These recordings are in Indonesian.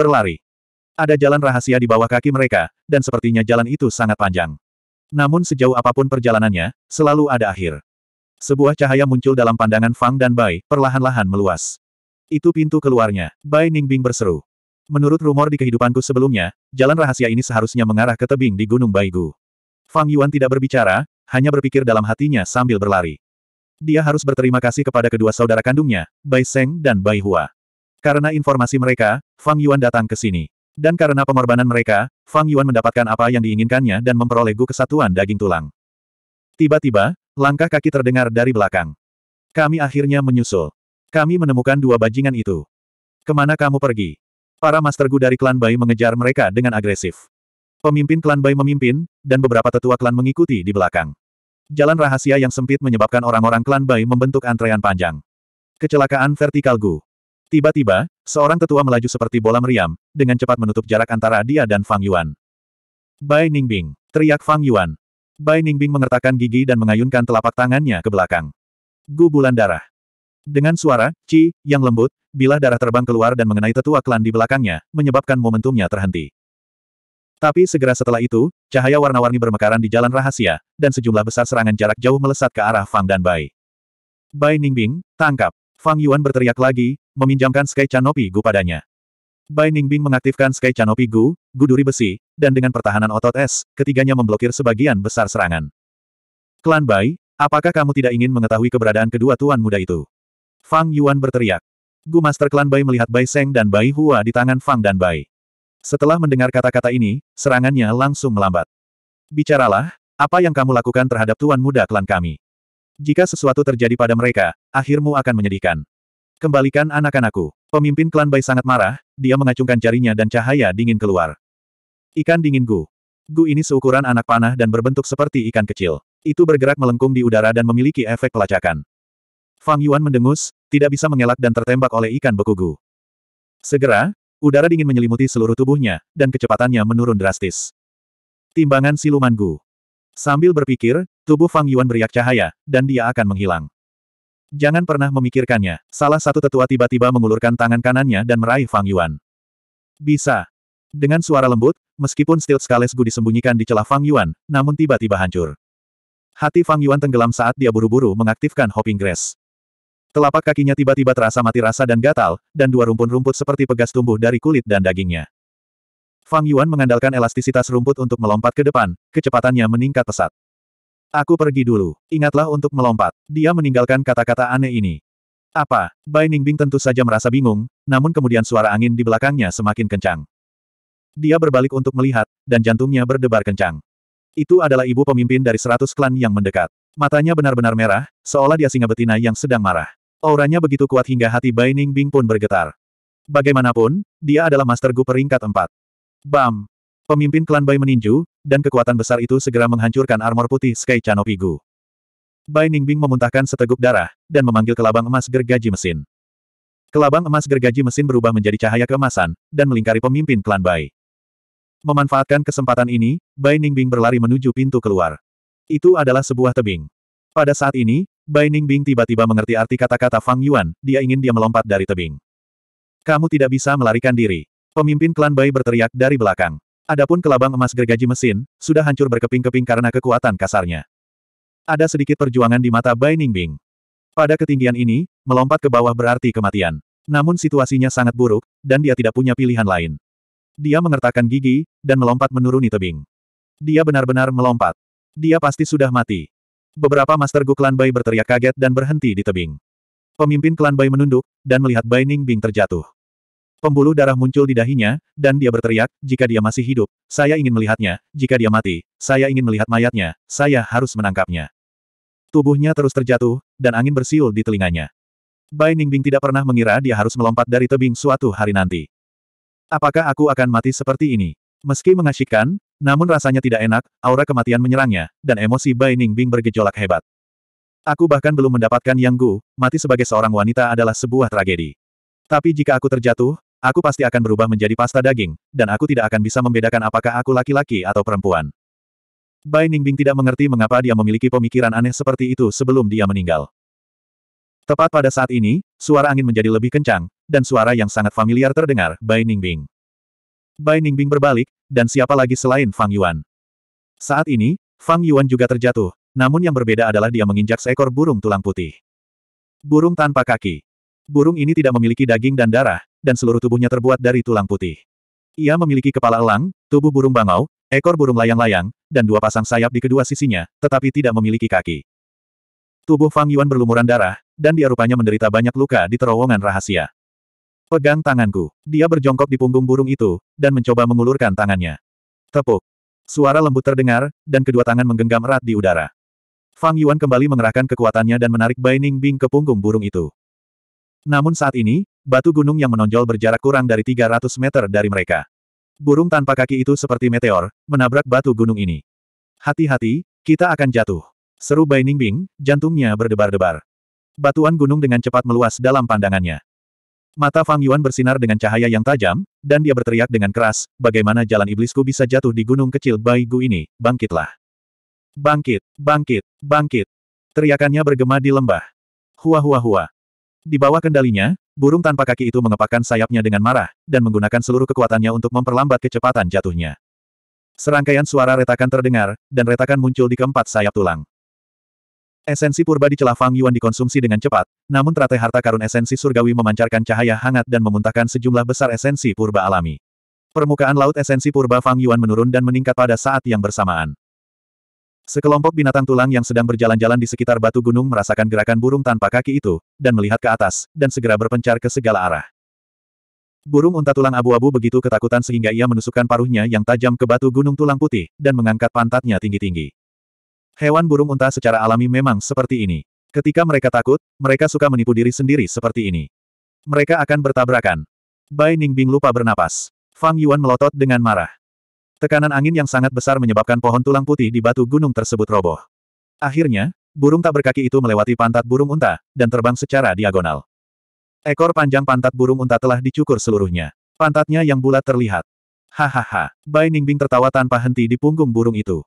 berlari. Ada jalan rahasia di bawah kaki mereka, dan sepertinya jalan itu sangat panjang. Namun sejauh apapun perjalanannya, selalu ada akhir. Sebuah cahaya muncul dalam pandangan Fang dan Bai, perlahan-lahan meluas. Itu pintu keluarnya. Bai Ningbing berseru. Menurut rumor di kehidupanku sebelumnya, jalan rahasia ini seharusnya mengarah ke tebing di Gunung Baigu. Fang Yuan tidak berbicara, hanya berpikir dalam hatinya sambil berlari. Dia harus berterima kasih kepada kedua saudara kandungnya, Bai Seng dan Bai Hua. Karena informasi mereka, Fang Yuan datang ke sini. Dan karena pengorbanan mereka, Fang Yuan mendapatkan apa yang diinginkannya dan memperoleh gu kesatuan daging tulang. Tiba-tiba, langkah kaki terdengar dari belakang. Kami akhirnya menyusul. Kami menemukan dua bajingan itu. Kemana kamu pergi? Para master gu dari klan Bai mengejar mereka dengan agresif. Pemimpin klan Bai memimpin, dan beberapa tetua klan mengikuti di belakang. Jalan rahasia yang sempit menyebabkan orang-orang klan Bai membentuk antrean panjang. Kecelakaan vertikal Gu. Tiba-tiba, seorang tetua melaju seperti bola meriam, dengan cepat menutup jarak antara dia dan Fang Yuan. Bai Ningbing, teriak Fang Yuan. Bai Ningbing mengertakkan gigi dan mengayunkan telapak tangannya ke belakang. Gubulan darah. Dengan suara, Ci, yang lembut, bilah darah terbang keluar dan mengenai tetua klan di belakangnya, menyebabkan momentumnya terhenti. Tapi segera setelah itu, cahaya warna-warni bermekaran di jalan rahasia, dan sejumlah besar serangan jarak jauh melesat ke arah Fang dan Bai. Bai Ningbing, tangkap. Fang Yuan berteriak lagi, meminjamkan Sky Canopy Gu padanya. Bai Ningbing mengaktifkan Sky Canopy Gu, Gu Duri Besi, dan dengan pertahanan otot es, ketiganya memblokir sebagian besar serangan. Klan Bai, apakah kamu tidak ingin mengetahui keberadaan kedua tuan muda itu? Fang Yuan berteriak. Gu Master Klan Bai melihat Bai Seng dan Bai Hua di tangan Fang dan Bai. Setelah mendengar kata-kata ini, serangannya langsung melambat. Bicaralah, apa yang kamu lakukan terhadap tuan muda klan kami? Jika sesuatu terjadi pada mereka, akhirmu akan menyedihkan. Kembalikan anak-anakku. Pemimpin klan Bai sangat marah, dia mengacungkan jarinya dan cahaya dingin keluar. Ikan dingin Gu. Gu ini seukuran anak panah dan berbentuk seperti ikan kecil. Itu bergerak melengkung di udara dan memiliki efek pelacakan. Fang Yuan mendengus, tidak bisa mengelak dan tertembak oleh ikan beku Gu. Segera, udara dingin menyelimuti seluruh tubuhnya, dan kecepatannya menurun drastis. Timbangan siluman Gu. Sambil berpikir, tubuh Fang Yuan beriak cahaya, dan dia akan menghilang. Jangan pernah memikirkannya. Salah satu tetua tiba-tiba mengulurkan tangan kanannya dan meraih Fang Yuan. Bisa. Dengan suara lembut, meskipun Stilt Gu disembunyikan di celah Fang Yuan, namun tiba-tiba hancur. Hati Fang Yuan tenggelam saat dia buru-buru mengaktifkan Hopping Grass. Telapak kakinya tiba-tiba terasa mati rasa dan gatal, dan dua rumpun-rumput seperti pegas tumbuh dari kulit dan dagingnya. Fang Yuan mengandalkan elastisitas rumput untuk melompat ke depan, kecepatannya meningkat pesat. Aku pergi dulu. Ingatlah untuk melompat. Dia meninggalkan kata-kata aneh ini. Apa? Bai Ningbing tentu saja merasa bingung, namun kemudian suara angin di belakangnya semakin kencang. Dia berbalik untuk melihat, dan jantungnya berdebar kencang. Itu adalah ibu pemimpin dari seratus klan yang mendekat. Matanya benar-benar merah, seolah dia singa betina yang sedang marah. Auranya begitu kuat hingga hati Bai Ningbing pun bergetar. Bagaimanapun, dia adalah Master Gu peringkat empat. Bam! Pemimpin klan Bai meninju, dan kekuatan besar itu segera menghancurkan armor putih Sky Chanopigu. Bai Ningbing memuntahkan seteguk darah, dan memanggil kelabang emas gergaji mesin. Kelabang emas gergaji mesin berubah menjadi cahaya keemasan, dan melingkari pemimpin klan Bai. Memanfaatkan kesempatan ini, Bai Ningbing berlari menuju pintu keluar. Itu adalah sebuah tebing. Pada saat ini, Bai Ningbing tiba-tiba mengerti arti kata-kata Fang Yuan, dia ingin dia melompat dari tebing. Kamu tidak bisa melarikan diri. Pemimpin klan Bai berteriak dari belakang. Adapun kelabang emas gergaji mesin, sudah hancur berkeping-keping karena kekuatan kasarnya. Ada sedikit perjuangan di mata Bai Ningbing. Pada ketinggian ini, melompat ke bawah berarti kematian. Namun situasinya sangat buruk, dan dia tidak punya pilihan lain. Dia mengertakkan gigi, dan melompat menuruni tebing. Dia benar-benar melompat. Dia pasti sudah mati. Beberapa Master Gu Klan Bai berteriak kaget dan berhenti di tebing. Pemimpin Klan Bai menunduk, dan melihat Bai Ningbing terjatuh. Pembuluh darah muncul di dahinya, dan dia berteriak, jika dia masih hidup, saya ingin melihatnya, jika dia mati, saya ingin melihat mayatnya, saya harus menangkapnya. Tubuhnya terus terjatuh, dan angin bersiul di telinganya. Bai Ningbing tidak pernah mengira dia harus melompat dari tebing suatu hari nanti. Apakah aku akan mati seperti ini? Meski mengasyikkan, namun rasanya tidak enak, aura kematian menyerangnya, dan emosi Bai Ningbing bergejolak hebat. Aku bahkan belum mendapatkan Yang Gu, mati sebagai seorang wanita adalah sebuah tragedi. Tapi jika aku terjatuh, Aku pasti akan berubah menjadi pasta daging, dan aku tidak akan bisa membedakan apakah aku laki-laki atau perempuan. Bai Ningbing tidak mengerti mengapa dia memiliki pemikiran aneh seperti itu sebelum dia meninggal. Tepat pada saat ini, suara angin menjadi lebih kencang, dan suara yang sangat familiar terdengar, Bai Ningbing. Bai Ningbing berbalik, dan siapa lagi selain Fang Yuan? Saat ini, Fang Yuan juga terjatuh, namun yang berbeda adalah dia menginjak seekor burung tulang putih. Burung tanpa kaki. Burung ini tidak memiliki daging dan darah, dan seluruh tubuhnya terbuat dari tulang putih. Ia memiliki kepala elang, tubuh burung bangau, ekor burung layang-layang, dan dua pasang sayap di kedua sisinya, tetapi tidak memiliki kaki. Tubuh Fang Yuan berlumuran darah, dan dia rupanya menderita banyak luka di terowongan rahasia. Pegang tanganku. Dia berjongkok di punggung burung itu, dan mencoba mengulurkan tangannya. Tepuk. Suara lembut terdengar, dan kedua tangan menggenggam erat di udara. Fang Yuan kembali mengerahkan kekuatannya dan menarik Bai Ning Bing ke punggung burung itu. Namun saat ini, Batu gunung yang menonjol berjarak kurang dari 300 meter dari mereka. Burung tanpa kaki itu seperti meteor, menabrak batu gunung ini. Hati-hati, kita akan jatuh. Seru Bai Ningbing, jantungnya berdebar-debar. Batuan gunung dengan cepat meluas dalam pandangannya. Mata Fang Yuan bersinar dengan cahaya yang tajam, dan dia berteriak dengan keras, bagaimana jalan iblisku bisa jatuh di gunung kecil Bai Gu ini, bangkitlah. Bangkit, bangkit, bangkit. Teriakannya bergema di lembah. Hua hua hua. Di bawah kendalinya, burung tanpa kaki itu mengepakkan sayapnya dengan marah, dan menggunakan seluruh kekuatannya untuk memperlambat kecepatan jatuhnya. Serangkaian suara retakan terdengar, dan retakan muncul di keempat sayap tulang. Esensi purba di celah Fang Yuan dikonsumsi dengan cepat, namun teratai harta karun esensi surgawi memancarkan cahaya hangat dan memuntahkan sejumlah besar esensi purba alami. Permukaan laut esensi purba Fang Yuan menurun dan meningkat pada saat yang bersamaan. Sekelompok binatang tulang yang sedang berjalan-jalan di sekitar batu gunung merasakan gerakan burung tanpa kaki itu, dan melihat ke atas, dan segera berpencar ke segala arah. Burung unta tulang abu-abu begitu ketakutan sehingga ia menusukkan paruhnya yang tajam ke batu gunung tulang putih, dan mengangkat pantatnya tinggi-tinggi. Hewan burung unta secara alami memang seperti ini. Ketika mereka takut, mereka suka menipu diri sendiri seperti ini. Mereka akan bertabrakan. Bai Ningbing lupa bernapas. Fang Yuan melotot dengan marah. Tekanan angin yang sangat besar menyebabkan pohon tulang putih di batu gunung tersebut roboh. Akhirnya, burung tak berkaki itu melewati pantat burung unta, dan terbang secara diagonal. Ekor panjang pantat burung unta telah dicukur seluruhnya. Pantatnya yang bulat terlihat. Hahaha, Bai Ningbing tertawa tanpa henti di punggung burung itu.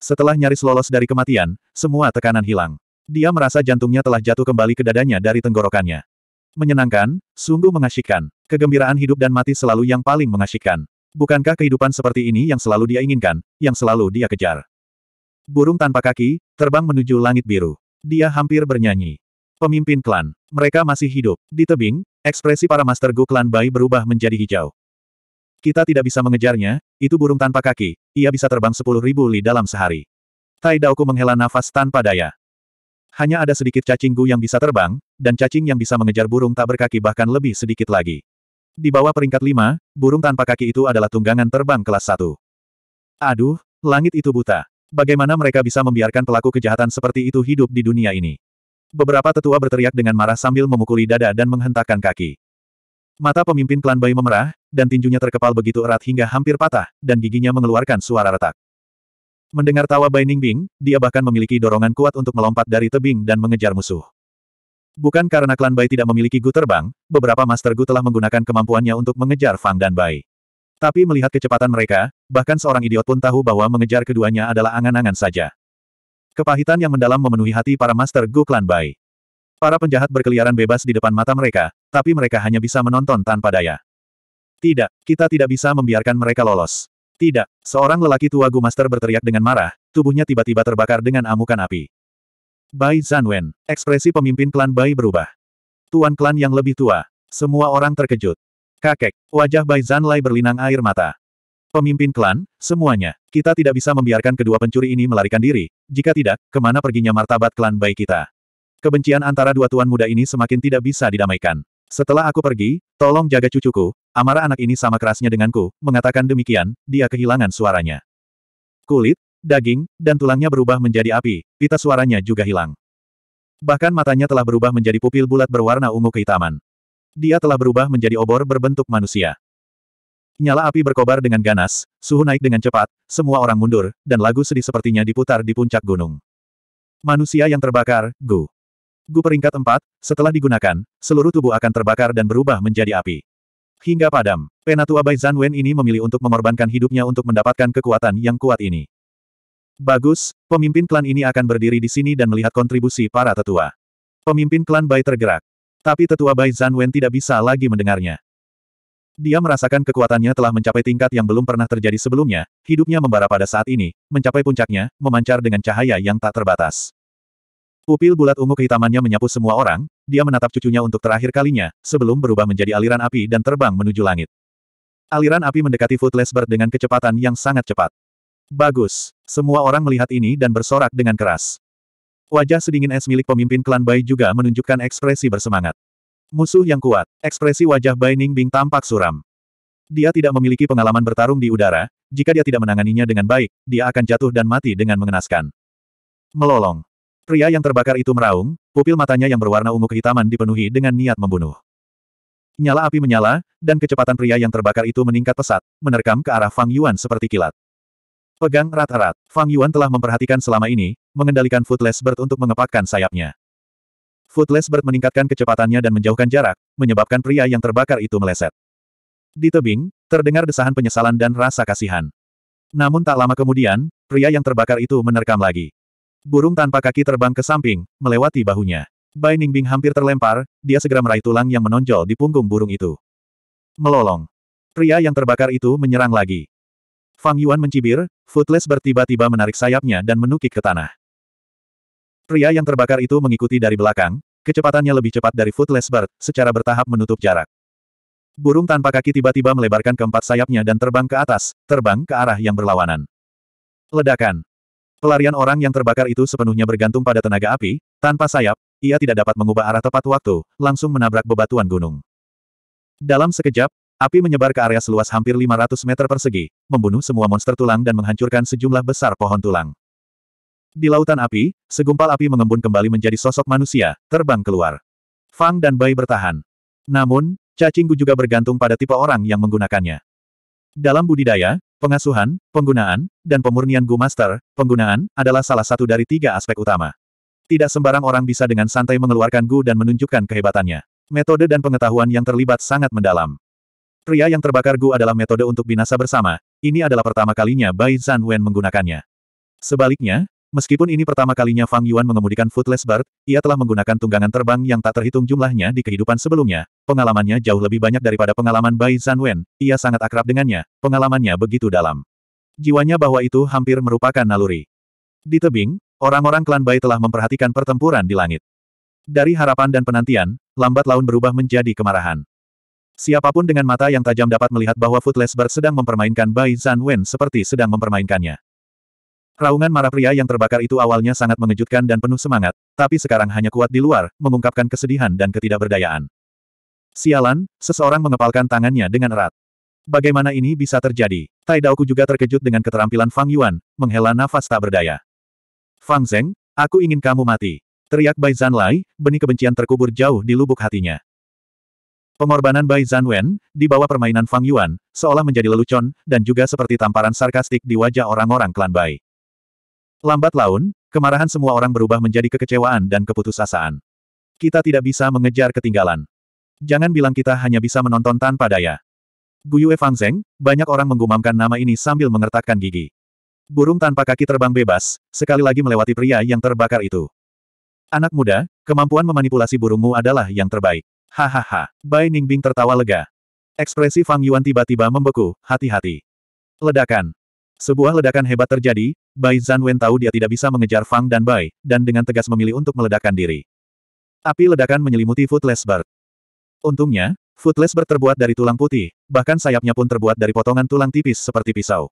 Setelah nyaris lolos dari kematian, semua tekanan hilang. Dia merasa jantungnya telah jatuh kembali ke dadanya dari tenggorokannya. Menyenangkan, sungguh mengasyikkan. Kegembiraan hidup dan mati selalu yang paling mengasyikkan. Bukankah kehidupan seperti ini yang selalu dia inginkan, yang selalu dia kejar? Burung tanpa kaki, terbang menuju langit biru. Dia hampir bernyanyi. Pemimpin klan. Mereka masih hidup. Di tebing, ekspresi para Master Gu klan Bai berubah menjadi hijau. Kita tidak bisa mengejarnya, itu burung tanpa kaki, ia bisa terbang sepuluh ribu li dalam sehari. Tai Daoku menghela nafas tanpa daya. Hanya ada sedikit cacing Gu yang bisa terbang, dan cacing yang bisa mengejar burung tak berkaki bahkan lebih sedikit lagi. Di bawah peringkat lima, burung tanpa kaki itu adalah tunggangan terbang kelas satu. Aduh, langit itu buta. Bagaimana mereka bisa membiarkan pelaku kejahatan seperti itu hidup di dunia ini? Beberapa tetua berteriak dengan marah sambil memukuli dada dan menghentakkan kaki. Mata pemimpin klan bayi memerah, dan tinjunya terkepal begitu erat hingga hampir patah, dan giginya mengeluarkan suara retak. Mendengar tawa Bai Ningbing, dia bahkan memiliki dorongan kuat untuk melompat dari tebing dan mengejar musuh. Bukan karena klan Bai tidak memiliki Gu terbang, beberapa Master Gu telah menggunakan kemampuannya untuk mengejar Fang dan Bai. Tapi melihat kecepatan mereka, bahkan seorang idiot pun tahu bahwa mengejar keduanya adalah angan-angan saja. Kepahitan yang mendalam memenuhi hati para Master Gu klan Bai. Para penjahat berkeliaran bebas di depan mata mereka, tapi mereka hanya bisa menonton tanpa daya. Tidak, kita tidak bisa membiarkan mereka lolos. Tidak, seorang lelaki tua Gu Master berteriak dengan marah, tubuhnya tiba-tiba terbakar dengan amukan api. Bai Zanwen, ekspresi pemimpin klan Bai berubah. Tuan klan yang lebih tua. Semua orang terkejut. Kakek, wajah Bai Zanlai berlinang air mata. Pemimpin klan, semuanya, kita tidak bisa membiarkan kedua pencuri ini melarikan diri, jika tidak, kemana perginya martabat klan Bai kita. Kebencian antara dua tuan muda ini semakin tidak bisa didamaikan. Setelah aku pergi, tolong jaga cucuku, amarah anak ini sama kerasnya denganku, mengatakan demikian, dia kehilangan suaranya. Kulit, daging, dan tulangnya berubah menjadi api, pita suaranya juga hilang. Bahkan matanya telah berubah menjadi pupil bulat berwarna ungu kehitaman. Dia telah berubah menjadi obor berbentuk manusia. Nyala api berkobar dengan ganas, suhu naik dengan cepat, semua orang mundur, dan lagu sedih sepertinya diputar di puncak gunung. Manusia yang terbakar, Gu. Gu peringkat 4, setelah digunakan, seluruh tubuh akan terbakar dan berubah menjadi api. Hingga padam, Penatua Bai Zanwen ini memilih untuk mengorbankan hidupnya untuk mendapatkan kekuatan yang kuat ini. Bagus, pemimpin klan ini akan berdiri di sini dan melihat kontribusi para tetua. Pemimpin klan Bai tergerak. Tapi tetua Bai Zanwen tidak bisa lagi mendengarnya. Dia merasakan kekuatannya telah mencapai tingkat yang belum pernah terjadi sebelumnya, hidupnya membara pada saat ini, mencapai puncaknya, memancar dengan cahaya yang tak terbatas. Pupil bulat ungu kehitamannya menyapu semua orang, dia menatap cucunya untuk terakhir kalinya, sebelum berubah menjadi aliran api dan terbang menuju langit. Aliran api mendekati Footless Bird dengan kecepatan yang sangat cepat. Bagus. Semua orang melihat ini dan bersorak dengan keras. Wajah sedingin es milik pemimpin klan Bai juga menunjukkan ekspresi bersemangat. Musuh yang kuat, ekspresi wajah Bai Ningbing tampak suram. Dia tidak memiliki pengalaman bertarung di udara, jika dia tidak menanganinya dengan baik, dia akan jatuh dan mati dengan mengenaskan. Melolong. Pria yang terbakar itu meraung, pupil matanya yang berwarna ungu kehitaman dipenuhi dengan niat membunuh. Nyala api menyala, dan kecepatan pria yang terbakar itu meningkat pesat, menerkam ke arah Fang Yuan seperti kilat. Pegang erat-erat. Fang Yuan telah memperhatikan selama ini, mengendalikan Footless Bird untuk mengepakkan sayapnya. Footless Bird meningkatkan kecepatannya dan menjauhkan jarak, menyebabkan pria yang terbakar itu meleset. Di tebing, terdengar desahan penyesalan dan rasa kasihan. Namun tak lama kemudian, pria yang terbakar itu menerkam lagi. Burung tanpa kaki terbang ke samping, melewati bahunya. Bai Ningbing hampir terlempar, dia segera meraih tulang yang menonjol di punggung burung itu. Melolong. Pria yang terbakar itu menyerang lagi. Fang Yuan mencibir, Footless bertiba-tiba menarik sayapnya dan menukik ke tanah. Pria yang terbakar itu mengikuti dari belakang, kecepatannya lebih cepat dari Footless Bird, secara bertahap menutup jarak. Burung tanpa kaki tiba-tiba melebarkan keempat sayapnya dan terbang ke atas, terbang ke arah yang berlawanan. Ledakan. Pelarian orang yang terbakar itu sepenuhnya bergantung pada tenaga api, tanpa sayap, ia tidak dapat mengubah arah tepat waktu, langsung menabrak bebatuan gunung. Dalam sekejap, Api menyebar ke area seluas hampir 500 meter persegi, membunuh semua monster tulang dan menghancurkan sejumlah besar pohon tulang. Di lautan api, segumpal api mengembun kembali menjadi sosok manusia, terbang keluar. Fang dan Bai bertahan. Namun, cacinggu juga bergantung pada tipe orang yang menggunakannya. Dalam budidaya, pengasuhan, penggunaan, dan pemurnian Gu Master, penggunaan adalah salah satu dari tiga aspek utama. Tidak sembarang orang bisa dengan santai mengeluarkan Gu dan menunjukkan kehebatannya. Metode dan pengetahuan yang terlibat sangat mendalam. Pria yang terbakar Gu adalah metode untuk binasa bersama, ini adalah pertama kalinya Bai Zhanwen Wen menggunakannya. Sebaliknya, meskipun ini pertama kalinya Fang Yuan mengemudikan Footless Bird, ia telah menggunakan tunggangan terbang yang tak terhitung jumlahnya di kehidupan sebelumnya, pengalamannya jauh lebih banyak daripada pengalaman Bai Zhanwen. Wen, ia sangat akrab dengannya, pengalamannya begitu dalam. Jiwanya bahwa itu hampir merupakan naluri. Di tebing, orang-orang klan Bai telah memperhatikan pertempuran di langit. Dari harapan dan penantian, lambat laun berubah menjadi kemarahan. Siapapun dengan mata yang tajam dapat melihat bahwa Footless Bird sedang mempermainkan Bai Zhan Wen seperti sedang mempermainkannya. Raungan marah pria yang terbakar itu awalnya sangat mengejutkan dan penuh semangat, tapi sekarang hanya kuat di luar, mengungkapkan kesedihan dan ketidakberdayaan. Sialan, seseorang mengepalkan tangannya dengan erat. Bagaimana ini bisa terjadi? Tai Daoku juga terkejut dengan keterampilan Fang Yuan, menghela nafas tak berdaya. Fang Zeng, aku ingin kamu mati. Teriak Bai Zhan Lai, benih kebencian terkubur jauh di lubuk hatinya. Pengorbanan Bai Zanwen, di bawah permainan Fang Yuan, seolah menjadi lelucon, dan juga seperti tamparan sarkastik di wajah orang-orang klan Bai. Lambat laun, kemarahan semua orang berubah menjadi kekecewaan dan keputusasaan. Kita tidak bisa mengejar ketinggalan. Jangan bilang kita hanya bisa menonton tanpa daya. Yue Fang Zeng, banyak orang menggumamkan nama ini sambil mengertakkan gigi. Burung tanpa kaki terbang bebas, sekali lagi melewati pria yang terbakar itu. Anak muda, kemampuan memanipulasi burungmu adalah yang terbaik. Hahaha, Bai Ningbing tertawa lega. Ekspresi Fang Yuan tiba-tiba membeku, hati-hati. Ledakan. Sebuah ledakan hebat terjadi, Bai Zanwen tahu dia tidak bisa mengejar Fang dan Bai, dan dengan tegas memilih untuk meledakkan diri. Api ledakan menyelimuti Footless Bird. Untungnya, Footless Bird terbuat dari tulang putih, bahkan sayapnya pun terbuat dari potongan tulang tipis seperti pisau.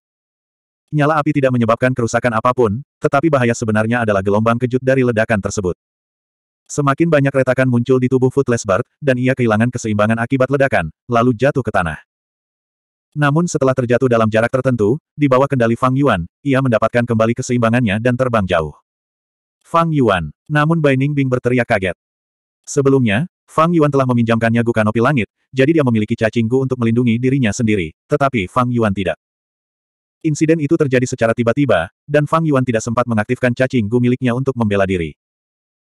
Nyala api tidak menyebabkan kerusakan apapun, tetapi bahaya sebenarnya adalah gelombang kejut dari ledakan tersebut. Semakin banyak retakan muncul di tubuh Footless Bart, dan ia kehilangan keseimbangan akibat ledakan, lalu jatuh ke tanah. Namun setelah terjatuh dalam jarak tertentu, di bawah kendali Fang Yuan, ia mendapatkan kembali keseimbangannya dan terbang jauh. Fang Yuan. Namun Bai Ningbing berteriak kaget. Sebelumnya, Fang Yuan telah meminjamkannya Gu Kanopi Langit, jadi dia memiliki cacing Gu untuk melindungi dirinya sendiri, tetapi Fang Yuan tidak. Insiden itu terjadi secara tiba-tiba, dan Fang Yuan tidak sempat mengaktifkan cacing Gu miliknya untuk membela diri.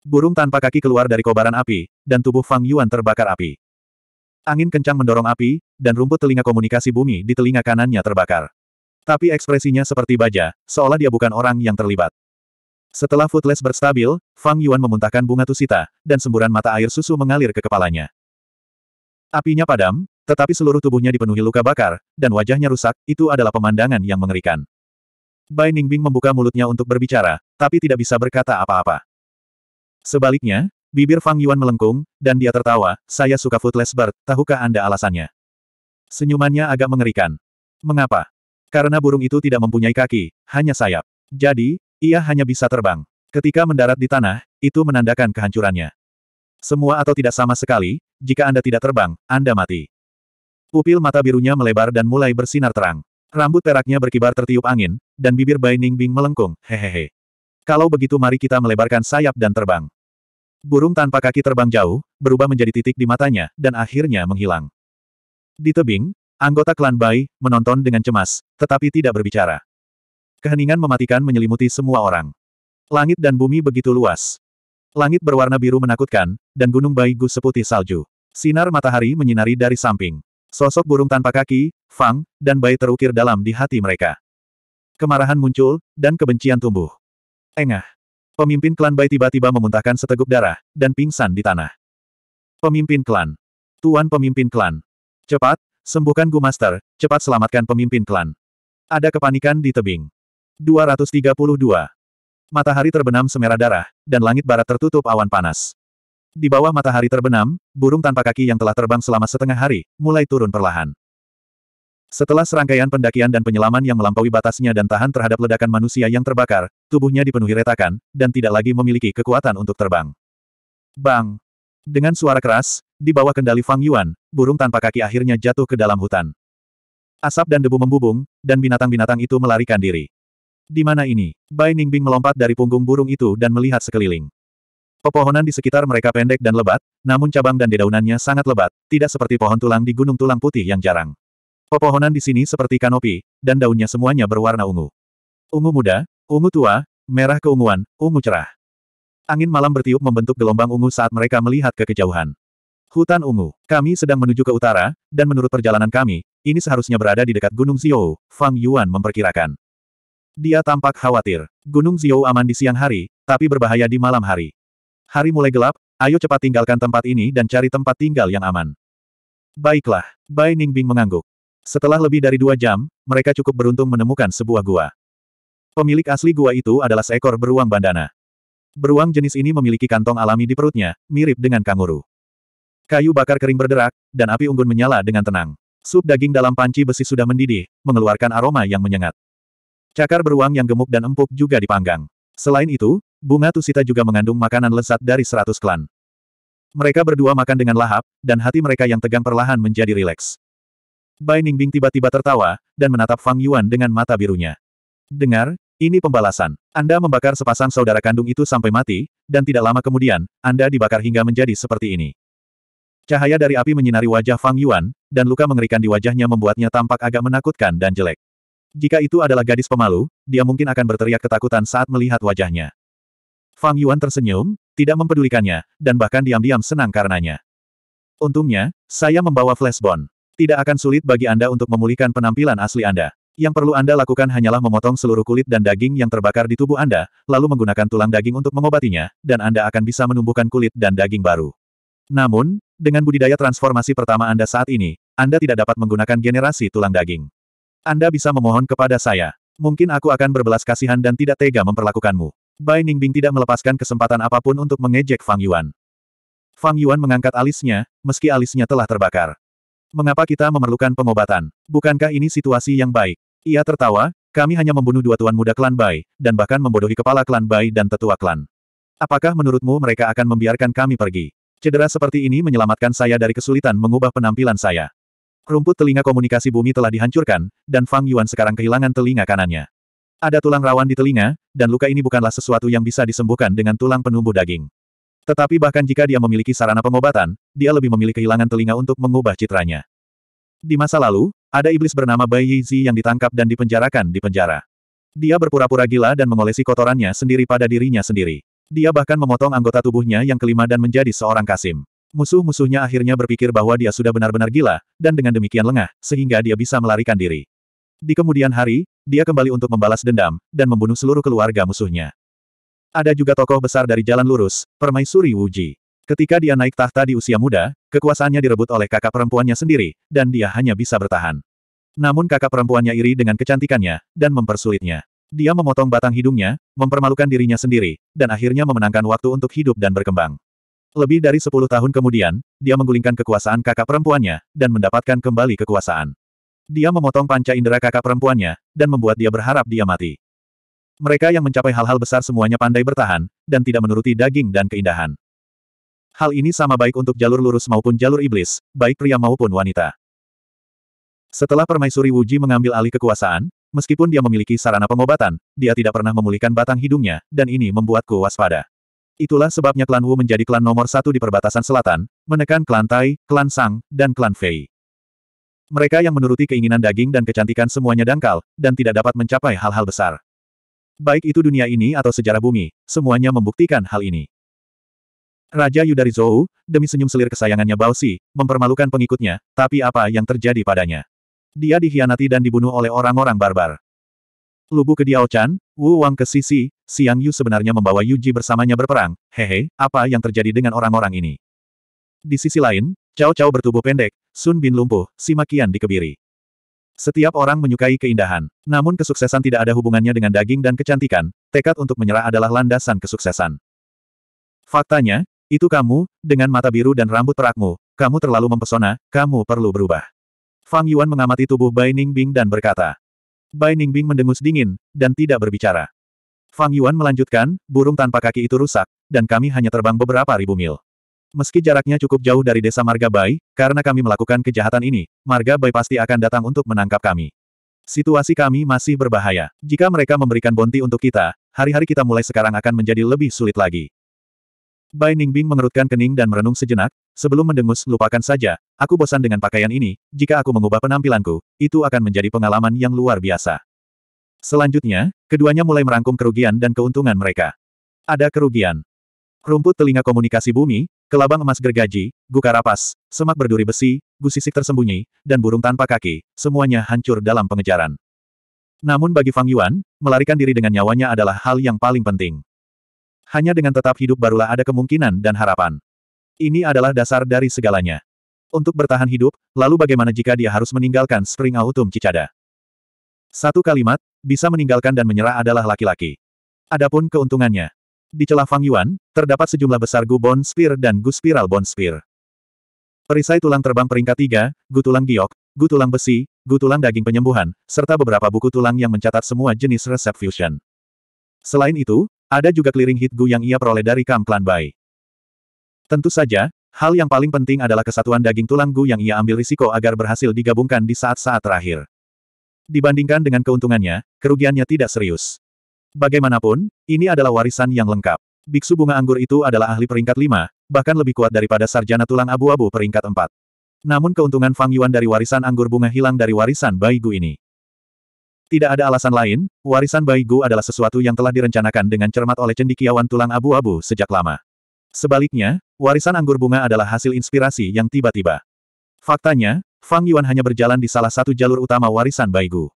Burung tanpa kaki keluar dari kobaran api, dan tubuh Fang Yuan terbakar api. Angin kencang mendorong api, dan rumput telinga komunikasi bumi di telinga kanannya terbakar. Tapi ekspresinya seperti baja, seolah dia bukan orang yang terlibat. Setelah Footless berstabil, Fang Yuan memuntahkan bunga tusita, dan semburan mata air susu mengalir ke kepalanya. Apinya padam, tetapi seluruh tubuhnya dipenuhi luka bakar, dan wajahnya rusak, itu adalah pemandangan yang mengerikan. Bai Ningbing membuka mulutnya untuk berbicara, tapi tidak bisa berkata apa-apa. Sebaliknya, bibir Fang Yuan melengkung, dan dia tertawa, saya suka Footless Bird, tahukah Anda alasannya? Senyumannya agak mengerikan. Mengapa? Karena burung itu tidak mempunyai kaki, hanya sayap. Jadi, ia hanya bisa terbang. Ketika mendarat di tanah, itu menandakan kehancurannya. Semua atau tidak sama sekali, jika Anda tidak terbang, Anda mati. Pupil mata birunya melebar dan mulai bersinar terang. Rambut peraknya berkibar tertiup angin, dan bibir Bai Ningbing melengkung, hehehe. Kalau begitu mari kita melebarkan sayap dan terbang. Burung tanpa kaki terbang jauh, berubah menjadi titik di matanya, dan akhirnya menghilang. Di tebing, anggota klan Bai, menonton dengan cemas, tetapi tidak berbicara. Keheningan mematikan menyelimuti semua orang. Langit dan bumi begitu luas. Langit berwarna biru menakutkan, dan gunung Bai Gu seputih salju. Sinar matahari menyinari dari samping. Sosok burung tanpa kaki, Fang, dan Bai terukir dalam di hati mereka. Kemarahan muncul, dan kebencian tumbuh. Engah. Pemimpin klan Bai tiba-tiba memuntahkan seteguk darah, dan pingsan di tanah. Pemimpin klan. Tuan pemimpin klan. Cepat, sembuhkan Gu Master, cepat selamatkan pemimpin klan. Ada kepanikan di tebing. 232. Matahari terbenam semerah darah, dan langit barat tertutup awan panas. Di bawah matahari terbenam, burung tanpa kaki yang telah terbang selama setengah hari, mulai turun perlahan. Setelah serangkaian pendakian dan penyelaman yang melampaui batasnya dan tahan terhadap ledakan manusia yang terbakar, tubuhnya dipenuhi retakan, dan tidak lagi memiliki kekuatan untuk terbang. Bang! Dengan suara keras, di bawah kendali Fang Yuan, burung tanpa kaki akhirnya jatuh ke dalam hutan. Asap dan debu membubung, dan binatang-binatang itu melarikan diri. Di mana ini? Bai Ningbing melompat dari punggung burung itu dan melihat sekeliling. Pepohonan di sekitar mereka pendek dan lebat, namun cabang dan dedaunannya sangat lebat, tidak seperti pohon tulang di gunung tulang putih yang jarang. Pepohonan di sini seperti kanopi, dan daunnya semuanya berwarna ungu. Ungu muda, ungu tua, merah keunguan, ungu cerah. Angin malam bertiup membentuk gelombang ungu saat mereka melihat ke kejauhan. Hutan ungu, kami sedang menuju ke utara, dan menurut perjalanan kami, ini seharusnya berada di dekat Gunung Xiao, Fang Yuan memperkirakan. Dia tampak khawatir. Gunung Xiao aman di siang hari, tapi berbahaya di malam hari. Hari mulai gelap, ayo cepat tinggalkan tempat ini dan cari tempat tinggal yang aman. Baiklah, Bai Ningbing mengangguk. Setelah lebih dari dua jam, mereka cukup beruntung menemukan sebuah gua. Pemilik asli gua itu adalah seekor beruang bandana. Beruang jenis ini memiliki kantong alami di perutnya, mirip dengan kanguru. Kayu bakar kering berderak, dan api unggun menyala dengan tenang. Sup daging dalam panci besi sudah mendidih, mengeluarkan aroma yang menyengat. Cakar beruang yang gemuk dan empuk juga dipanggang. Selain itu, bunga tusita juga mengandung makanan lezat dari seratus klan. Mereka berdua makan dengan lahap, dan hati mereka yang tegang perlahan menjadi rileks. Bai Ningbing tiba-tiba tertawa, dan menatap Fang Yuan dengan mata birunya. Dengar, ini pembalasan. Anda membakar sepasang saudara kandung itu sampai mati, dan tidak lama kemudian, Anda dibakar hingga menjadi seperti ini. Cahaya dari api menyinari wajah Fang Yuan, dan luka mengerikan di wajahnya membuatnya tampak agak menakutkan dan jelek. Jika itu adalah gadis pemalu, dia mungkin akan berteriak ketakutan saat melihat wajahnya. Fang Yuan tersenyum, tidak mempedulikannya, dan bahkan diam-diam senang karenanya. Untungnya, saya membawa flashbone. Tidak akan sulit bagi Anda untuk memulihkan penampilan asli Anda. Yang perlu Anda lakukan hanyalah memotong seluruh kulit dan daging yang terbakar di tubuh Anda, lalu menggunakan tulang daging untuk mengobatinya, dan Anda akan bisa menumbuhkan kulit dan daging baru. Namun, dengan budidaya transformasi pertama Anda saat ini, Anda tidak dapat menggunakan generasi tulang daging. Anda bisa memohon kepada saya. Mungkin aku akan berbelas kasihan dan tidak tega memperlakukanmu. Bai Ningbing tidak melepaskan kesempatan apapun untuk mengejek Fang Yuan. Fang Yuan mengangkat alisnya, meski alisnya telah terbakar. Mengapa kita memerlukan pengobatan? Bukankah ini situasi yang baik? Ia tertawa, kami hanya membunuh dua tuan muda klan Bai, dan bahkan membodohi kepala klan Bai dan tetua klan. Apakah menurutmu mereka akan membiarkan kami pergi? Cedera seperti ini menyelamatkan saya dari kesulitan mengubah penampilan saya. Rumput telinga komunikasi bumi telah dihancurkan, dan Fang Yuan sekarang kehilangan telinga kanannya. Ada tulang rawan di telinga, dan luka ini bukanlah sesuatu yang bisa disembuhkan dengan tulang penumbuh daging. Tetapi bahkan jika dia memiliki sarana pengobatan, dia lebih memilih kehilangan telinga untuk mengubah citranya. Di masa lalu, ada iblis bernama Bai Yizi yang ditangkap dan dipenjarakan di penjara. Dia berpura-pura gila dan mengolesi kotorannya sendiri pada dirinya sendiri. Dia bahkan memotong anggota tubuhnya yang kelima dan menjadi seorang kasim. Musuh-musuhnya akhirnya berpikir bahwa dia sudah benar-benar gila, dan dengan demikian lengah, sehingga dia bisa melarikan diri. Di kemudian hari, dia kembali untuk membalas dendam, dan membunuh seluruh keluarga musuhnya. Ada juga tokoh besar dari jalan lurus, Permaisuri Wuji. Ketika dia naik tahta di usia muda, kekuasaannya direbut oleh kakak perempuannya sendiri, dan dia hanya bisa bertahan. Namun kakak perempuannya iri dengan kecantikannya, dan mempersulitnya. Dia memotong batang hidungnya, mempermalukan dirinya sendiri, dan akhirnya memenangkan waktu untuk hidup dan berkembang. Lebih dari sepuluh tahun kemudian, dia menggulingkan kekuasaan kakak perempuannya, dan mendapatkan kembali kekuasaan. Dia memotong panca indera kakak perempuannya, dan membuat dia berharap dia mati. Mereka yang mencapai hal-hal besar semuanya pandai bertahan, dan tidak menuruti daging dan keindahan. Hal ini sama baik untuk jalur lurus maupun jalur iblis, baik pria maupun wanita. Setelah permaisuri Wuji mengambil alih kekuasaan, meskipun dia memiliki sarana pengobatan, dia tidak pernah memulihkan batang hidungnya, dan ini membuatku waspada. Itulah sebabnya klan Wu menjadi klan nomor satu di perbatasan selatan, menekan klan Tai, klan Sang, dan klan Fei. Mereka yang menuruti keinginan daging dan kecantikan semuanya dangkal, dan tidak dapat mencapai hal-hal besar. Baik itu dunia ini atau sejarah bumi, semuanya membuktikan hal ini. Raja Yu dari Zhou, demi senyum selir kesayangannya Bao Si mempermalukan pengikutnya, tapi apa yang terjadi padanya? Dia dikhianati dan dibunuh oleh orang-orang barbar. Lubu ke Diao Chan, Wu Wang ke Sisi, Siang Yu sebenarnya membawa Yuji bersamanya berperang, hehe, apa yang terjadi dengan orang-orang ini? Di sisi lain, Cao Cao bertubuh pendek, Sun Bin lumpuh, Sima Qian dikebiri. Setiap orang menyukai keindahan. Namun kesuksesan tidak ada hubungannya dengan daging dan kecantikan, tekad untuk menyerah adalah landasan kesuksesan. Faktanya, itu kamu, dengan mata biru dan rambut perakmu, kamu terlalu mempesona, kamu perlu berubah. Fang Yuan mengamati tubuh Bai Ningbing dan berkata. Bai Ningbing mendengus dingin, dan tidak berbicara. Fang Yuan melanjutkan, burung tanpa kaki itu rusak, dan kami hanya terbang beberapa ribu mil. Meski jaraknya cukup jauh dari desa Marga Bay, karena kami melakukan kejahatan ini, Marga Bay pasti akan datang untuk menangkap kami. Situasi kami masih berbahaya. Jika mereka memberikan bonti untuk kita, hari-hari kita mulai sekarang akan menjadi lebih sulit lagi. Bai Ningbing mengerutkan kening dan merenung sejenak, sebelum mendengus, lupakan saja, aku bosan dengan pakaian ini, jika aku mengubah penampilanku, itu akan menjadi pengalaman yang luar biasa. Selanjutnya, keduanya mulai merangkum kerugian dan keuntungan mereka. Ada kerugian. Rumput telinga komunikasi bumi, Kelabang emas gergaji, guka rapas, semak berduri besi, gusisik tersembunyi, dan burung tanpa kaki, semuanya hancur dalam pengejaran. Namun bagi Fang Yuan, melarikan diri dengan nyawanya adalah hal yang paling penting. Hanya dengan tetap hidup barulah ada kemungkinan dan harapan. Ini adalah dasar dari segalanya. Untuk bertahan hidup, lalu bagaimana jika dia harus meninggalkan Spring Autumn Cicada? Satu kalimat, bisa meninggalkan dan menyerah adalah laki-laki. Adapun keuntungannya, di celah Fang Yuan, terdapat sejumlah besar Gu Bon Spear dan Gu Spiral Bon Spear. Perisai tulang terbang peringkat tiga, Gu Tulang Giok, Gu Tulang Besi, Gu Tulang Daging Penyembuhan, serta beberapa buku tulang yang mencatat semua jenis resep fusion. Selain itu, ada juga clearing hit Gu yang ia peroleh dari Kam Klan Bai. Tentu saja, hal yang paling penting adalah kesatuan daging tulang Gu yang ia ambil risiko agar berhasil digabungkan di saat-saat terakhir. Dibandingkan dengan keuntungannya, kerugiannya tidak serius. Bagaimanapun, ini adalah warisan yang lengkap. Biksu bunga anggur itu adalah ahli peringkat lima, bahkan lebih kuat daripada sarjana tulang abu-abu peringkat empat. Namun keuntungan Fang Yuan dari warisan anggur bunga hilang dari warisan Bai Gu ini. Tidak ada alasan lain, warisan Bai Gu adalah sesuatu yang telah direncanakan dengan cermat oleh cendikiawan tulang abu-abu sejak lama. Sebaliknya, warisan anggur bunga adalah hasil inspirasi yang tiba-tiba. Faktanya, Fang Yuan hanya berjalan di salah satu jalur utama warisan Bai Gu.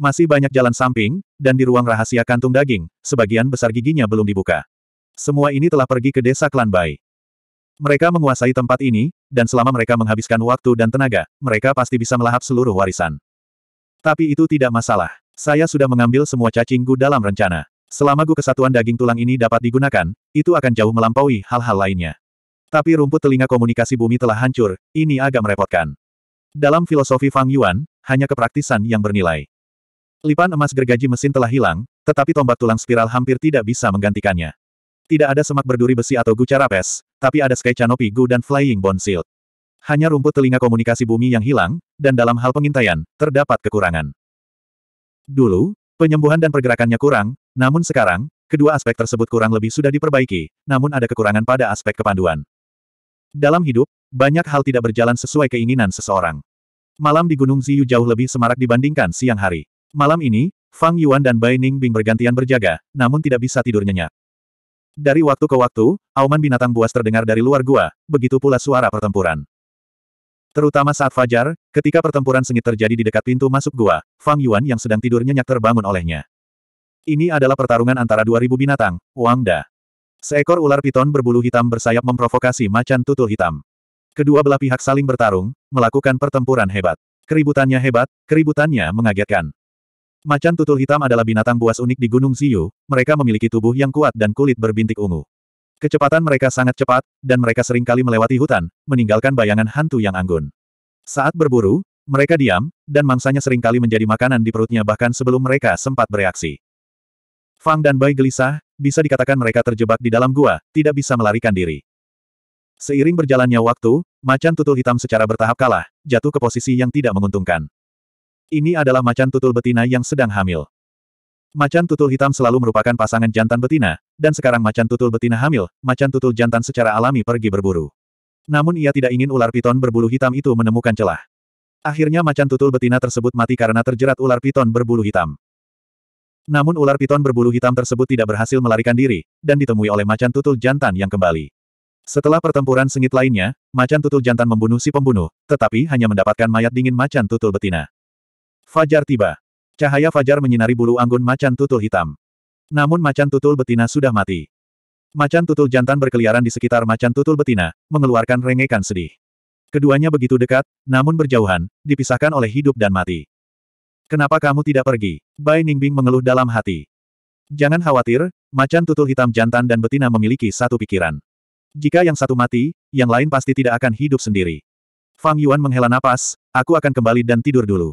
Masih banyak jalan samping, dan di ruang rahasia kantung daging, sebagian besar giginya belum dibuka. Semua ini telah pergi ke desa klan Bai. Mereka menguasai tempat ini, dan selama mereka menghabiskan waktu dan tenaga, mereka pasti bisa melahap seluruh warisan. Tapi itu tidak masalah. Saya sudah mengambil semua cacing gu dalam rencana. Selama gu kesatuan daging tulang ini dapat digunakan, itu akan jauh melampaui hal-hal lainnya. Tapi rumput telinga komunikasi bumi telah hancur, ini agak merepotkan. Dalam filosofi Fang Yuan, hanya kepraktisan yang bernilai. Lipan emas gergaji mesin telah hilang, tetapi tombak tulang spiral hampir tidak bisa menggantikannya. Tidak ada semak berduri besi atau gucara pes, tapi ada Sky Canopy Gu dan Flying Bone Shield. Hanya rumput telinga komunikasi bumi yang hilang, dan dalam hal pengintaian, terdapat kekurangan. Dulu, penyembuhan dan pergerakannya kurang, namun sekarang, kedua aspek tersebut kurang lebih sudah diperbaiki, namun ada kekurangan pada aspek kepanduan. Dalam hidup, banyak hal tidak berjalan sesuai keinginan seseorang. Malam di Gunung Ziyu jauh lebih semarak dibandingkan siang hari. Malam ini, Fang Yuan dan Bai Ning Bing bergantian berjaga, namun tidak bisa tidur nyenyak. Dari waktu ke waktu, auman binatang buas terdengar dari luar gua, begitu pula suara pertempuran. Terutama saat fajar, ketika pertempuran sengit terjadi di dekat pintu masuk gua, Fang Yuan yang sedang tidur nyenyak terbangun olehnya. Ini adalah pertarungan antara 2000 binatang, Wang Da. Seekor ular piton berbulu hitam bersayap memprovokasi macan tutul hitam. Kedua belah pihak saling bertarung, melakukan pertempuran hebat. Keributannya hebat, keributannya mengagetkan. Macan tutul hitam adalah binatang buas unik di Gunung Ziyu, mereka memiliki tubuh yang kuat dan kulit berbintik ungu. Kecepatan mereka sangat cepat, dan mereka seringkali melewati hutan, meninggalkan bayangan hantu yang anggun. Saat berburu, mereka diam, dan mangsanya seringkali menjadi makanan di perutnya bahkan sebelum mereka sempat bereaksi. Fang dan Bai gelisah, bisa dikatakan mereka terjebak di dalam gua, tidak bisa melarikan diri. Seiring berjalannya waktu, macan tutul hitam secara bertahap kalah, jatuh ke posisi yang tidak menguntungkan. Ini adalah macan tutul betina yang sedang hamil. Macan tutul hitam selalu merupakan pasangan jantan betina, dan sekarang macan tutul betina hamil, macan tutul jantan secara alami pergi berburu. Namun ia tidak ingin ular piton berbulu hitam itu menemukan celah. Akhirnya macan tutul betina tersebut mati karena terjerat ular piton berbulu hitam. Namun ular piton berbulu hitam tersebut tidak berhasil melarikan diri, dan ditemui oleh macan tutul jantan yang kembali. Setelah pertempuran sengit lainnya, macan tutul jantan membunuh si pembunuh, tetapi hanya mendapatkan mayat dingin macan tutul betina. Fajar tiba. Cahaya fajar menyinari bulu anggun macan tutul hitam. Namun macan tutul betina sudah mati. Macan tutul jantan berkeliaran di sekitar macan tutul betina, mengeluarkan rengekan sedih. Keduanya begitu dekat, namun berjauhan, dipisahkan oleh hidup dan mati. Kenapa kamu tidak pergi? Bai Ningbing mengeluh dalam hati. Jangan khawatir, macan tutul hitam jantan dan betina memiliki satu pikiran. Jika yang satu mati, yang lain pasti tidak akan hidup sendiri. Fang Yuan menghela napas, aku akan kembali dan tidur dulu.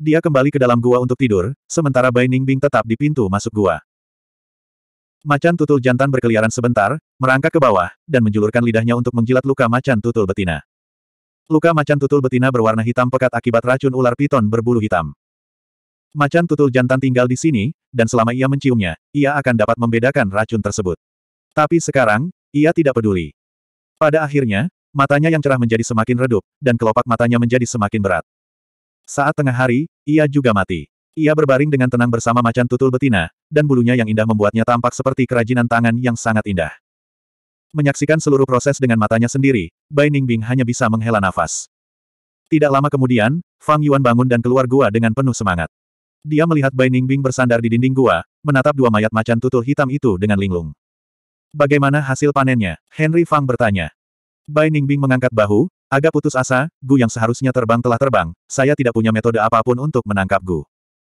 Dia kembali ke dalam gua untuk tidur, sementara Bai Ningbing tetap di pintu masuk gua. Macan tutul jantan berkeliaran sebentar, merangkak ke bawah, dan menjulurkan lidahnya untuk menjilat luka macan tutul betina. Luka macan tutul betina berwarna hitam pekat akibat racun ular piton berbulu hitam. Macan tutul jantan tinggal di sini, dan selama ia menciumnya, ia akan dapat membedakan racun tersebut. Tapi sekarang, ia tidak peduli. Pada akhirnya, matanya yang cerah menjadi semakin redup, dan kelopak matanya menjadi semakin berat. Saat tengah hari, ia juga mati. Ia berbaring dengan tenang bersama macan tutul betina, dan bulunya yang indah membuatnya tampak seperti kerajinan tangan yang sangat indah. Menyaksikan seluruh proses dengan matanya sendiri, Bai Ningbing hanya bisa menghela nafas. Tidak lama kemudian, Fang Yuan bangun dan keluar gua dengan penuh semangat. Dia melihat Bai Ningbing bersandar di dinding gua, menatap dua mayat macan tutul hitam itu dengan linglung. Bagaimana hasil panennya? Henry Fang bertanya. Bai Ningbing mengangkat bahu, Agak putus asa, Gu yang seharusnya terbang telah terbang, saya tidak punya metode apapun untuk menangkap Gu.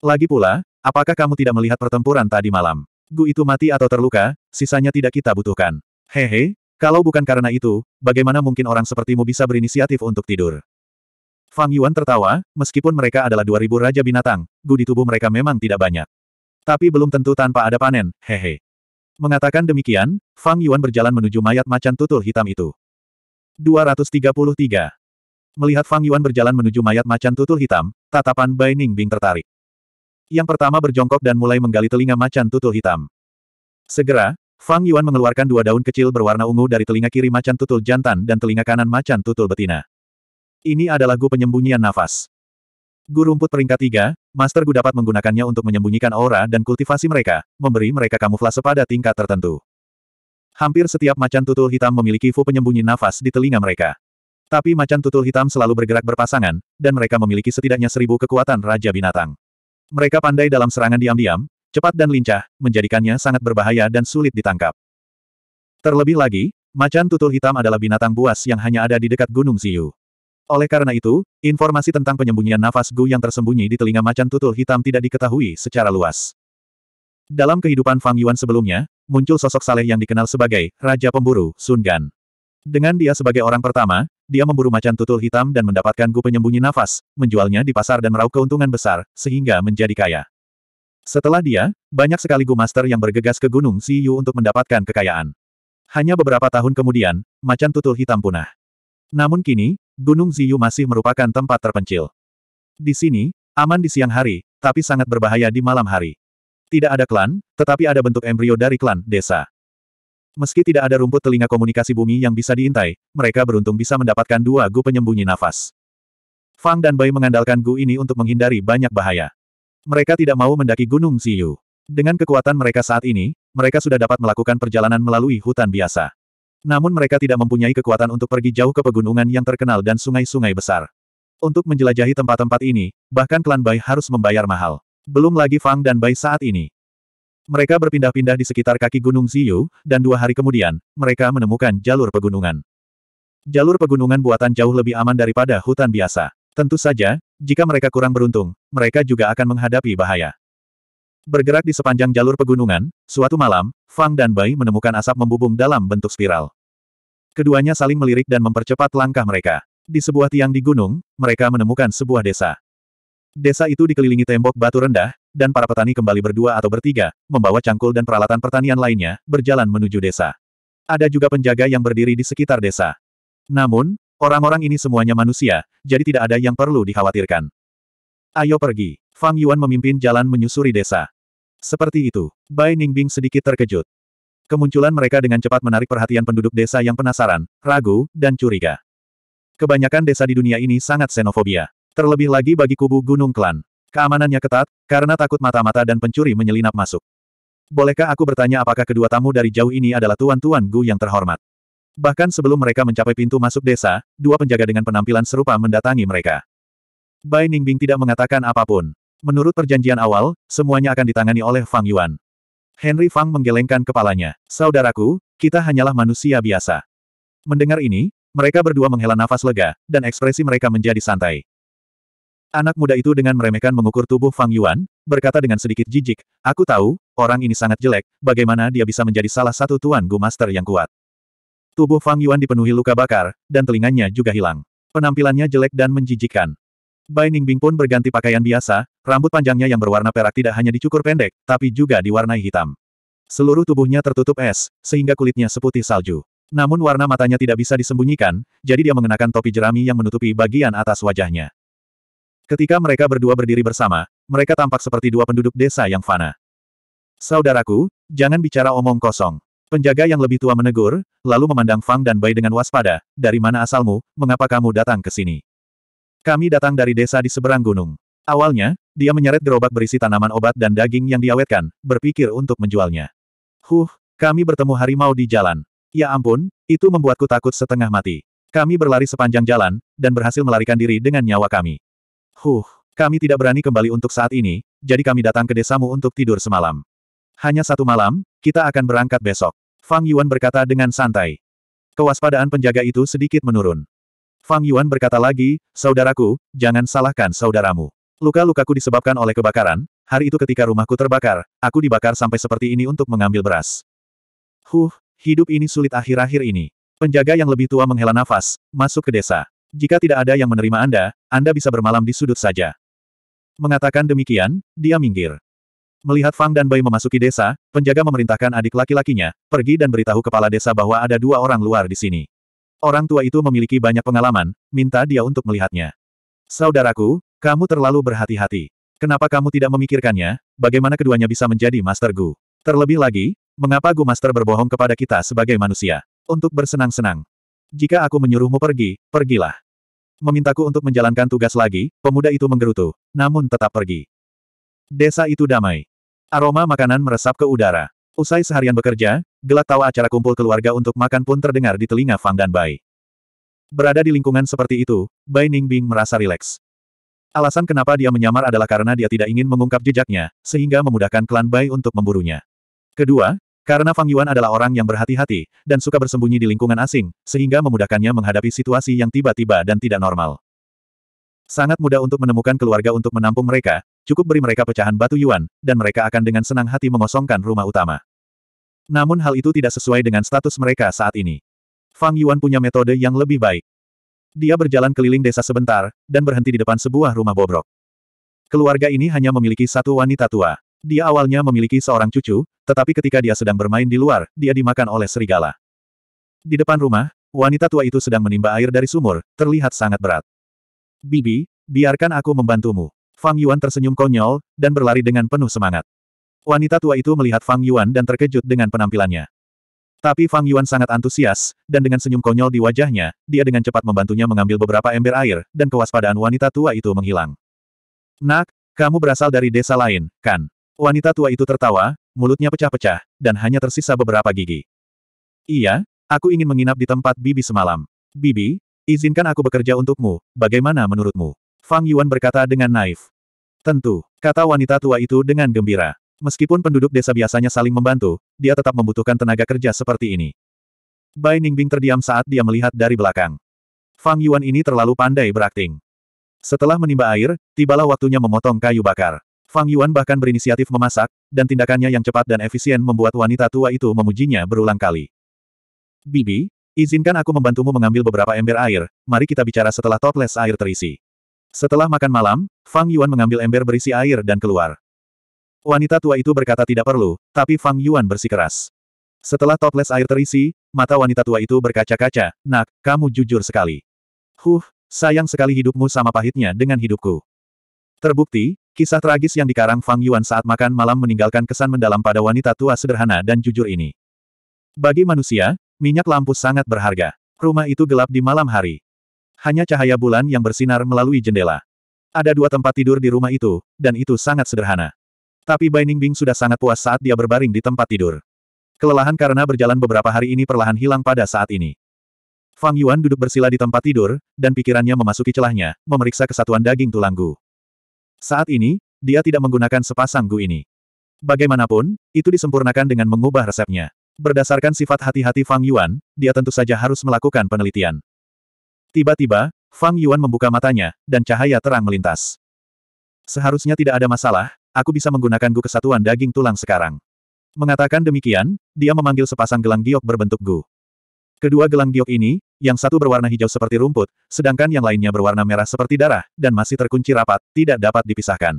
Lagi pula, apakah kamu tidak melihat pertempuran tadi malam? Gu itu mati atau terluka, sisanya tidak kita butuhkan. Hehe, kalau bukan karena itu, bagaimana mungkin orang sepertimu bisa berinisiatif untuk tidur? Fang Yuan tertawa, meskipun mereka adalah 2000 Raja Binatang, Gu di tubuh mereka memang tidak banyak. Tapi belum tentu tanpa ada panen, hehe. Mengatakan demikian, Fang Yuan berjalan menuju mayat macan tutul hitam itu. 233. Melihat Fang Yuan berjalan menuju mayat macan tutul hitam, tatapan Bai Ning Bing tertarik. Yang pertama berjongkok dan mulai menggali telinga macan tutul hitam. Segera, Fang Yuan mengeluarkan dua daun kecil berwarna ungu dari telinga kiri macan tutul jantan dan telinga kanan macan tutul betina. Ini adalah gu penyembunyian nafas. Gu rumput peringkat tiga, Master Gu dapat menggunakannya untuk menyembunyikan aura dan kultivasi mereka, memberi mereka kamuflase pada tingkat tertentu. Hampir setiap macan tutul hitam memiliki fu penyembunyi nafas di telinga mereka. Tapi macan tutul hitam selalu bergerak berpasangan, dan mereka memiliki setidaknya seribu kekuatan Raja Binatang. Mereka pandai dalam serangan diam-diam, cepat dan lincah, menjadikannya sangat berbahaya dan sulit ditangkap. Terlebih lagi, macan tutul hitam adalah binatang buas yang hanya ada di dekat Gunung Ziyu. Oleh karena itu, informasi tentang penyembunyian nafas Gu yang tersembunyi di telinga macan tutul hitam tidak diketahui secara luas. Dalam kehidupan Fang Yuan sebelumnya, muncul sosok Saleh yang dikenal sebagai Raja Pemburu, Sungan. Dengan dia sebagai orang pertama, dia memburu macan tutul hitam dan mendapatkan gu penyembunyi nafas, menjualnya di pasar dan meraup keuntungan besar, sehingga menjadi kaya. Setelah dia, banyak sekali gu master yang bergegas ke Gunung Siyu untuk mendapatkan kekayaan. Hanya beberapa tahun kemudian, macan tutul hitam punah. Namun kini, Gunung Ziyu masih merupakan tempat terpencil. Di sini, aman di siang hari, tapi sangat berbahaya di malam hari. Tidak ada klan, tetapi ada bentuk embrio dari klan desa. Meski tidak ada rumput telinga komunikasi bumi yang bisa diintai, mereka beruntung bisa mendapatkan dua gu penyembunyi nafas. Fang dan Bai mengandalkan gu ini untuk menghindari banyak bahaya. Mereka tidak mau mendaki Gunung Ziyu. Dengan kekuatan mereka saat ini, mereka sudah dapat melakukan perjalanan melalui hutan biasa. Namun mereka tidak mempunyai kekuatan untuk pergi jauh ke pegunungan yang terkenal dan sungai-sungai besar. Untuk menjelajahi tempat-tempat ini, bahkan klan Bai harus membayar mahal. Belum lagi Fang dan Bai saat ini. Mereka berpindah-pindah di sekitar kaki Gunung Ziyu, dan dua hari kemudian, mereka menemukan jalur pegunungan. Jalur pegunungan buatan jauh lebih aman daripada hutan biasa. Tentu saja, jika mereka kurang beruntung, mereka juga akan menghadapi bahaya. Bergerak di sepanjang jalur pegunungan, suatu malam, Fang dan Bai menemukan asap membubung dalam bentuk spiral. Keduanya saling melirik dan mempercepat langkah mereka. Di sebuah tiang di gunung, mereka menemukan sebuah desa. Desa itu dikelilingi tembok batu rendah, dan para petani kembali berdua atau bertiga, membawa cangkul dan peralatan pertanian lainnya, berjalan menuju desa. Ada juga penjaga yang berdiri di sekitar desa. Namun, orang-orang ini semuanya manusia, jadi tidak ada yang perlu dikhawatirkan. Ayo pergi. Fang Yuan memimpin jalan menyusuri desa. Seperti itu, Bai Ningbing sedikit terkejut. Kemunculan mereka dengan cepat menarik perhatian penduduk desa yang penasaran, ragu, dan curiga. Kebanyakan desa di dunia ini sangat xenofobia. Terlebih lagi bagi kubu Gunung Klan. Keamanannya ketat, karena takut mata-mata dan pencuri menyelinap masuk. Bolehkah aku bertanya apakah kedua tamu dari jauh ini adalah tuan-tuan Gu yang terhormat? Bahkan sebelum mereka mencapai pintu masuk desa, dua penjaga dengan penampilan serupa mendatangi mereka. Bai Ningbing tidak mengatakan apapun. Menurut perjanjian awal, semuanya akan ditangani oleh Fang Yuan. Henry Fang menggelengkan kepalanya. Saudaraku, kita hanyalah manusia biasa. Mendengar ini, mereka berdua menghela nafas lega, dan ekspresi mereka menjadi santai. Anak muda itu dengan meremehkan mengukur tubuh Fang Yuan, berkata dengan sedikit jijik, Aku tahu, orang ini sangat jelek, bagaimana dia bisa menjadi salah satu Tuan Gu Master yang kuat. Tubuh Fang Yuan dipenuhi luka bakar, dan telinganya juga hilang. Penampilannya jelek dan menjijikan. Bai Ningbing pun berganti pakaian biasa, rambut panjangnya yang berwarna perak tidak hanya dicukur pendek, tapi juga diwarnai hitam. Seluruh tubuhnya tertutup es, sehingga kulitnya seputih salju. Namun warna matanya tidak bisa disembunyikan, jadi dia mengenakan topi jerami yang menutupi bagian atas wajahnya. Ketika mereka berdua berdiri bersama, mereka tampak seperti dua penduduk desa yang fana. Saudaraku, jangan bicara omong kosong. Penjaga yang lebih tua menegur, lalu memandang Fang dan Bai dengan waspada, dari mana asalmu, mengapa kamu datang ke sini? Kami datang dari desa di seberang gunung. Awalnya, dia menyeret gerobak berisi tanaman obat dan daging yang diawetkan, berpikir untuk menjualnya. Huh, kami bertemu harimau di jalan. Ya ampun, itu membuatku takut setengah mati. Kami berlari sepanjang jalan, dan berhasil melarikan diri dengan nyawa kami. Huh, kami tidak berani kembali untuk saat ini, jadi kami datang ke desamu untuk tidur semalam. Hanya satu malam, kita akan berangkat besok. Fang Yuan berkata dengan santai. Kewaspadaan penjaga itu sedikit menurun. Fang Yuan berkata lagi, Saudaraku, jangan salahkan saudaramu. Luka-lukaku disebabkan oleh kebakaran, hari itu ketika rumahku terbakar, aku dibakar sampai seperti ini untuk mengambil beras. Huh, hidup ini sulit akhir-akhir ini. Penjaga yang lebih tua menghela nafas, masuk ke desa. Jika tidak ada yang menerima Anda, Anda bisa bermalam di sudut saja. Mengatakan demikian, dia minggir. Melihat Fang dan Bai memasuki desa, penjaga memerintahkan adik laki-lakinya, pergi dan beritahu kepala desa bahwa ada dua orang luar di sini. Orang tua itu memiliki banyak pengalaman, minta dia untuk melihatnya. Saudaraku, kamu terlalu berhati-hati. Kenapa kamu tidak memikirkannya, bagaimana keduanya bisa menjadi Master Gu? Terlebih lagi, mengapa Gu Master berbohong kepada kita sebagai manusia? Untuk bersenang-senang, jika aku menyuruhmu pergi, pergilah. Memintaku untuk menjalankan tugas lagi, pemuda itu menggerutu, namun tetap pergi. Desa itu damai. Aroma makanan meresap ke udara. Usai seharian bekerja, gelak tawa acara kumpul keluarga untuk makan pun terdengar di telinga Fang dan Bai. Berada di lingkungan seperti itu, Bai Ningbing merasa rileks. Alasan kenapa dia menyamar adalah karena dia tidak ingin mengungkap jejaknya, sehingga memudahkan klan Bai untuk memburunya. Kedua, karena Fang Yuan adalah orang yang berhati-hati, dan suka bersembunyi di lingkungan asing, sehingga memudahkannya menghadapi situasi yang tiba-tiba dan tidak normal. Sangat mudah untuk menemukan keluarga untuk menampung mereka, cukup beri mereka pecahan batu Yuan, dan mereka akan dengan senang hati mengosongkan rumah utama. Namun hal itu tidak sesuai dengan status mereka saat ini. Fang Yuan punya metode yang lebih baik. Dia berjalan keliling desa sebentar, dan berhenti di depan sebuah rumah bobrok. Keluarga ini hanya memiliki satu wanita tua. Dia awalnya memiliki seorang cucu, tetapi ketika dia sedang bermain di luar, dia dimakan oleh serigala. Di depan rumah, wanita tua itu sedang menimba air dari sumur, terlihat sangat berat. Bibi, biarkan aku membantumu. Fang Yuan tersenyum konyol, dan berlari dengan penuh semangat. Wanita tua itu melihat Fang Yuan dan terkejut dengan penampilannya. Tapi Fang Yuan sangat antusias, dan dengan senyum konyol di wajahnya, dia dengan cepat membantunya mengambil beberapa ember air, dan kewaspadaan wanita tua itu menghilang. Nak, kamu berasal dari desa lain, kan? Wanita tua itu tertawa, mulutnya pecah-pecah, dan hanya tersisa beberapa gigi. Iya, aku ingin menginap di tempat Bibi semalam. Bibi, izinkan aku bekerja untukmu, bagaimana menurutmu? Fang Yuan berkata dengan naif. Tentu, kata wanita tua itu dengan gembira. Meskipun penduduk desa biasanya saling membantu, dia tetap membutuhkan tenaga kerja seperti ini. Bai Ningbing terdiam saat dia melihat dari belakang. Fang Yuan ini terlalu pandai berakting. Setelah menimba air, tibalah waktunya memotong kayu bakar. Fang Yuan bahkan berinisiatif memasak, dan tindakannya yang cepat dan efisien membuat wanita tua itu memujinya berulang kali. Bibi, izinkan aku membantumu mengambil beberapa ember air, mari kita bicara setelah toples air terisi. Setelah makan malam, Fang Yuan mengambil ember berisi air dan keluar. Wanita tua itu berkata tidak perlu, tapi Fang Yuan bersikeras. Setelah toples air terisi, mata wanita tua itu berkaca-kaca, nak, kamu jujur sekali. Huh, sayang sekali hidupmu sama pahitnya dengan hidupku. Terbukti, Kisah tragis yang dikarang Fang Yuan saat makan malam meninggalkan kesan mendalam pada wanita tua sederhana dan jujur ini. Bagi manusia, minyak lampu sangat berharga. Rumah itu gelap di malam hari. Hanya cahaya bulan yang bersinar melalui jendela. Ada dua tempat tidur di rumah itu, dan itu sangat sederhana. Tapi Bai Ningbing sudah sangat puas saat dia berbaring di tempat tidur. Kelelahan karena berjalan beberapa hari ini perlahan hilang pada saat ini. Fang Yuan duduk bersila di tempat tidur, dan pikirannya memasuki celahnya, memeriksa kesatuan daging tulanggu. Saat ini, dia tidak menggunakan sepasang gu ini. Bagaimanapun, itu disempurnakan dengan mengubah resepnya. Berdasarkan sifat hati-hati Fang Yuan, dia tentu saja harus melakukan penelitian. Tiba-tiba, Fang Yuan membuka matanya, dan cahaya terang melintas. Seharusnya tidak ada masalah, aku bisa menggunakan gu kesatuan daging tulang sekarang. Mengatakan demikian, dia memanggil sepasang gelang giok berbentuk gu. Kedua gelang giok ini, yang satu berwarna hijau seperti rumput, sedangkan yang lainnya berwarna merah seperti darah, dan masih terkunci rapat, tidak dapat dipisahkan.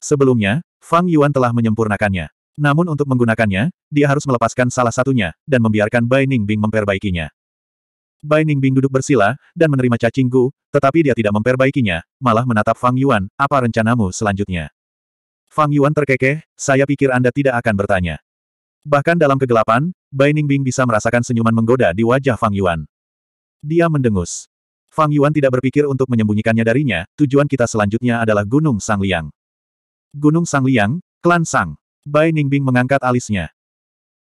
Sebelumnya, Fang Yuan telah menyempurnakannya. Namun untuk menggunakannya, dia harus melepaskan salah satunya, dan membiarkan Bai Ningbing memperbaikinya. Bai Ningbing duduk bersila, dan menerima cacing gu, tetapi dia tidak memperbaikinya, malah menatap Fang Yuan, apa rencanamu selanjutnya? Fang Yuan terkekeh, saya pikir Anda tidak akan bertanya. Bahkan dalam kegelapan, Bai Ningbing bisa merasakan senyuman menggoda di wajah Fang Yuan. Dia mendengus. Fang Yuan tidak berpikir untuk menyembunyikannya darinya, tujuan kita selanjutnya adalah Gunung Sang Liang. Gunung Sang Liang, Klan Sang. Bai Ningbing mengangkat alisnya.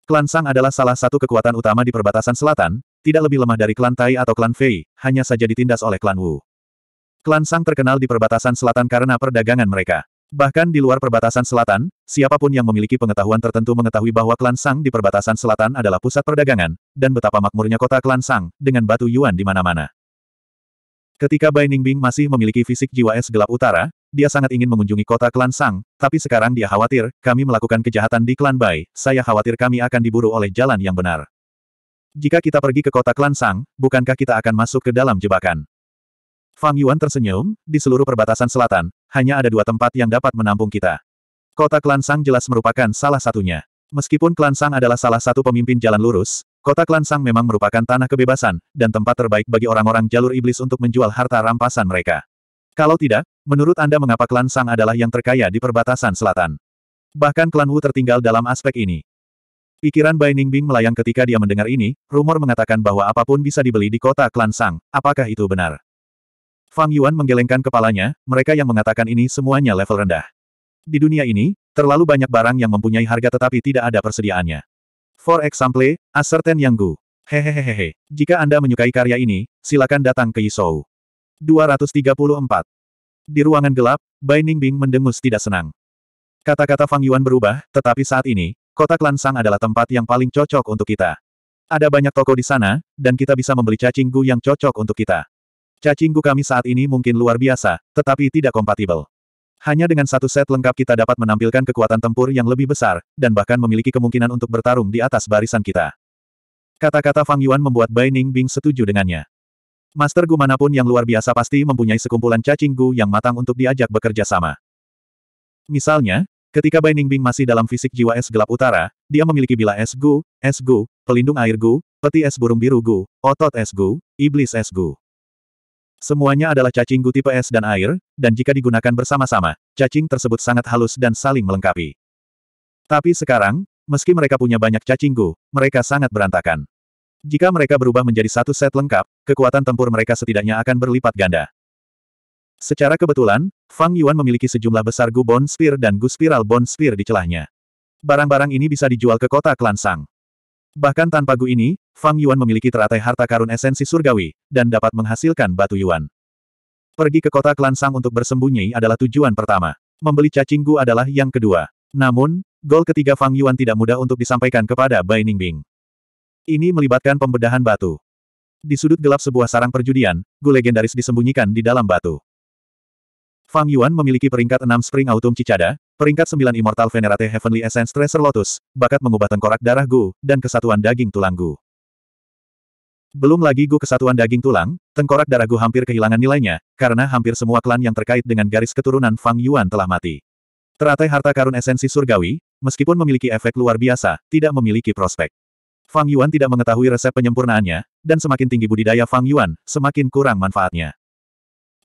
Klan Sang adalah salah satu kekuatan utama di perbatasan selatan, tidak lebih lemah dari klan Tai atau klan Fei, hanya saja ditindas oleh klan Wu. Klan Sang terkenal di perbatasan selatan karena perdagangan mereka. Bahkan di luar perbatasan selatan, siapapun yang memiliki pengetahuan tertentu mengetahui bahwa klan Sang di perbatasan selatan adalah pusat perdagangan, dan betapa makmurnya kota klan Sang, dengan batu yuan di mana-mana. Ketika Bai Ningbing masih memiliki fisik jiwa es gelap utara, dia sangat ingin mengunjungi kota klan Sang, tapi sekarang dia khawatir, kami melakukan kejahatan di klan Bai, saya khawatir kami akan diburu oleh jalan yang benar. Jika kita pergi ke kota klan Sang, bukankah kita akan masuk ke dalam jebakan? Fang Yuan tersenyum, di seluruh perbatasan selatan, hanya ada dua tempat yang dapat menampung kita. Kota Klan Sang jelas merupakan salah satunya. Meskipun Klan Sang adalah salah satu pemimpin jalan lurus, kota Klan Sang memang merupakan tanah kebebasan, dan tempat terbaik bagi orang-orang jalur iblis untuk menjual harta rampasan mereka. Kalau tidak, menurut Anda mengapa Klan Sang adalah yang terkaya di perbatasan selatan? Bahkan Klan Wu tertinggal dalam aspek ini. Pikiran Bai Ningbing melayang ketika dia mendengar ini, rumor mengatakan bahwa apapun bisa dibeli di kota Klan Sang, apakah itu benar? Fang Yuan menggelengkan kepalanya, mereka yang mengatakan ini semuanya level rendah. Di dunia ini, terlalu banyak barang yang mempunyai harga tetapi tidak ada persediaannya. For example, a certain yang gu. Hehehehe, jika Anda menyukai karya ini, silakan datang ke Yisou. 234. Di ruangan gelap, Bai Ningbing mendengus tidak senang. Kata-kata Fang Yuan berubah, tetapi saat ini, kota Lansang adalah tempat yang paling cocok untuk kita. Ada banyak toko di sana, dan kita bisa membeli cacing gu yang cocok untuk kita. Cacingku kami saat ini mungkin luar biasa, tetapi tidak kompatibel. Hanya dengan satu set lengkap kita dapat menampilkan kekuatan tempur yang lebih besar, dan bahkan memiliki kemungkinan untuk bertarung di atas barisan kita. Kata-kata Fang Yuan membuat Bai Ning Bing setuju dengannya. Master Gu manapun yang luar biasa pasti mempunyai sekumpulan cacing Gu yang matang untuk diajak bekerja sama. Misalnya, ketika Bai Ning Bing masih dalam fisik jiwa es gelap utara, dia memiliki bila es Gu, es Gu, pelindung air Gu, peti es burung biru Gu, otot es Gu, iblis es Gu. Semuanya adalah cacing guti PS dan air, dan jika digunakan bersama-sama, cacing tersebut sangat halus dan saling melengkapi. Tapi sekarang, meski mereka punya banyak cacing gu, mereka sangat berantakan. Jika mereka berubah menjadi satu set lengkap, kekuatan tempur mereka setidaknya akan berlipat ganda. Secara kebetulan, Fang Yuan memiliki sejumlah besar gu bone spear dan gu spiral bone spear di celahnya. Barang-barang ini bisa dijual ke kota Klansang. Bahkan tanpa Gu ini, Fang Yuan memiliki teratai harta karun esensi surgawi, dan dapat menghasilkan batu Yuan. Pergi ke kota klan Sang untuk bersembunyi adalah tujuan pertama. Membeli cacing Gu adalah yang kedua. Namun, gol ketiga Fang Yuan tidak mudah untuk disampaikan kepada Bai Ningbing. Ini melibatkan pembedahan batu. Di sudut gelap sebuah sarang perjudian, Gu legendaris disembunyikan di dalam batu. Fang Yuan memiliki peringkat 6 Spring Autumn Cicada, Peringkat 9 Immortal Venerate Heavenly Essence Treasure Lotus, bakat mengubah tengkorak darah Gu, dan kesatuan daging tulang Gu. Belum lagi Gu kesatuan daging tulang, tengkorak darah Gu hampir kehilangan nilainya, karena hampir semua klan yang terkait dengan garis keturunan Fang Yuan telah mati. Teratai harta karun esensi surgawi, meskipun memiliki efek luar biasa, tidak memiliki prospek. Fang Yuan tidak mengetahui resep penyempurnaannya, dan semakin tinggi budidaya Fang Yuan, semakin kurang manfaatnya.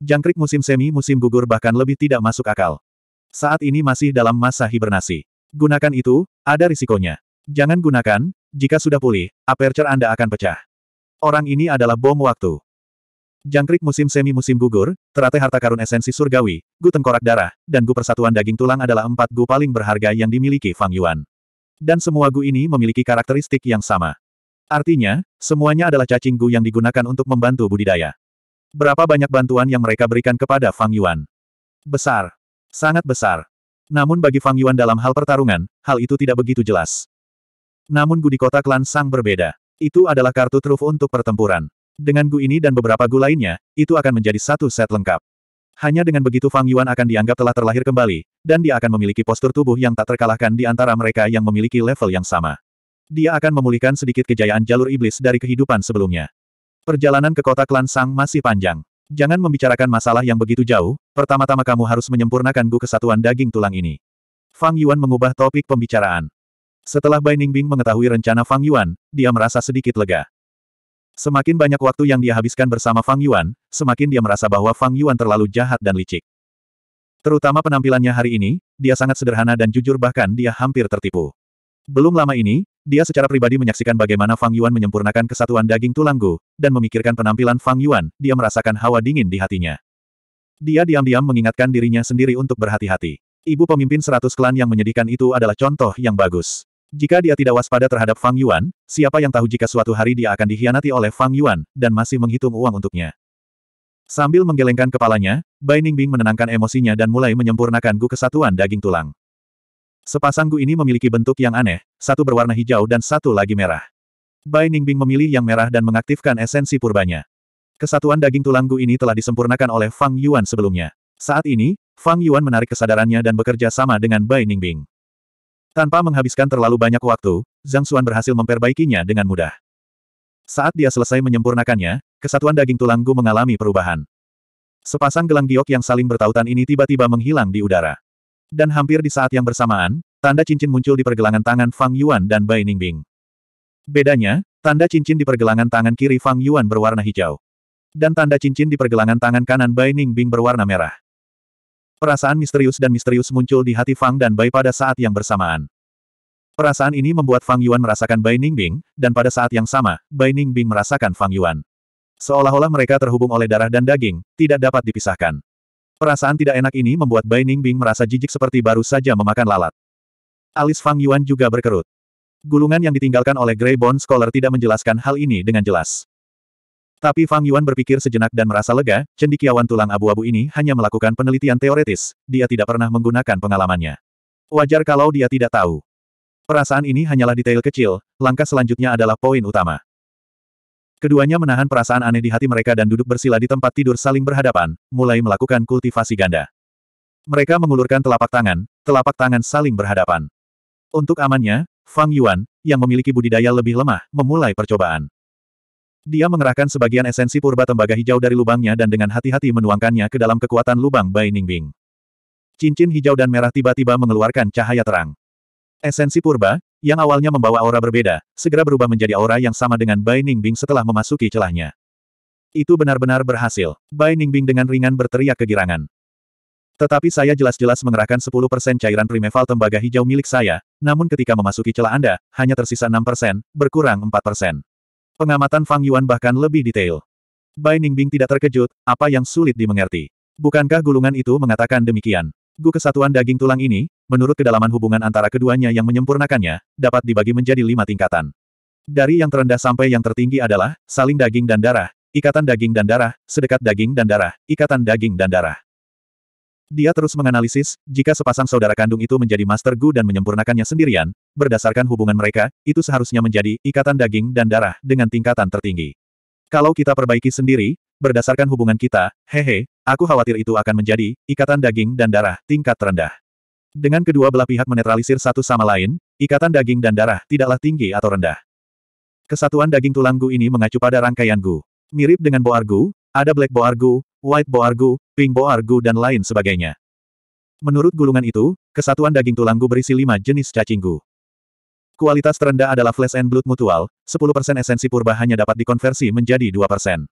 Jangkrik musim semi musim gugur bahkan lebih tidak masuk akal. Saat ini masih dalam masa hibernasi. Gunakan itu, ada risikonya. Jangan gunakan, jika sudah pulih, aperture Anda akan pecah. Orang ini adalah bom waktu. Jangkrik musim semi musim gugur, terate harta karun esensi surgawi, gu tengkorak darah, dan gu persatuan daging tulang adalah empat gu paling berharga yang dimiliki Fang Yuan. Dan semua gu ini memiliki karakteristik yang sama. Artinya, semuanya adalah cacing gu yang digunakan untuk membantu budidaya. Berapa banyak bantuan yang mereka berikan kepada Fang Yuan? Besar. Sangat besar. Namun bagi Fang Yuan dalam hal pertarungan, hal itu tidak begitu jelas. Namun Gu di kota klan Sang berbeda. Itu adalah kartu truf untuk pertempuran. Dengan Gu ini dan beberapa Gu lainnya, itu akan menjadi satu set lengkap. Hanya dengan begitu Fang Yuan akan dianggap telah terlahir kembali, dan dia akan memiliki postur tubuh yang tak terkalahkan di antara mereka yang memiliki level yang sama. Dia akan memulihkan sedikit kejayaan jalur iblis dari kehidupan sebelumnya. Perjalanan ke kota klan Sang masih panjang. Jangan membicarakan masalah yang begitu jauh, pertama-tama kamu harus menyempurnakan gu kesatuan daging tulang ini. Fang Yuan mengubah topik pembicaraan. Setelah Bai Ningbing mengetahui rencana Fang Yuan, dia merasa sedikit lega. Semakin banyak waktu yang dia habiskan bersama Fang Yuan, semakin dia merasa bahwa Fang Yuan terlalu jahat dan licik. Terutama penampilannya hari ini, dia sangat sederhana dan jujur bahkan dia hampir tertipu. Belum lama ini, dia secara pribadi menyaksikan bagaimana Fang Yuan menyempurnakan kesatuan daging tulanggu, dan memikirkan penampilan Fang Yuan, dia merasakan hawa dingin di hatinya. Dia diam-diam mengingatkan dirinya sendiri untuk berhati-hati. Ibu pemimpin seratus klan yang menyedihkan itu adalah contoh yang bagus. Jika dia tidak waspada terhadap Fang Yuan, siapa yang tahu jika suatu hari dia akan dikhianati oleh Fang Yuan, dan masih menghitung uang untuknya. Sambil menggelengkan kepalanya, Bai Ningbing menenangkan emosinya dan mulai menyempurnakan gu kesatuan daging tulang. Sepasang Gu ini memiliki bentuk yang aneh, satu berwarna hijau dan satu lagi merah. Bai Ningbing memilih yang merah dan mengaktifkan esensi purbanya. Kesatuan daging tulang Gu ini telah disempurnakan oleh Fang Yuan sebelumnya. Saat ini, Fang Yuan menarik kesadarannya dan bekerja sama dengan Bai Ningbing. Tanpa menghabiskan terlalu banyak waktu, Zhang Xuan berhasil memperbaikinya dengan mudah. Saat dia selesai menyempurnakannya, kesatuan daging tulang Gu mengalami perubahan. Sepasang gelang giok yang saling bertautan ini tiba-tiba menghilang di udara. Dan hampir di saat yang bersamaan, tanda cincin muncul di pergelangan tangan Fang Yuan dan Bai Ningbing. Bedanya, tanda cincin di pergelangan tangan kiri Fang Yuan berwarna hijau. Dan tanda cincin di pergelangan tangan kanan Bai Ningbing berwarna merah. Perasaan misterius dan misterius muncul di hati Fang dan Bai pada saat yang bersamaan. Perasaan ini membuat Fang Yuan merasakan Bai Ningbing, dan pada saat yang sama, Bai Ningbing merasakan Fang Yuan. Seolah-olah mereka terhubung oleh darah dan daging, tidak dapat dipisahkan. Perasaan tidak enak ini membuat Bai Ningbing merasa jijik seperti baru saja memakan lalat. Alis Fang Yuan juga berkerut. Gulungan yang ditinggalkan oleh Grey Bond Scholar tidak menjelaskan hal ini dengan jelas. Tapi Fang Yuan berpikir sejenak dan merasa lega, cendikiawan tulang abu-abu ini hanya melakukan penelitian teoretis, dia tidak pernah menggunakan pengalamannya. Wajar kalau dia tidak tahu. Perasaan ini hanyalah detail kecil, langkah selanjutnya adalah poin utama. Keduanya menahan perasaan aneh di hati mereka dan duduk bersila di tempat tidur saling berhadapan, mulai melakukan kultivasi ganda. Mereka mengulurkan telapak tangan, telapak tangan saling berhadapan. Untuk amannya, Fang Yuan, yang memiliki budidaya lebih lemah, memulai percobaan. Dia mengerahkan sebagian esensi purba tembaga hijau dari lubangnya dan dengan hati-hati menuangkannya ke dalam kekuatan lubang Bai Ningbing. Cincin hijau dan merah tiba-tiba mengeluarkan cahaya terang. Esensi purba, yang awalnya membawa aura berbeda, segera berubah menjadi aura yang sama dengan Bai Ningbing setelah memasuki celahnya. Itu benar-benar berhasil. Bai Ningbing dengan ringan berteriak kegirangan. Tetapi saya jelas-jelas mengerahkan 10% cairan primeval tembaga hijau milik saya, namun ketika memasuki celah Anda, hanya tersisa 6%, berkurang 4%. Pengamatan Fang Yuan bahkan lebih detail. Bai Ningbing tidak terkejut, apa yang sulit dimengerti. Bukankah gulungan itu mengatakan demikian? Gu kesatuan daging tulang ini, menurut kedalaman hubungan antara keduanya yang menyempurnakannya, dapat dibagi menjadi lima tingkatan. Dari yang terendah sampai yang tertinggi adalah, saling daging dan darah, ikatan daging dan darah, sedekat daging dan darah, ikatan daging dan darah. Dia terus menganalisis, jika sepasang saudara kandung itu menjadi Master Gu dan menyempurnakannya sendirian, berdasarkan hubungan mereka, itu seharusnya menjadi ikatan daging dan darah dengan tingkatan tertinggi. Kalau kita perbaiki sendiri, berdasarkan hubungan kita, hehe, aku khawatir itu akan menjadi ikatan daging dan darah tingkat terendah. Dengan kedua belah pihak menetralisir satu sama lain, ikatan daging dan darah tidaklah tinggi atau rendah. Kesatuan daging tulang Gu ini mengacu pada rangkaian Gu. Mirip dengan Boar Gu, ada Black Boar Gu, White Boar Gu, Pink Boar Gu dan lain sebagainya. Menurut gulungan itu, kesatuan daging tulang Gu berisi lima jenis cacing Gu. Kualitas terendah adalah flesh and blood mutual, 10% esensi purba hanya dapat dikonversi menjadi 2%.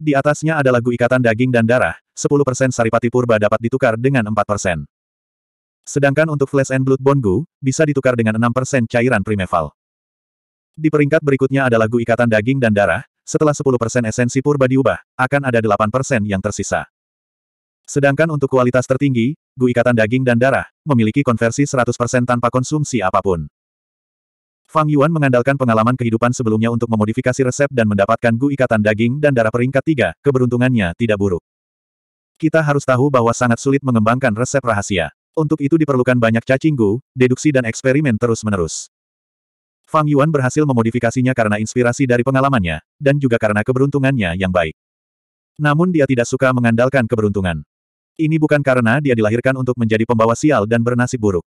Di atasnya adalah Gu ikatan daging dan darah, 10% saripati purba dapat ditukar dengan 4%. Sedangkan untuk Flesh and Blood Bone Gu bisa ditukar dengan 6% cairan primeval. Di peringkat berikutnya adalah Gu ikatan daging dan darah, setelah 10% esensi purba diubah, akan ada 8% yang tersisa. Sedangkan untuk kualitas tertinggi, gu ikatan daging dan darah, memiliki konversi 100% tanpa konsumsi apapun. Fang Yuan mengandalkan pengalaman kehidupan sebelumnya untuk memodifikasi resep dan mendapatkan gu ikatan daging dan darah peringkat 3, keberuntungannya tidak buruk. Kita harus tahu bahwa sangat sulit mengembangkan resep rahasia. Untuk itu diperlukan banyak cacinggu, deduksi dan eksperimen terus-menerus. Fang Yuan berhasil memodifikasinya karena inspirasi dari pengalamannya, dan juga karena keberuntungannya yang baik. Namun dia tidak suka mengandalkan keberuntungan. Ini bukan karena dia dilahirkan untuk menjadi pembawa sial dan bernasib buruk.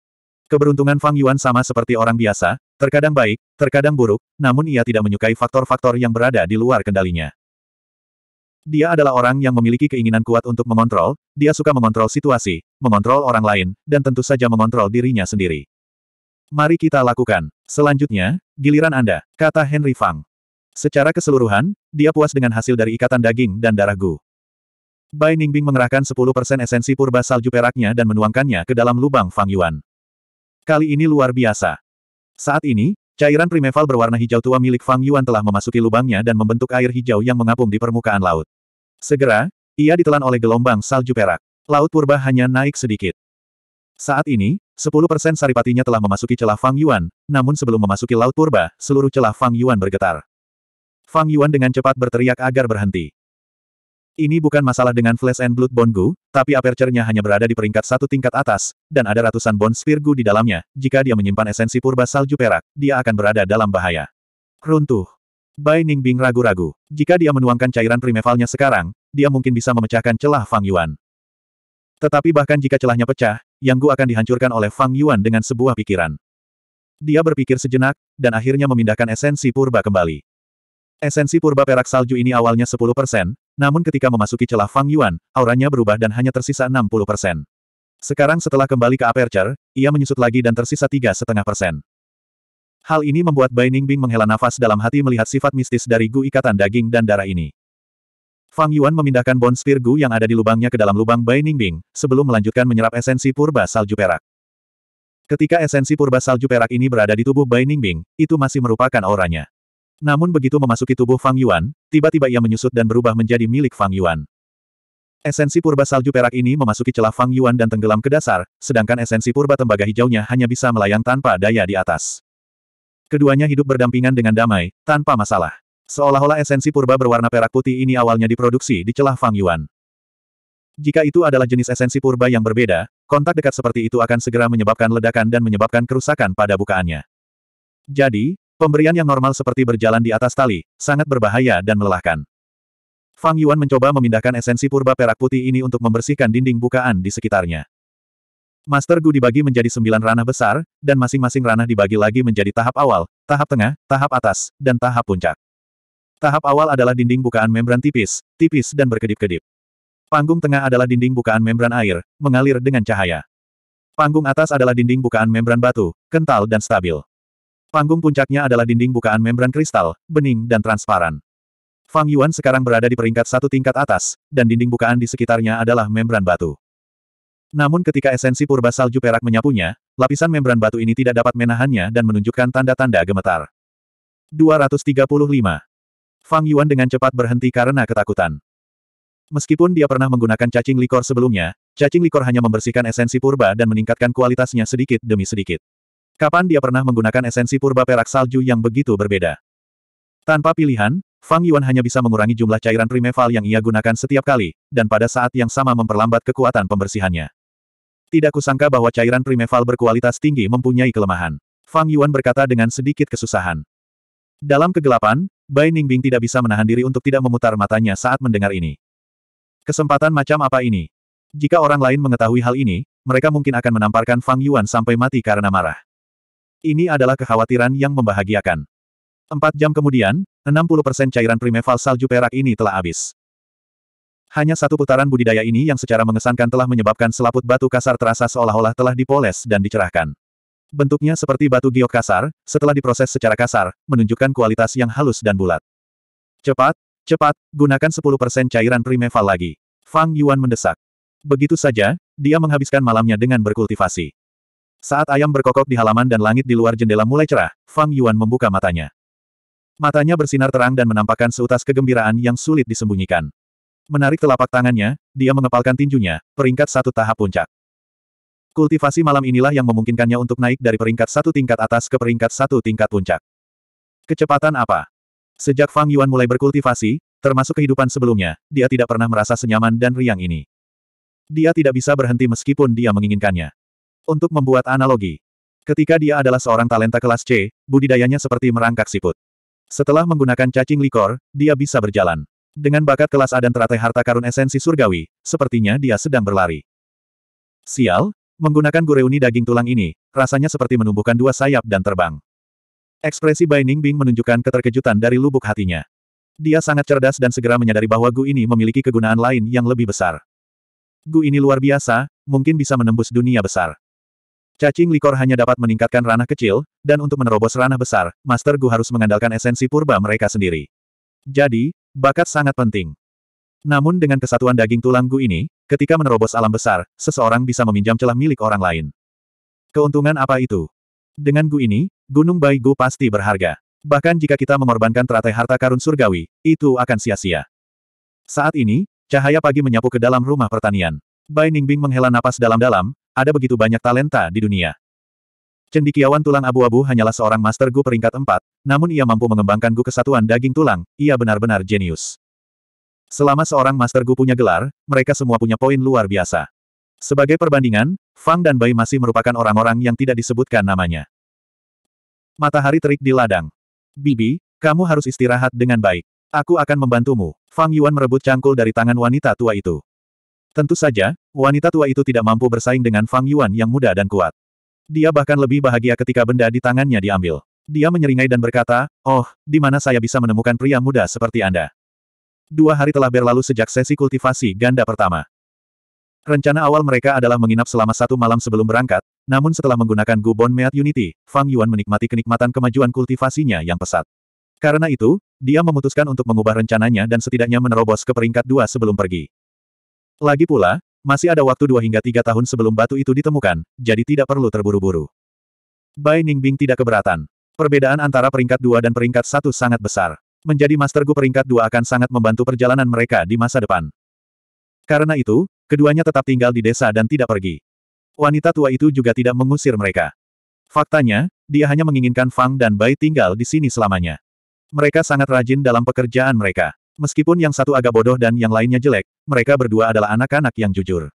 Keberuntungan Fang Yuan sama seperti orang biasa, terkadang baik, terkadang buruk, namun ia tidak menyukai faktor-faktor yang berada di luar kendalinya. Dia adalah orang yang memiliki keinginan kuat untuk mengontrol, dia suka mengontrol situasi, mengontrol orang lain, dan tentu saja mengontrol dirinya sendiri. Mari kita lakukan. Selanjutnya, giliran Anda, kata Henry Fang. Secara keseluruhan, dia puas dengan hasil dari ikatan daging dan darah Gu. Bai Ningbing mengerahkan 10% esensi purba salju peraknya dan menuangkannya ke dalam lubang Fang Yuan. Kali ini luar biasa. Saat ini, cairan primeval berwarna hijau tua milik Fang Yuan telah memasuki lubangnya dan membentuk air hijau yang mengapung di permukaan laut. Segera, ia ditelan oleh gelombang salju perak. Laut purba hanya naik sedikit. Saat ini, 10% saripatinya telah memasuki celah Fang Yuan, namun sebelum memasuki laut purba, seluruh celah Fang Yuan bergetar. Fang Yuan dengan cepat berteriak agar berhenti. Ini bukan masalah dengan Flash and Blood Bongu, tapi aperture-nya hanya berada di peringkat satu tingkat atas, dan ada ratusan Bon Spear Gu di dalamnya, jika dia menyimpan esensi purba salju perak, dia akan berada dalam bahaya. Runtuh. Bai Ningbing ragu-ragu. Jika dia menuangkan cairan primevalnya sekarang, dia mungkin bisa memecahkan celah Fang Yuan. Tetapi bahkan jika celahnya pecah, Yang Gu akan dihancurkan oleh Fang Yuan dengan sebuah pikiran. Dia berpikir sejenak, dan akhirnya memindahkan esensi purba kembali. Esensi purba perak salju ini awalnya 10%, namun ketika memasuki celah Fang Yuan, auranya berubah dan hanya tersisa 60%. Sekarang setelah kembali ke aperture, ia menyusut lagi dan tersisa tiga setengah persen. Hal ini membuat Bai Ningbing menghela nafas dalam hati melihat sifat mistis dari Gu ikatan daging dan darah ini. Fang Yuan memindahkan bon spear Gu yang ada di lubangnya ke dalam lubang Bai Ningbing, sebelum melanjutkan menyerap esensi purba salju perak. Ketika esensi purba salju perak ini berada di tubuh Bai Ningbing, itu masih merupakan auranya. Namun begitu memasuki tubuh Fang Yuan, tiba-tiba ia menyusut dan berubah menjadi milik Fang Yuan. Esensi purba salju perak ini memasuki celah Fang Yuan dan tenggelam ke dasar, sedangkan esensi purba tembaga hijaunya hanya bisa melayang tanpa daya di atas. Keduanya hidup berdampingan dengan damai, tanpa masalah. Seolah-olah esensi purba berwarna perak putih ini awalnya diproduksi di celah Fang Yuan. Jika itu adalah jenis esensi purba yang berbeda, kontak dekat seperti itu akan segera menyebabkan ledakan dan menyebabkan kerusakan pada bukaannya. Jadi, pemberian yang normal seperti berjalan di atas tali, sangat berbahaya dan melelahkan. Fang Yuan mencoba memindahkan esensi purba perak putih ini untuk membersihkan dinding bukaan di sekitarnya. Master Gu dibagi menjadi sembilan ranah besar, dan masing-masing ranah dibagi lagi menjadi tahap awal, tahap tengah, tahap atas, dan tahap puncak. Tahap awal adalah dinding bukaan membran tipis, tipis dan berkedip-kedip. Panggung tengah adalah dinding bukaan membran air, mengalir dengan cahaya. Panggung atas adalah dinding bukaan membran batu, kental dan stabil. Panggung puncaknya adalah dinding bukaan membran kristal, bening dan transparan. Fang Yuan sekarang berada di peringkat satu tingkat atas, dan dinding bukaan di sekitarnya adalah membran batu. Namun ketika esensi purba salju perak menyapunya, lapisan membran batu ini tidak dapat menahannya dan menunjukkan tanda-tanda gemetar. 235. Fang Yuan dengan cepat berhenti karena ketakutan. Meskipun dia pernah menggunakan cacing likor sebelumnya, cacing likor hanya membersihkan esensi purba dan meningkatkan kualitasnya sedikit demi sedikit. Kapan dia pernah menggunakan esensi purba perak salju yang begitu berbeda? Tanpa pilihan, Fang Yuan hanya bisa mengurangi jumlah cairan primeval yang ia gunakan setiap kali, dan pada saat yang sama memperlambat kekuatan pembersihannya. Tidak kusangka bahwa cairan primeval berkualitas tinggi mempunyai kelemahan. Fang Yuan berkata dengan sedikit kesusahan. Dalam kegelapan, Bai Ningbing tidak bisa menahan diri untuk tidak memutar matanya saat mendengar ini. Kesempatan macam apa ini? Jika orang lain mengetahui hal ini, mereka mungkin akan menamparkan Fang Yuan sampai mati karena marah. Ini adalah kekhawatiran yang membahagiakan. Empat jam kemudian, 60% cairan primeval salju perak ini telah habis. Hanya satu putaran budidaya ini yang secara mengesankan telah menyebabkan selaput batu kasar terasa seolah-olah telah dipoles dan dicerahkan. Bentuknya seperti batu giok kasar, setelah diproses secara kasar, menunjukkan kualitas yang halus dan bulat. Cepat, cepat, gunakan 10% cairan primeval lagi. Fang Yuan mendesak. Begitu saja, dia menghabiskan malamnya dengan berkultivasi. Saat ayam berkokok di halaman dan langit di luar jendela mulai cerah, Fang Yuan membuka matanya. Matanya bersinar terang dan menampakkan seutas kegembiraan yang sulit disembunyikan. Menarik telapak tangannya, dia mengepalkan tinjunya, peringkat satu tahap puncak. Kultivasi malam inilah yang memungkinkannya untuk naik dari peringkat satu tingkat atas ke peringkat satu tingkat puncak. Kecepatan apa? Sejak Fang Yuan mulai berkultivasi, termasuk kehidupan sebelumnya, dia tidak pernah merasa senyaman dan riang ini. Dia tidak bisa berhenti meskipun dia menginginkannya. Untuk membuat analogi, ketika dia adalah seorang talenta kelas C, budidayanya seperti merangkak siput. Setelah menggunakan cacing likor, dia bisa berjalan. Dengan bakat kelas A dan teratai harta karun esensi surgawi, sepertinya dia sedang berlari. Sial, menggunakan gureuni daging tulang ini, rasanya seperti menumbuhkan dua sayap dan terbang. Ekspresi Bai Ningbing menunjukkan keterkejutan dari lubuk hatinya. Dia sangat cerdas dan segera menyadari bahwa Gu ini memiliki kegunaan lain yang lebih besar. Gu ini luar biasa, mungkin bisa menembus dunia besar. Cacing likor hanya dapat meningkatkan ranah kecil, dan untuk menerobos ranah besar, Master Gu harus mengandalkan esensi purba mereka sendiri. Jadi, Bakat sangat penting. Namun dengan kesatuan daging tulang Gu ini, ketika menerobos alam besar, seseorang bisa meminjam celah milik orang lain. Keuntungan apa itu? Dengan Gu ini, Gunung Bai Gu pasti berharga. Bahkan jika kita mengorbankan teratai harta karun surgawi, itu akan sia-sia. Saat ini, cahaya pagi menyapu ke dalam rumah pertanian. Bai Ningbing menghela napas dalam-dalam, ada begitu banyak talenta di dunia. Cendikiawan tulang abu-abu hanyalah seorang Master Gu peringkat 4, namun ia mampu mengembangkan Gu kesatuan daging tulang, ia benar-benar jenius. Selama seorang Master Gu punya gelar, mereka semua punya poin luar biasa. Sebagai perbandingan, Fang dan Bai masih merupakan orang-orang yang tidak disebutkan namanya. Matahari terik di ladang. Bibi, kamu harus istirahat dengan baik. Aku akan membantumu. Fang Yuan merebut cangkul dari tangan wanita tua itu. Tentu saja, wanita tua itu tidak mampu bersaing dengan Fang Yuan yang muda dan kuat. Dia bahkan lebih bahagia ketika benda di tangannya diambil. Dia menyeringai dan berkata, Oh, di mana saya bisa menemukan pria muda seperti Anda? Dua hari telah berlalu sejak sesi kultivasi ganda pertama. Rencana awal mereka adalah menginap selama satu malam sebelum berangkat, namun setelah menggunakan Gubon Meat Unity, Fang Yuan menikmati kenikmatan kemajuan kultivasinya yang pesat. Karena itu, dia memutuskan untuk mengubah rencananya dan setidaknya menerobos ke peringkat dua sebelum pergi. Lagi pula, masih ada waktu dua hingga tiga tahun sebelum batu itu ditemukan, jadi tidak perlu terburu-buru. Bai Ningbing tidak keberatan. Perbedaan antara peringkat dua dan peringkat satu sangat besar. Menjadi Master Gu peringkat dua akan sangat membantu perjalanan mereka di masa depan. Karena itu, keduanya tetap tinggal di desa dan tidak pergi. Wanita tua itu juga tidak mengusir mereka. Faktanya, dia hanya menginginkan Fang dan Bai tinggal di sini selamanya. Mereka sangat rajin dalam pekerjaan mereka. Meskipun yang satu agak bodoh dan yang lainnya jelek, mereka berdua adalah anak-anak yang jujur.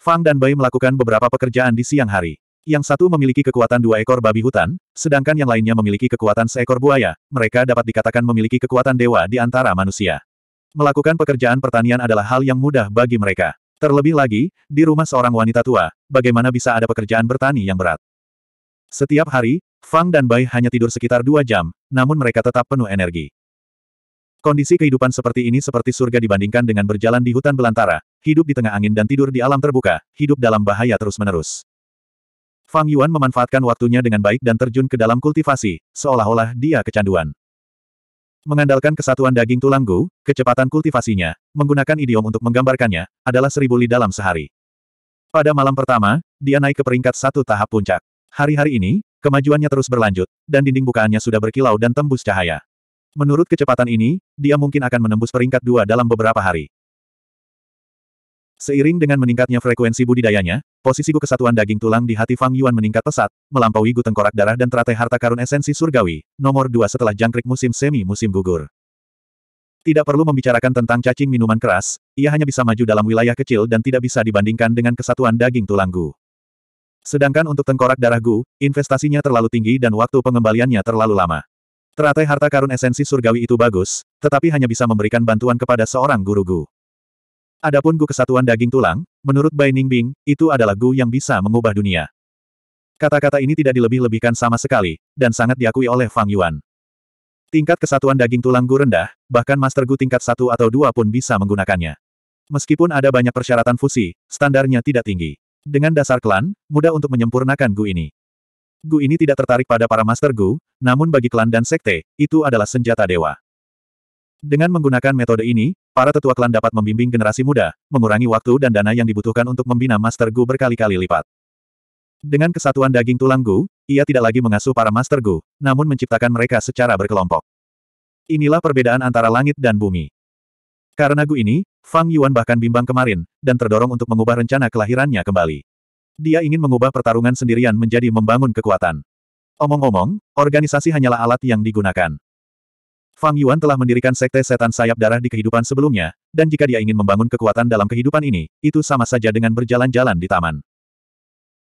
Fang dan Bai melakukan beberapa pekerjaan di siang hari. Yang satu memiliki kekuatan dua ekor babi hutan, sedangkan yang lainnya memiliki kekuatan seekor buaya. Mereka dapat dikatakan memiliki kekuatan dewa di antara manusia. Melakukan pekerjaan pertanian adalah hal yang mudah bagi mereka. Terlebih lagi, di rumah seorang wanita tua, bagaimana bisa ada pekerjaan bertani yang berat? Setiap hari, Fang dan Bai hanya tidur sekitar dua jam, namun mereka tetap penuh energi. Kondisi kehidupan seperti ini seperti surga dibandingkan dengan berjalan di hutan belantara, hidup di tengah angin dan tidur di alam terbuka, hidup dalam bahaya terus-menerus. Fang Yuan memanfaatkan waktunya dengan baik dan terjun ke dalam kultivasi, seolah-olah dia kecanduan. Mengandalkan kesatuan daging tulang gu, kecepatan kultivasinya, menggunakan idiom untuk menggambarkannya, adalah seribu li dalam sehari. Pada malam pertama, dia naik ke peringkat satu tahap puncak. Hari-hari ini, kemajuannya terus berlanjut, dan dinding bukaannya sudah berkilau dan tembus cahaya. Menurut kecepatan ini, dia mungkin akan menembus peringkat dua dalam beberapa hari. Seiring dengan meningkatnya frekuensi budidayanya, posisi gu kesatuan daging tulang di hati Fang Yuan meningkat pesat, melampaui gu tengkorak darah dan teratai harta karun esensi surgawi, nomor dua setelah jangkrik musim semi musim gugur. Tidak perlu membicarakan tentang cacing minuman keras, ia hanya bisa maju dalam wilayah kecil dan tidak bisa dibandingkan dengan kesatuan daging tulang gu. Sedangkan untuk tengkorak darah gu, investasinya terlalu tinggi dan waktu pengembaliannya terlalu lama. Teratai harta karun esensi surgawi itu bagus, tetapi hanya bisa memberikan bantuan kepada seorang guru Gu. Adapun Gu kesatuan daging tulang, menurut Bai Ningbing, itu adalah Gu yang bisa mengubah dunia. Kata-kata ini tidak dilebih-lebihkan sama sekali, dan sangat diakui oleh Fang Yuan. Tingkat kesatuan daging tulang Gu rendah, bahkan Master Gu tingkat satu atau dua pun bisa menggunakannya. Meskipun ada banyak persyaratan fusi, standarnya tidak tinggi. Dengan dasar klan, mudah untuk menyempurnakan Gu ini. Gu ini tidak tertarik pada para Master Gu, namun bagi klan dan sekte, itu adalah senjata dewa. Dengan menggunakan metode ini, para tetua klan dapat membimbing generasi muda, mengurangi waktu dan dana yang dibutuhkan untuk membina Master Gu berkali-kali lipat. Dengan kesatuan daging tulang Gu, ia tidak lagi mengasuh para Master Gu, namun menciptakan mereka secara berkelompok. Inilah perbedaan antara langit dan bumi. Karena Gu ini, Fang Yuan bahkan bimbang kemarin, dan terdorong untuk mengubah rencana kelahirannya kembali. Dia ingin mengubah pertarungan sendirian menjadi membangun kekuatan. Omong-omong, organisasi hanyalah alat yang digunakan. Fang Yuan telah mendirikan sekte setan sayap darah di kehidupan sebelumnya, dan jika dia ingin membangun kekuatan dalam kehidupan ini, itu sama saja dengan berjalan-jalan di taman.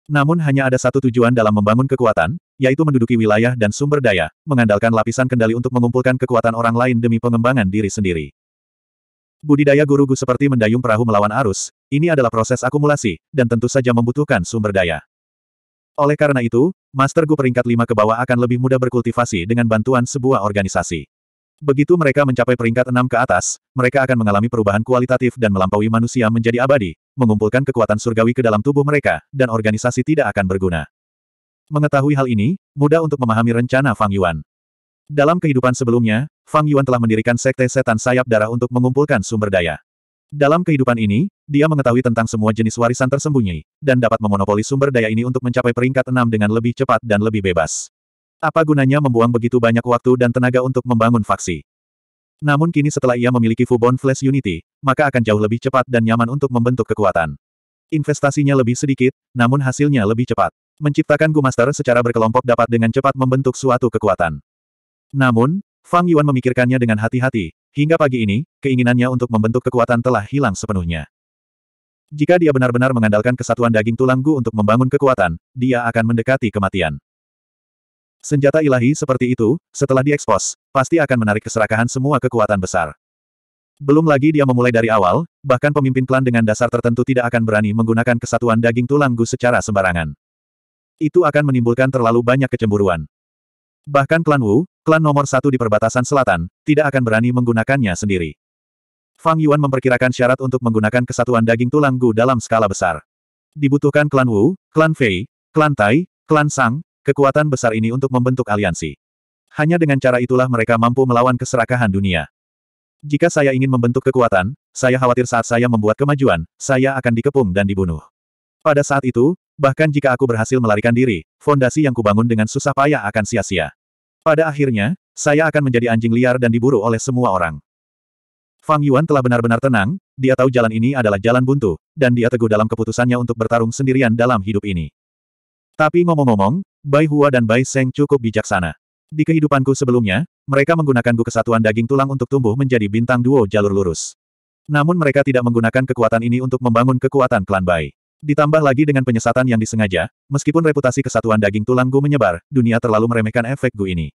Namun hanya ada satu tujuan dalam membangun kekuatan, yaitu menduduki wilayah dan sumber daya, mengandalkan lapisan kendali untuk mengumpulkan kekuatan orang lain demi pengembangan diri sendiri. Budidaya guru Gu seperti mendayung perahu melawan arus, ini adalah proses akumulasi, dan tentu saja membutuhkan sumber daya. Oleh karena itu, Master Gu peringkat 5 ke bawah akan lebih mudah berkultivasi dengan bantuan sebuah organisasi. Begitu mereka mencapai peringkat 6 ke atas, mereka akan mengalami perubahan kualitatif dan melampaui manusia menjadi abadi, mengumpulkan kekuatan surgawi ke dalam tubuh mereka, dan organisasi tidak akan berguna. Mengetahui hal ini, mudah untuk memahami rencana Fang Yuan. Dalam kehidupan sebelumnya, Fang Yuan telah mendirikan sekte setan sayap darah untuk mengumpulkan sumber daya. Dalam kehidupan ini, dia mengetahui tentang semua jenis warisan tersembunyi, dan dapat memonopoli sumber daya ini untuk mencapai peringkat enam dengan lebih cepat dan lebih bebas. Apa gunanya membuang begitu banyak waktu dan tenaga untuk membangun faksi? Namun kini setelah ia memiliki Fubon Flash Unity, maka akan jauh lebih cepat dan nyaman untuk membentuk kekuatan. Investasinya lebih sedikit, namun hasilnya lebih cepat. Menciptakan Gumaster secara berkelompok dapat dengan cepat membentuk suatu kekuatan. Namun, Fang Yuan memikirkannya dengan hati-hati, hingga pagi ini, keinginannya untuk membentuk kekuatan telah hilang sepenuhnya. Jika dia benar-benar mengandalkan kesatuan daging tulang Gu untuk membangun kekuatan, dia akan mendekati kematian. Senjata ilahi seperti itu, setelah diekspos, pasti akan menarik keserakahan semua kekuatan besar. Belum lagi dia memulai dari awal, bahkan pemimpin klan dengan dasar tertentu tidak akan berani menggunakan kesatuan daging tulang Gu secara sembarangan. Itu akan menimbulkan terlalu banyak kecemburuan. Bahkan klan Wu, klan nomor satu di perbatasan selatan, tidak akan berani menggunakannya sendiri. Fang Yuan memperkirakan syarat untuk menggunakan kesatuan daging tulang Gu dalam skala besar. Dibutuhkan klan Wu, klan Fei, klan Tai, klan Sang, kekuatan besar ini untuk membentuk aliansi. Hanya dengan cara itulah mereka mampu melawan keserakahan dunia. Jika saya ingin membentuk kekuatan, saya khawatir saat saya membuat kemajuan, saya akan dikepung dan dibunuh. Pada saat itu, Bahkan jika aku berhasil melarikan diri, fondasi yang kubangun dengan susah payah akan sia-sia. Pada akhirnya, saya akan menjadi anjing liar dan diburu oleh semua orang. Fang Yuan telah benar-benar tenang, dia tahu jalan ini adalah jalan buntu, dan dia teguh dalam keputusannya untuk bertarung sendirian dalam hidup ini. Tapi ngomong-ngomong, Bai Hua dan Bai Seng cukup bijaksana. Di kehidupanku sebelumnya, mereka menggunakan gu kesatuan daging tulang untuk tumbuh menjadi bintang duo jalur lurus. Namun mereka tidak menggunakan kekuatan ini untuk membangun kekuatan klan Bai. Ditambah lagi dengan penyesatan yang disengaja, meskipun reputasi kesatuan daging tulang Gu menyebar, dunia terlalu meremehkan efek Gu ini.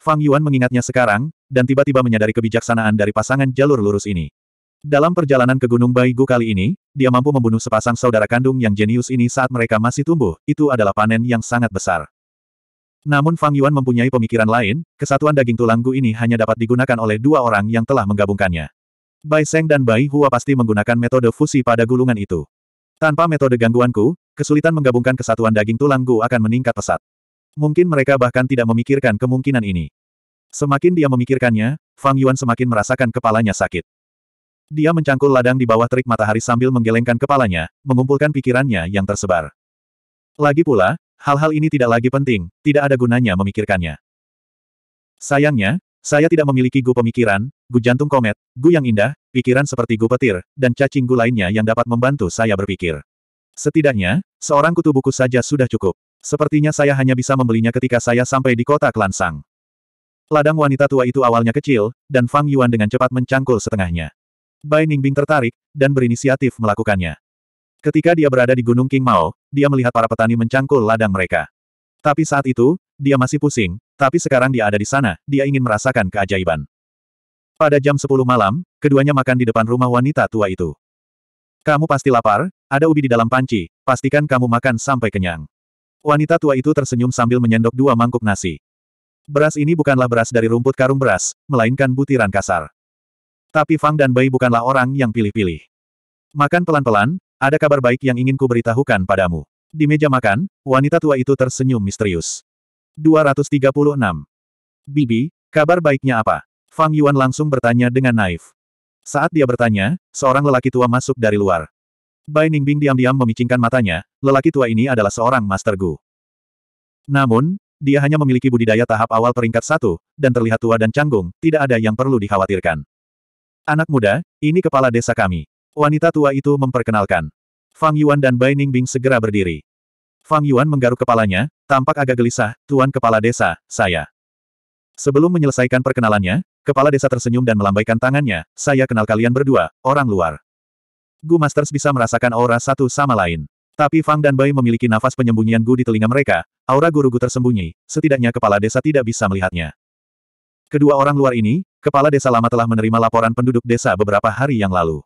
Fang Yuan mengingatnya sekarang, dan tiba-tiba menyadari kebijaksanaan dari pasangan jalur lurus ini. Dalam perjalanan ke Gunung Bai Gu kali ini, dia mampu membunuh sepasang saudara kandung yang jenius ini saat mereka masih tumbuh, itu adalah panen yang sangat besar. Namun Fang Yuan mempunyai pemikiran lain, kesatuan daging tulang Gu ini hanya dapat digunakan oleh dua orang yang telah menggabungkannya. Bai Seng dan Bai Hua pasti menggunakan metode fusi pada gulungan itu. Tanpa metode gangguanku, kesulitan menggabungkan kesatuan daging tulangku akan meningkat pesat. Mungkin mereka bahkan tidak memikirkan kemungkinan ini. Semakin dia memikirkannya, Fang Yuan semakin merasakan kepalanya sakit. Dia mencangkul ladang di bawah terik matahari sambil menggelengkan kepalanya, mengumpulkan pikirannya yang tersebar. Lagi pula, hal-hal ini tidak lagi penting, tidak ada gunanya memikirkannya. Sayangnya, saya tidak memiliki gu pemikiran, gu jantung komet, gu yang indah, pikiran seperti gu petir, dan cacing gu lainnya yang dapat membantu saya berpikir. Setidaknya, seorang kutu buku saja sudah cukup. Sepertinya saya hanya bisa membelinya ketika saya sampai di kota Klansang. Ladang wanita tua itu awalnya kecil, dan Fang Yuan dengan cepat mencangkul setengahnya. Bai Ningbing tertarik, dan berinisiatif melakukannya. Ketika dia berada di Gunung King Mao, dia melihat para petani mencangkul ladang mereka. Tapi saat itu, dia masih pusing, tapi sekarang dia ada di sana, dia ingin merasakan keajaiban. Pada jam 10 malam, keduanya makan di depan rumah wanita tua itu. Kamu pasti lapar, ada ubi di dalam panci, pastikan kamu makan sampai kenyang. Wanita tua itu tersenyum sambil menyendok dua mangkuk nasi. Beras ini bukanlah beras dari rumput karung beras, melainkan butiran kasar. Tapi Fang dan Bai bukanlah orang yang pilih-pilih. Makan pelan-pelan, ada kabar baik yang ingin ku beritahukan padamu. Di meja makan, wanita tua itu tersenyum misterius. 236. Bibi, kabar baiknya apa? Fang Yuan langsung bertanya dengan naif. Saat dia bertanya, seorang lelaki tua masuk dari luar. Bai Ningbing diam-diam memicingkan matanya, lelaki tua ini adalah seorang Master Gu. Namun, dia hanya memiliki budidaya tahap awal peringkat satu, dan terlihat tua dan canggung, tidak ada yang perlu dikhawatirkan. Anak muda, ini kepala desa kami. Wanita tua itu memperkenalkan. Fang Yuan dan Bai Ningbing segera berdiri. Fang Yuan menggaruk kepalanya, tampak agak gelisah, Tuan Kepala Desa, saya. Sebelum menyelesaikan perkenalannya, Kepala Desa tersenyum dan melambaikan tangannya, saya kenal kalian berdua, orang luar. Gu Masters bisa merasakan aura satu sama lain. Tapi Fang dan Bai memiliki nafas penyembunyian Gu di telinga mereka, aura guru Gu tersembunyi, setidaknya Kepala Desa tidak bisa melihatnya. Kedua orang luar ini, Kepala Desa lama telah menerima laporan penduduk desa beberapa hari yang lalu.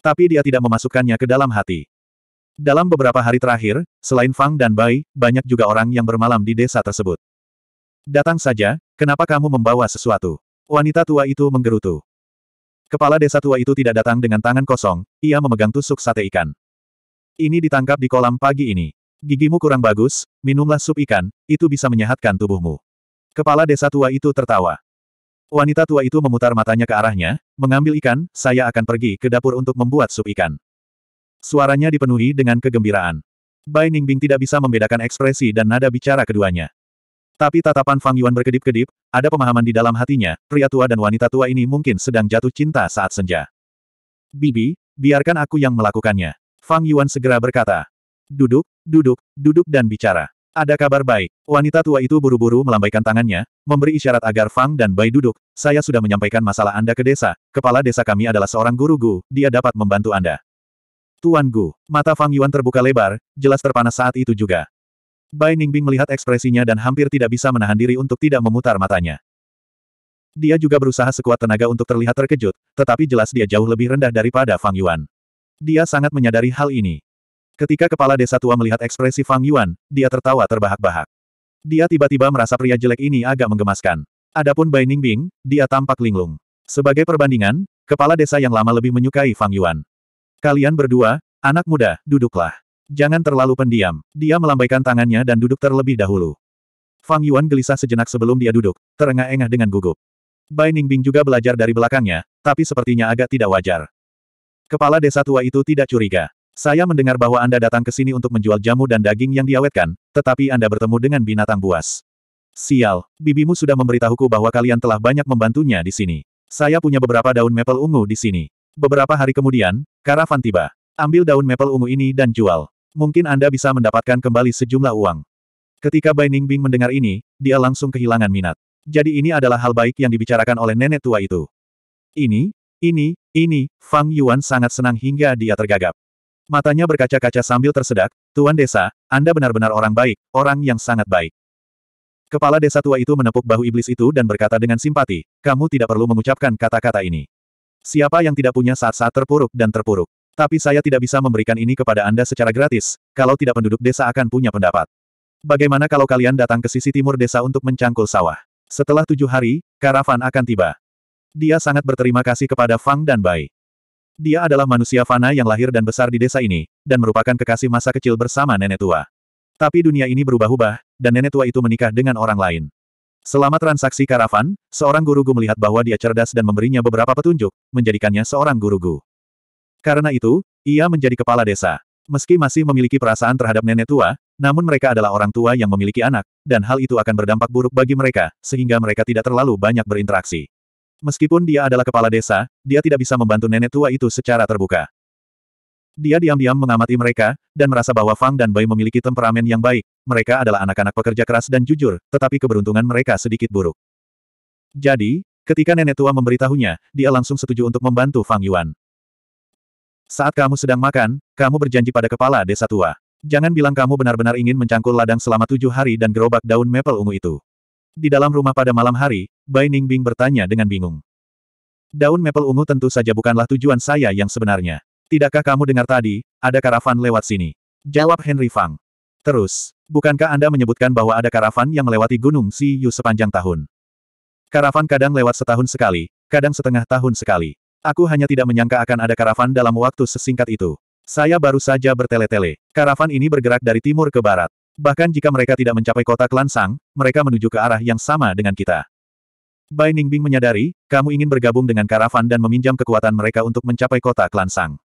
Tapi dia tidak memasukkannya ke dalam hati. Dalam beberapa hari terakhir, selain Fang dan Bai, banyak juga orang yang bermalam di desa tersebut. Datang saja, kenapa kamu membawa sesuatu? Wanita tua itu menggerutu. Kepala desa tua itu tidak datang dengan tangan kosong, ia memegang tusuk sate ikan. Ini ditangkap di kolam pagi ini. Gigimu kurang bagus, minumlah sup ikan, itu bisa menyehatkan tubuhmu. Kepala desa tua itu tertawa. Wanita tua itu memutar matanya ke arahnya, mengambil ikan, saya akan pergi ke dapur untuk membuat sup ikan. Suaranya dipenuhi dengan kegembiraan. Bai Ningbing tidak bisa membedakan ekspresi dan nada bicara keduanya. Tapi tatapan Fang Yuan berkedip-kedip, ada pemahaman di dalam hatinya, pria tua dan wanita tua ini mungkin sedang jatuh cinta saat senja. Bibi, biarkan aku yang melakukannya. Fang Yuan segera berkata. Duduk, duduk, duduk dan bicara. Ada kabar baik. Wanita tua itu buru-buru melambaikan tangannya, memberi isyarat agar Fang dan Bai duduk. Saya sudah menyampaikan masalah Anda ke desa. Kepala desa kami adalah seorang guru Gu, dia dapat membantu Anda. Tuan Gu, mata Fang Yuan terbuka lebar, jelas terpanas saat itu juga. Bai Ningbing melihat ekspresinya dan hampir tidak bisa menahan diri untuk tidak memutar matanya. Dia juga berusaha sekuat tenaga untuk terlihat terkejut, tetapi jelas dia jauh lebih rendah daripada Fang Yuan. Dia sangat menyadari hal ini. Ketika kepala desa tua melihat ekspresi Fang Yuan, dia tertawa terbahak-bahak. Dia tiba-tiba merasa pria jelek ini agak menggemaskan. Adapun Bai Ningbing, dia tampak linglung. Sebagai perbandingan, kepala desa yang lama lebih menyukai Fang Yuan. Kalian berdua, anak muda, duduklah. Jangan terlalu pendiam. Dia melambaikan tangannya dan duduk terlebih dahulu. Fang Yuan gelisah sejenak sebelum dia duduk, terengah-engah dengan gugup. Bai Ningbing juga belajar dari belakangnya, tapi sepertinya agak tidak wajar. Kepala desa tua itu tidak curiga. Saya mendengar bahwa Anda datang ke sini untuk menjual jamu dan daging yang diawetkan, tetapi Anda bertemu dengan binatang buas. Sial, bibimu sudah memberitahuku bahwa kalian telah banyak membantunya di sini. Saya punya beberapa daun maple ungu di sini. Beberapa hari kemudian, Karavan tiba. Ambil daun maple ungu ini dan jual. Mungkin Anda bisa mendapatkan kembali sejumlah uang. Ketika Bai Ningbing mendengar ini, dia langsung kehilangan minat. Jadi ini adalah hal baik yang dibicarakan oleh nenek tua itu. Ini, ini, ini, Fang Yuan sangat senang hingga dia tergagap. Matanya berkaca-kaca sambil tersedak, Tuan Desa, Anda benar-benar orang baik, orang yang sangat baik. Kepala desa tua itu menepuk bahu iblis itu dan berkata dengan simpati, kamu tidak perlu mengucapkan kata-kata ini. Siapa yang tidak punya saat-saat terpuruk dan terpuruk? Tapi saya tidak bisa memberikan ini kepada Anda secara gratis, kalau tidak penduduk desa akan punya pendapat. Bagaimana kalau kalian datang ke sisi timur desa untuk mencangkul sawah? Setelah tujuh hari, karavan akan tiba. Dia sangat berterima kasih kepada Fang dan Bai. Dia adalah manusia fana yang lahir dan besar di desa ini, dan merupakan kekasih masa kecil bersama nenek tua. Tapi dunia ini berubah-ubah, dan nenek tua itu menikah dengan orang lain. Selama transaksi karavan, seorang guru Gu melihat bahwa dia cerdas dan memberinya beberapa petunjuk, menjadikannya seorang guru Gu. Karena itu, ia menjadi kepala desa. Meski masih memiliki perasaan terhadap nenek tua, namun mereka adalah orang tua yang memiliki anak, dan hal itu akan berdampak buruk bagi mereka, sehingga mereka tidak terlalu banyak berinteraksi. Meskipun dia adalah kepala desa, dia tidak bisa membantu nenek tua itu secara terbuka. Dia diam-diam mengamati mereka, dan merasa bahwa Fang dan Bai memiliki temperamen yang baik. Mereka adalah anak-anak pekerja keras dan jujur, tetapi keberuntungan mereka sedikit buruk. Jadi, ketika nenek tua memberitahunya, dia langsung setuju untuk membantu Fang Yuan. Saat kamu sedang makan, kamu berjanji pada kepala desa tua. Jangan bilang kamu benar-benar ingin mencangkul ladang selama tujuh hari dan gerobak daun maple ungu itu. Di dalam rumah pada malam hari, Bai Ningbing bertanya dengan bingung. Daun maple ungu tentu saja bukanlah tujuan saya yang sebenarnya. Tidakkah kamu dengar tadi, ada karavan lewat sini? Jawab Henry Fang. Terus, bukankah Anda menyebutkan bahwa ada karavan yang melewati Gunung Si Yu sepanjang tahun? Karavan kadang lewat setahun sekali, kadang setengah tahun sekali. Aku hanya tidak menyangka akan ada karavan dalam waktu sesingkat itu. Saya baru saja bertele-tele. Karavan ini bergerak dari timur ke barat. Bahkan jika mereka tidak mencapai kota Klansang, mereka menuju ke arah yang sama dengan kita. Bai Ningbing menyadari, kamu ingin bergabung dengan karavan dan meminjam kekuatan mereka untuk mencapai kota Klansang.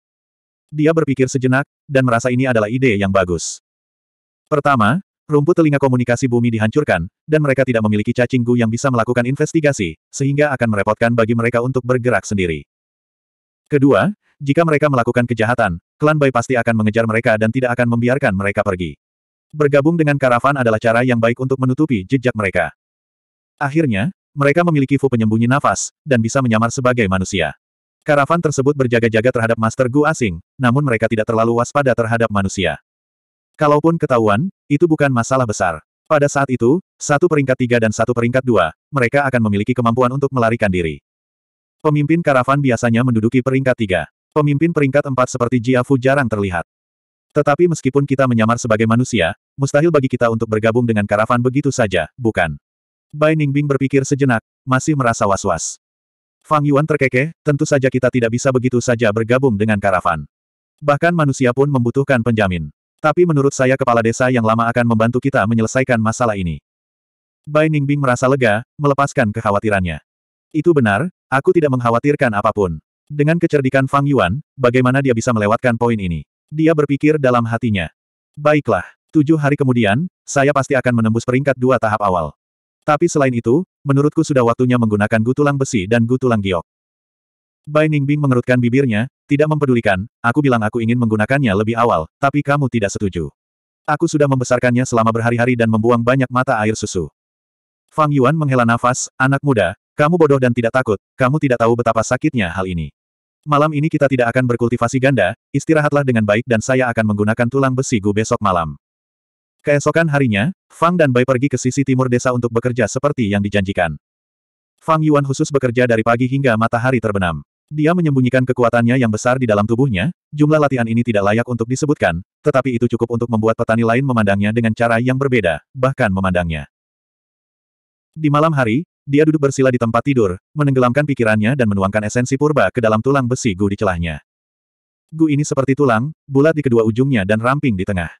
Dia berpikir sejenak, dan merasa ini adalah ide yang bagus. Pertama, rumput telinga komunikasi bumi dihancurkan, dan mereka tidak memiliki cacing gu yang bisa melakukan investigasi, sehingga akan merepotkan bagi mereka untuk bergerak sendiri. Kedua, jika mereka melakukan kejahatan, klan Bai pasti akan mengejar mereka dan tidak akan membiarkan mereka pergi. Bergabung dengan karavan adalah cara yang baik untuk menutupi jejak mereka. Akhirnya, mereka memiliki fu penyembunyi nafas, dan bisa menyamar sebagai manusia. Karavan tersebut berjaga-jaga terhadap Master Gu asing, namun mereka tidak terlalu waspada terhadap manusia. Kalaupun ketahuan, itu bukan masalah besar. Pada saat itu, satu peringkat tiga dan satu peringkat dua, mereka akan memiliki kemampuan untuk melarikan diri. Pemimpin karavan biasanya menduduki peringkat tiga. Pemimpin peringkat empat seperti Jiafu jarang terlihat. Tetapi meskipun kita menyamar sebagai manusia, mustahil bagi kita untuk bergabung dengan karavan begitu saja, bukan? Bai Ningbing berpikir sejenak, masih merasa was-was. Fang Yuan terkekeh, tentu saja kita tidak bisa begitu saja bergabung dengan karavan. Bahkan manusia pun membutuhkan penjamin. Tapi menurut saya kepala desa yang lama akan membantu kita menyelesaikan masalah ini. Bai Ningbing merasa lega, melepaskan kekhawatirannya. Itu benar, aku tidak mengkhawatirkan apapun. Dengan kecerdikan Fang Yuan, bagaimana dia bisa melewatkan poin ini? Dia berpikir dalam hatinya. Baiklah, tujuh hari kemudian, saya pasti akan menembus peringkat dua tahap awal. Tapi selain itu, menurutku sudah waktunya menggunakan gutulang besi dan gutulang giok. Bai Ningbing mengerutkan bibirnya, tidak mempedulikan, aku bilang aku ingin menggunakannya lebih awal, tapi kamu tidak setuju. Aku sudah membesarkannya selama berhari-hari dan membuang banyak mata air susu. Fang Yuan menghela nafas, anak muda, kamu bodoh dan tidak takut, kamu tidak tahu betapa sakitnya hal ini. Malam ini kita tidak akan berkultivasi ganda, istirahatlah dengan baik dan saya akan menggunakan tulang besi gu besok malam. Keesokan harinya, Fang dan Bai pergi ke sisi timur desa untuk bekerja seperti yang dijanjikan. Fang Yuan khusus bekerja dari pagi hingga matahari terbenam. Dia menyembunyikan kekuatannya yang besar di dalam tubuhnya, jumlah latihan ini tidak layak untuk disebutkan, tetapi itu cukup untuk membuat petani lain memandangnya dengan cara yang berbeda, bahkan memandangnya. Di malam hari, dia duduk bersila di tempat tidur, menenggelamkan pikirannya dan menuangkan esensi purba ke dalam tulang besi gu di celahnya. Gu ini seperti tulang, bulat di kedua ujungnya dan ramping di tengah.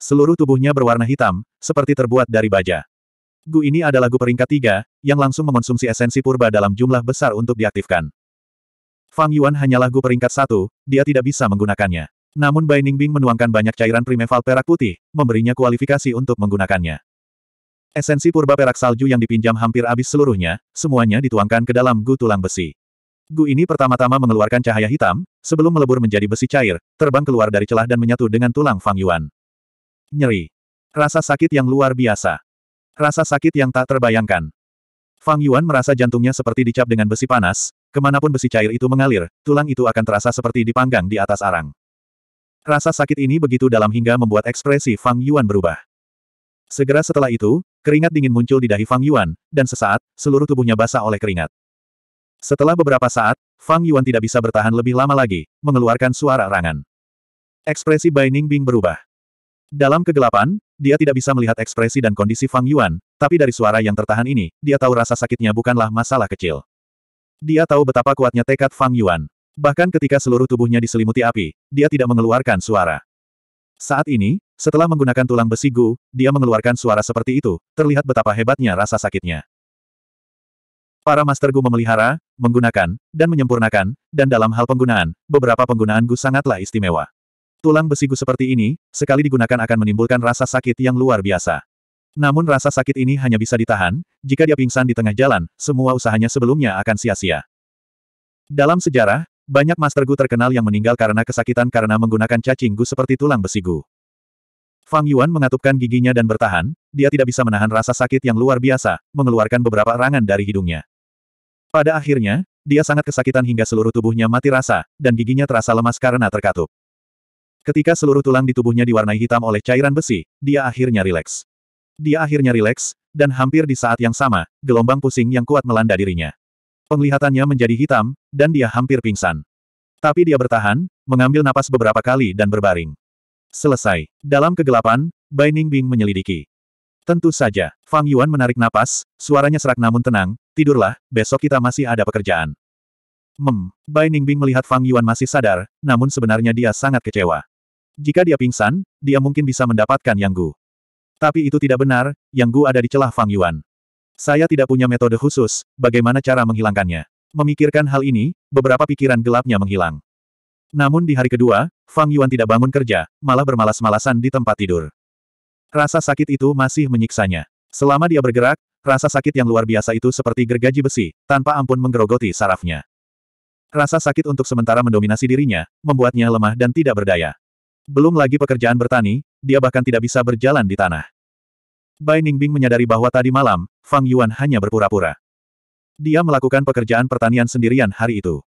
Seluruh tubuhnya berwarna hitam, seperti terbuat dari baja. Gu ini adalah Gu peringkat tiga, yang langsung mengonsumsi esensi purba dalam jumlah besar untuk diaktifkan. Fang Yuan hanyalah Gu peringkat satu, dia tidak bisa menggunakannya. Namun Bai Ningbing menuangkan banyak cairan primeval perak putih, memberinya kualifikasi untuk menggunakannya. Esensi purba perak salju yang dipinjam hampir habis seluruhnya, semuanya dituangkan ke dalam Gu tulang besi. Gu ini pertama-tama mengeluarkan cahaya hitam, sebelum melebur menjadi besi cair, terbang keluar dari celah dan menyatu dengan tulang Fang Yuan. Nyeri. Rasa sakit yang luar biasa. Rasa sakit yang tak terbayangkan. Fang Yuan merasa jantungnya seperti dicap dengan besi panas, kemanapun besi cair itu mengalir, tulang itu akan terasa seperti dipanggang di atas arang. Rasa sakit ini begitu dalam hingga membuat ekspresi Fang Yuan berubah. Segera setelah itu, keringat dingin muncul di dahi Fang Yuan, dan sesaat, seluruh tubuhnya basah oleh keringat. Setelah beberapa saat, Fang Yuan tidak bisa bertahan lebih lama lagi, mengeluarkan suara rangan. Ekspresi Bai Ning Bing berubah. Dalam kegelapan, dia tidak bisa melihat ekspresi dan kondisi Fang Yuan, tapi dari suara yang tertahan ini, dia tahu rasa sakitnya bukanlah masalah kecil. Dia tahu betapa kuatnya tekad Fang Yuan. Bahkan ketika seluruh tubuhnya diselimuti api, dia tidak mengeluarkan suara. Saat ini, setelah menggunakan tulang besi Gu, dia mengeluarkan suara seperti itu, terlihat betapa hebatnya rasa sakitnya. Para Master Gu memelihara, menggunakan, dan menyempurnakan, dan dalam hal penggunaan, beberapa penggunaan Gu sangatlah istimewa. Tulang besigu seperti ini, sekali digunakan akan menimbulkan rasa sakit yang luar biasa. Namun rasa sakit ini hanya bisa ditahan, jika dia pingsan di tengah jalan, semua usahanya sebelumnya akan sia-sia. Dalam sejarah, banyak Master Gu terkenal yang meninggal karena kesakitan karena menggunakan cacing Gu seperti tulang besigu. Fang Yuan mengatupkan giginya dan bertahan, dia tidak bisa menahan rasa sakit yang luar biasa, mengeluarkan beberapa erangan dari hidungnya. Pada akhirnya, dia sangat kesakitan hingga seluruh tubuhnya mati rasa, dan giginya terasa lemas karena terkatup. Ketika seluruh tulang di tubuhnya diwarnai hitam oleh cairan besi, dia akhirnya rileks. Dia akhirnya rileks, dan hampir di saat yang sama, gelombang pusing yang kuat melanda dirinya. Penglihatannya menjadi hitam, dan dia hampir pingsan. Tapi dia bertahan, mengambil napas beberapa kali dan berbaring. Selesai. Dalam kegelapan, Bai Ningbing menyelidiki. Tentu saja, Fang Yuan menarik napas, suaranya serak namun tenang, tidurlah, besok kita masih ada pekerjaan. Mem, Bai Ningbing melihat Fang Yuan masih sadar, namun sebenarnya dia sangat kecewa. Jika dia pingsan, dia mungkin bisa mendapatkan Yang Gu. Tapi itu tidak benar, Yang Gu ada di celah Fang Yuan. Saya tidak punya metode khusus, bagaimana cara menghilangkannya. Memikirkan hal ini, beberapa pikiran gelapnya menghilang. Namun di hari kedua, Fang Yuan tidak bangun kerja, malah bermalas-malasan di tempat tidur. Rasa sakit itu masih menyiksanya. Selama dia bergerak, rasa sakit yang luar biasa itu seperti gergaji besi, tanpa ampun menggerogoti sarafnya. Rasa sakit untuk sementara mendominasi dirinya, membuatnya lemah dan tidak berdaya. Belum lagi pekerjaan bertani, dia bahkan tidak bisa berjalan di tanah. Bai Ningbing menyadari bahwa tadi malam, Fang Yuan hanya berpura-pura. Dia melakukan pekerjaan pertanian sendirian hari itu.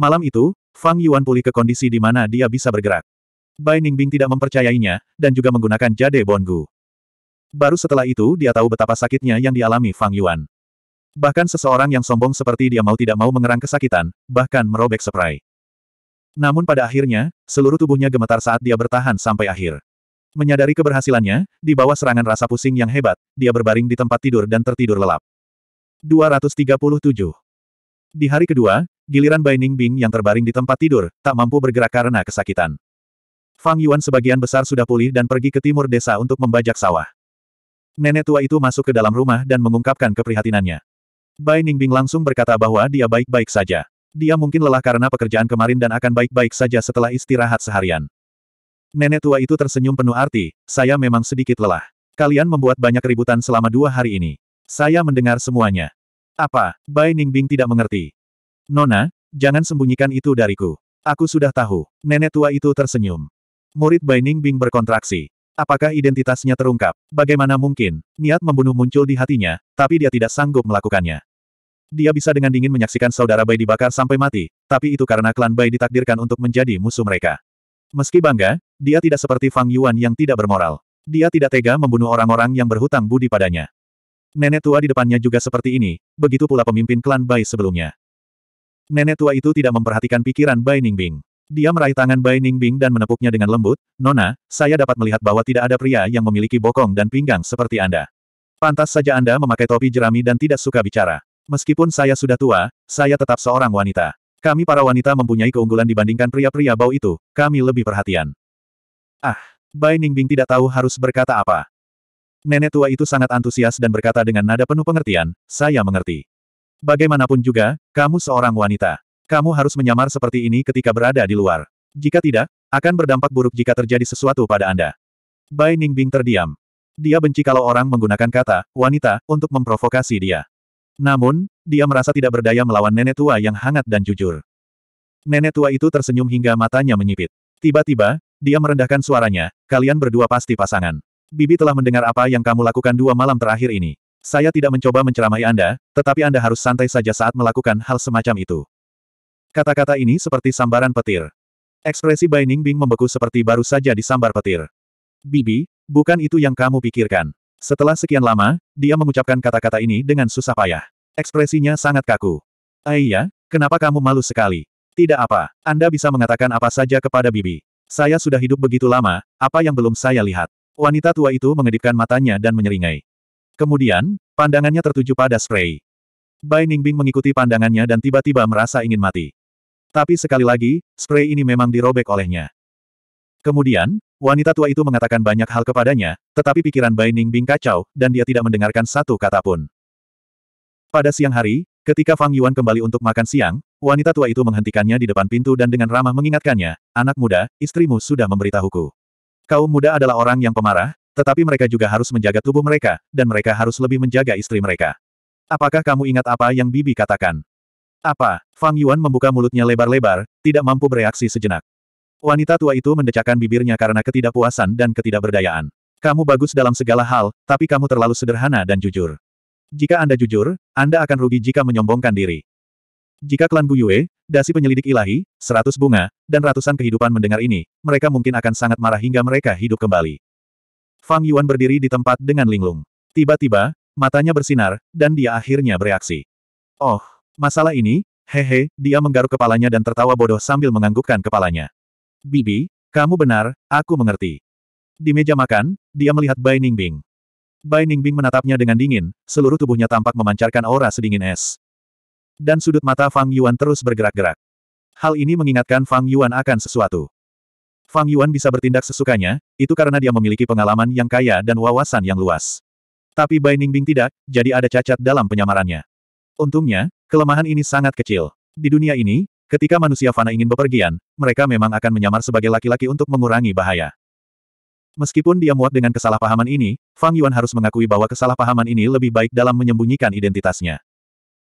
Malam itu, Fang Yuan pulih ke kondisi di mana dia bisa bergerak. Bai Ningbing tidak mempercayainya, dan juga menggunakan jade bongu. Baru setelah itu dia tahu betapa sakitnya yang dialami Fang Yuan. Bahkan seseorang yang sombong seperti dia mau tidak mau mengerang kesakitan, bahkan merobek seprai. Namun pada akhirnya, seluruh tubuhnya gemetar saat dia bertahan sampai akhir. Menyadari keberhasilannya, di bawah serangan rasa pusing yang hebat, dia berbaring di tempat tidur dan tertidur lelap. 237. Di hari kedua, giliran Bai Ningbing yang terbaring di tempat tidur, tak mampu bergerak karena kesakitan. Fang Yuan sebagian besar sudah pulih dan pergi ke timur desa untuk membajak sawah. Nenek tua itu masuk ke dalam rumah dan mengungkapkan keprihatinannya. Bai Ningbing langsung berkata bahwa dia baik-baik saja. Dia mungkin lelah karena pekerjaan kemarin dan akan baik-baik saja setelah istirahat seharian. Nenek tua itu tersenyum penuh arti, saya memang sedikit lelah. Kalian membuat banyak keributan selama dua hari ini. Saya mendengar semuanya. Apa? Bai Ningbing tidak mengerti. Nona, jangan sembunyikan itu dariku. Aku sudah tahu. Nenek tua itu tersenyum. Murid Bai Ningbing berkontraksi. Apakah identitasnya terungkap? Bagaimana mungkin? Niat membunuh muncul di hatinya, tapi dia tidak sanggup melakukannya. Dia bisa dengan dingin menyaksikan saudara Bai dibakar sampai mati, tapi itu karena klan Bai ditakdirkan untuk menjadi musuh mereka. Meski bangga, dia tidak seperti Fang Yuan yang tidak bermoral. Dia tidak tega membunuh orang-orang yang berhutang budi padanya. Nenek tua di depannya juga seperti ini, begitu pula pemimpin klan Bai sebelumnya. Nenek tua itu tidak memperhatikan pikiran Bai Ningbing. Dia meraih tangan Bai Ningbing dan menepuknya dengan lembut, Nona, saya dapat melihat bahwa tidak ada pria yang memiliki bokong dan pinggang seperti Anda. Pantas saja Anda memakai topi jerami dan tidak suka bicara. Meskipun saya sudah tua, saya tetap seorang wanita. Kami para wanita mempunyai keunggulan dibandingkan pria-pria bau itu, kami lebih perhatian. Ah, Bai Ningbing tidak tahu harus berkata apa. Nenek tua itu sangat antusias dan berkata dengan nada penuh pengertian, saya mengerti. Bagaimanapun juga, kamu seorang wanita. Kamu harus menyamar seperti ini ketika berada di luar. Jika tidak, akan berdampak buruk jika terjadi sesuatu pada Anda. Bai Ningbing terdiam. Dia benci kalau orang menggunakan kata, wanita, untuk memprovokasi dia. Namun, dia merasa tidak berdaya melawan nenek tua yang hangat dan jujur. Nenek tua itu tersenyum hingga matanya menyipit. Tiba-tiba, dia merendahkan suaranya, kalian berdua pasti pasangan. Bibi telah mendengar apa yang kamu lakukan dua malam terakhir ini. Saya tidak mencoba menceramahi Anda, tetapi Anda harus santai saja saat melakukan hal semacam itu. Kata-kata ini seperti sambaran petir. Ekspresi Bai Ningbing membeku seperti baru saja disambar petir. Bibi, bukan itu yang kamu pikirkan. Setelah sekian lama, dia mengucapkan kata-kata ini dengan susah payah. Ekspresinya sangat kaku. Aiya, eh, kenapa kamu malu sekali? Tidak apa, Anda bisa mengatakan apa saja kepada Bibi. Saya sudah hidup begitu lama, apa yang belum saya lihat? Wanita tua itu mengedipkan matanya dan menyeringai. Kemudian, pandangannya tertuju pada spray. Bai Ningbing mengikuti pandangannya dan tiba-tiba merasa ingin mati. Tapi sekali lagi, spray ini memang dirobek olehnya. Kemudian, Wanita tua itu mengatakan banyak hal kepadanya, tetapi pikiran Bai Ningbing kacau, dan dia tidak mendengarkan satu kata pun. Pada siang hari, ketika Fang Yuan kembali untuk makan siang, wanita tua itu menghentikannya di depan pintu dan dengan ramah mengingatkannya, anak muda, istrimu sudah memberitahuku. Kaum muda adalah orang yang pemarah, tetapi mereka juga harus menjaga tubuh mereka, dan mereka harus lebih menjaga istri mereka. Apakah kamu ingat apa yang Bibi katakan? Apa? Fang Yuan membuka mulutnya lebar-lebar, tidak mampu bereaksi sejenak. Wanita tua itu mendecakkan bibirnya karena ketidakpuasan dan ketidakberdayaan. Kamu bagus dalam segala hal, tapi kamu terlalu sederhana dan jujur. Jika Anda jujur, Anda akan rugi jika menyombongkan diri. Jika klan Guyue, dasi penyelidik ilahi, seratus bunga, dan ratusan kehidupan mendengar ini, mereka mungkin akan sangat marah hingga mereka hidup kembali. Fang Yuan berdiri di tempat dengan linglung. Tiba-tiba, matanya bersinar, dan dia akhirnya bereaksi. Oh, masalah ini, hehe, dia menggaruk kepalanya dan tertawa bodoh sambil menganggukkan kepalanya. Bibi, kamu benar, aku mengerti. Di meja makan, dia melihat Bai Ningbing. Bai Ningbing menatapnya dengan dingin, seluruh tubuhnya tampak memancarkan aura sedingin es. Dan sudut mata Fang Yuan terus bergerak-gerak. Hal ini mengingatkan Fang Yuan akan sesuatu. Fang Yuan bisa bertindak sesukanya, itu karena dia memiliki pengalaman yang kaya dan wawasan yang luas. Tapi Bai Ningbing tidak, jadi ada cacat dalam penyamarannya. Untungnya, kelemahan ini sangat kecil. Di dunia ini, Ketika manusia fana ingin bepergian, mereka memang akan menyamar sebagai laki-laki untuk mengurangi bahaya. Meskipun dia muak dengan kesalahpahaman ini, Fang Yuan harus mengakui bahwa kesalahpahaman ini lebih baik dalam menyembunyikan identitasnya.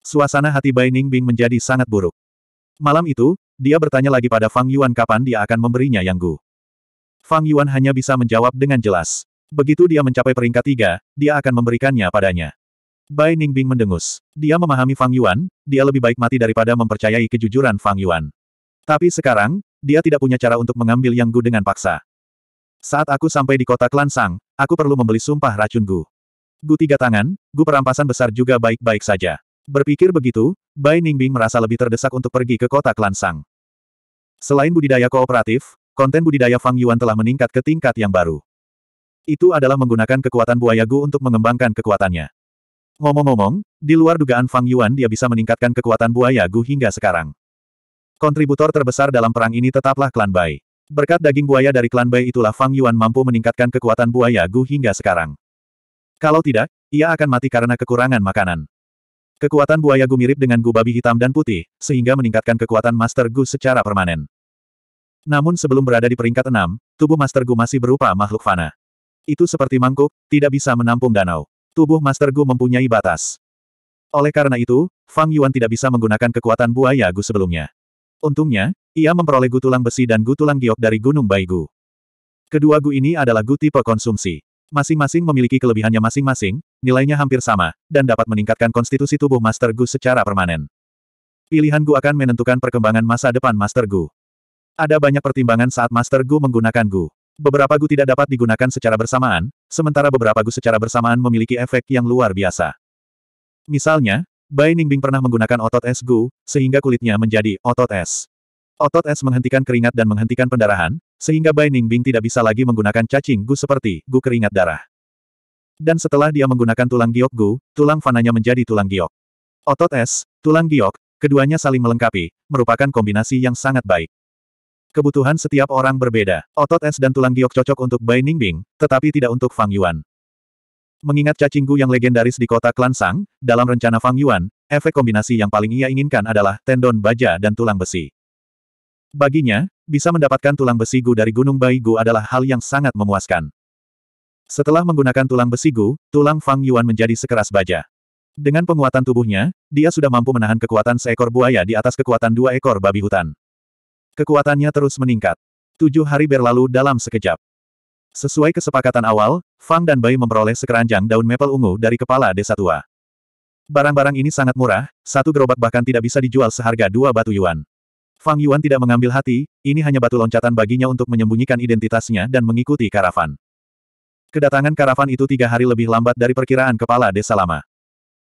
Suasana hati Bai Ningbing menjadi sangat buruk. Malam itu, dia bertanya lagi pada Fang Yuan kapan dia akan memberinya Yang Gu. Fang Yuan hanya bisa menjawab dengan jelas. Begitu dia mencapai peringkat tiga, dia akan memberikannya padanya. Bai Ningbing mendengus. Dia memahami Fang Yuan, dia lebih baik mati daripada mempercayai kejujuran Fang Yuan. Tapi sekarang, dia tidak punya cara untuk mengambil Yang Gu dengan paksa. Saat aku sampai di kota Klan Sang, aku perlu membeli sumpah racun Gu. Gu tiga tangan, Gu perampasan besar juga baik-baik saja. Berpikir begitu, Bai Ningbing merasa lebih terdesak untuk pergi ke kota Klan Sang. Selain budidaya kooperatif, konten budidaya Fang Yuan telah meningkat ke tingkat yang baru. Itu adalah menggunakan kekuatan buaya Gu untuk mengembangkan kekuatannya. Ngomong-ngomong, di luar dugaan Fang Yuan dia bisa meningkatkan kekuatan buaya Gu hingga sekarang. Kontributor terbesar dalam perang ini tetaplah klan Bai. Berkat daging buaya dari klan Bai itulah Fang Yuan mampu meningkatkan kekuatan buaya Gu hingga sekarang. Kalau tidak, ia akan mati karena kekurangan makanan. Kekuatan buaya Gu mirip dengan Gu babi hitam dan putih, sehingga meningkatkan kekuatan Master Gu secara permanen. Namun sebelum berada di peringkat enam, tubuh Master Gu masih berupa makhluk fana. Itu seperti mangkuk, tidak bisa menampung danau. Tubuh Master Gu mempunyai batas. Oleh karena itu, Fang Yuan tidak bisa menggunakan kekuatan buaya Gu sebelumnya. Untungnya, ia memperoleh Gu tulang besi dan Gu tulang giok dari Gunung Bai Gu. Kedua Gu ini adalah Gu tipe konsumsi. Masing-masing memiliki kelebihannya masing-masing, nilainya hampir sama, dan dapat meningkatkan konstitusi tubuh Master Gu secara permanen. Pilihan Gu akan menentukan perkembangan masa depan Master Gu. Ada banyak pertimbangan saat Master Gu menggunakan Gu. Beberapa gu tidak dapat digunakan secara bersamaan, sementara beberapa gu secara bersamaan memiliki efek yang luar biasa. Misalnya, Bai Ningbing pernah menggunakan otot es gu, sehingga kulitnya menjadi otot es. Otot es menghentikan keringat dan menghentikan pendarahan, sehingga Bai Ningbing tidak bisa lagi menggunakan cacing gu seperti gu keringat darah. Dan setelah dia menggunakan tulang giok gu, tulang fananya menjadi tulang giok. Otot es, tulang giok, keduanya saling melengkapi, merupakan kombinasi yang sangat baik. Kebutuhan setiap orang berbeda. Otot es dan tulang giok cocok untuk Bai Ningbing, tetapi tidak untuk Fang Yuan. Mengingat cacinggu yang legendaris di kota Klansang, dalam rencana Fang Yuan, efek kombinasi yang paling ia inginkan adalah tendon baja dan tulang besi. Baginya, bisa mendapatkan tulang besi gu dari Gunung Bai Gu adalah hal yang sangat memuaskan. Setelah menggunakan tulang besi gu, tulang Fang Yuan menjadi sekeras baja. Dengan penguatan tubuhnya, dia sudah mampu menahan kekuatan seekor buaya di atas kekuatan dua ekor babi hutan. Kekuatannya terus meningkat. Tujuh hari berlalu dalam sekejap. Sesuai kesepakatan awal, Fang dan Bai memperoleh sekeranjang daun maple ungu dari kepala desa tua. Barang-barang ini sangat murah, satu gerobak bahkan tidak bisa dijual seharga dua batu yuan. Fang Yuan tidak mengambil hati, ini hanya batu loncatan baginya untuk menyembunyikan identitasnya dan mengikuti karavan. Kedatangan karavan itu tiga hari lebih lambat dari perkiraan kepala desa lama.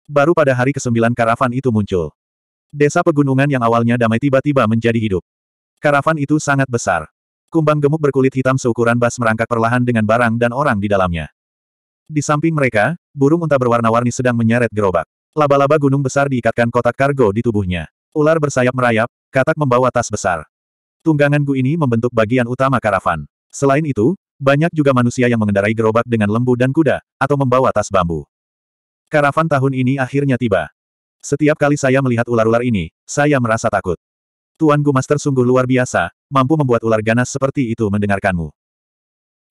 Baru pada hari ke-9 karavan itu muncul. Desa pegunungan yang awalnya damai tiba-tiba menjadi hidup. Karavan itu sangat besar. Kumbang gemuk berkulit hitam seukuran bas merangkak perlahan dengan barang dan orang di dalamnya. Di samping mereka, burung unta berwarna-warni sedang menyeret gerobak. Laba-laba gunung besar diikatkan kotak kargo di tubuhnya. Ular bersayap merayap, katak membawa tas besar. Tunggangan gu ini membentuk bagian utama karavan. Selain itu, banyak juga manusia yang mengendarai gerobak dengan lembu dan kuda, atau membawa tas bambu. Karavan tahun ini akhirnya tiba. Setiap kali saya melihat ular-ular ini, saya merasa takut. Tuan Gu Master sungguh luar biasa, mampu membuat ular ganas seperti itu mendengarkanmu.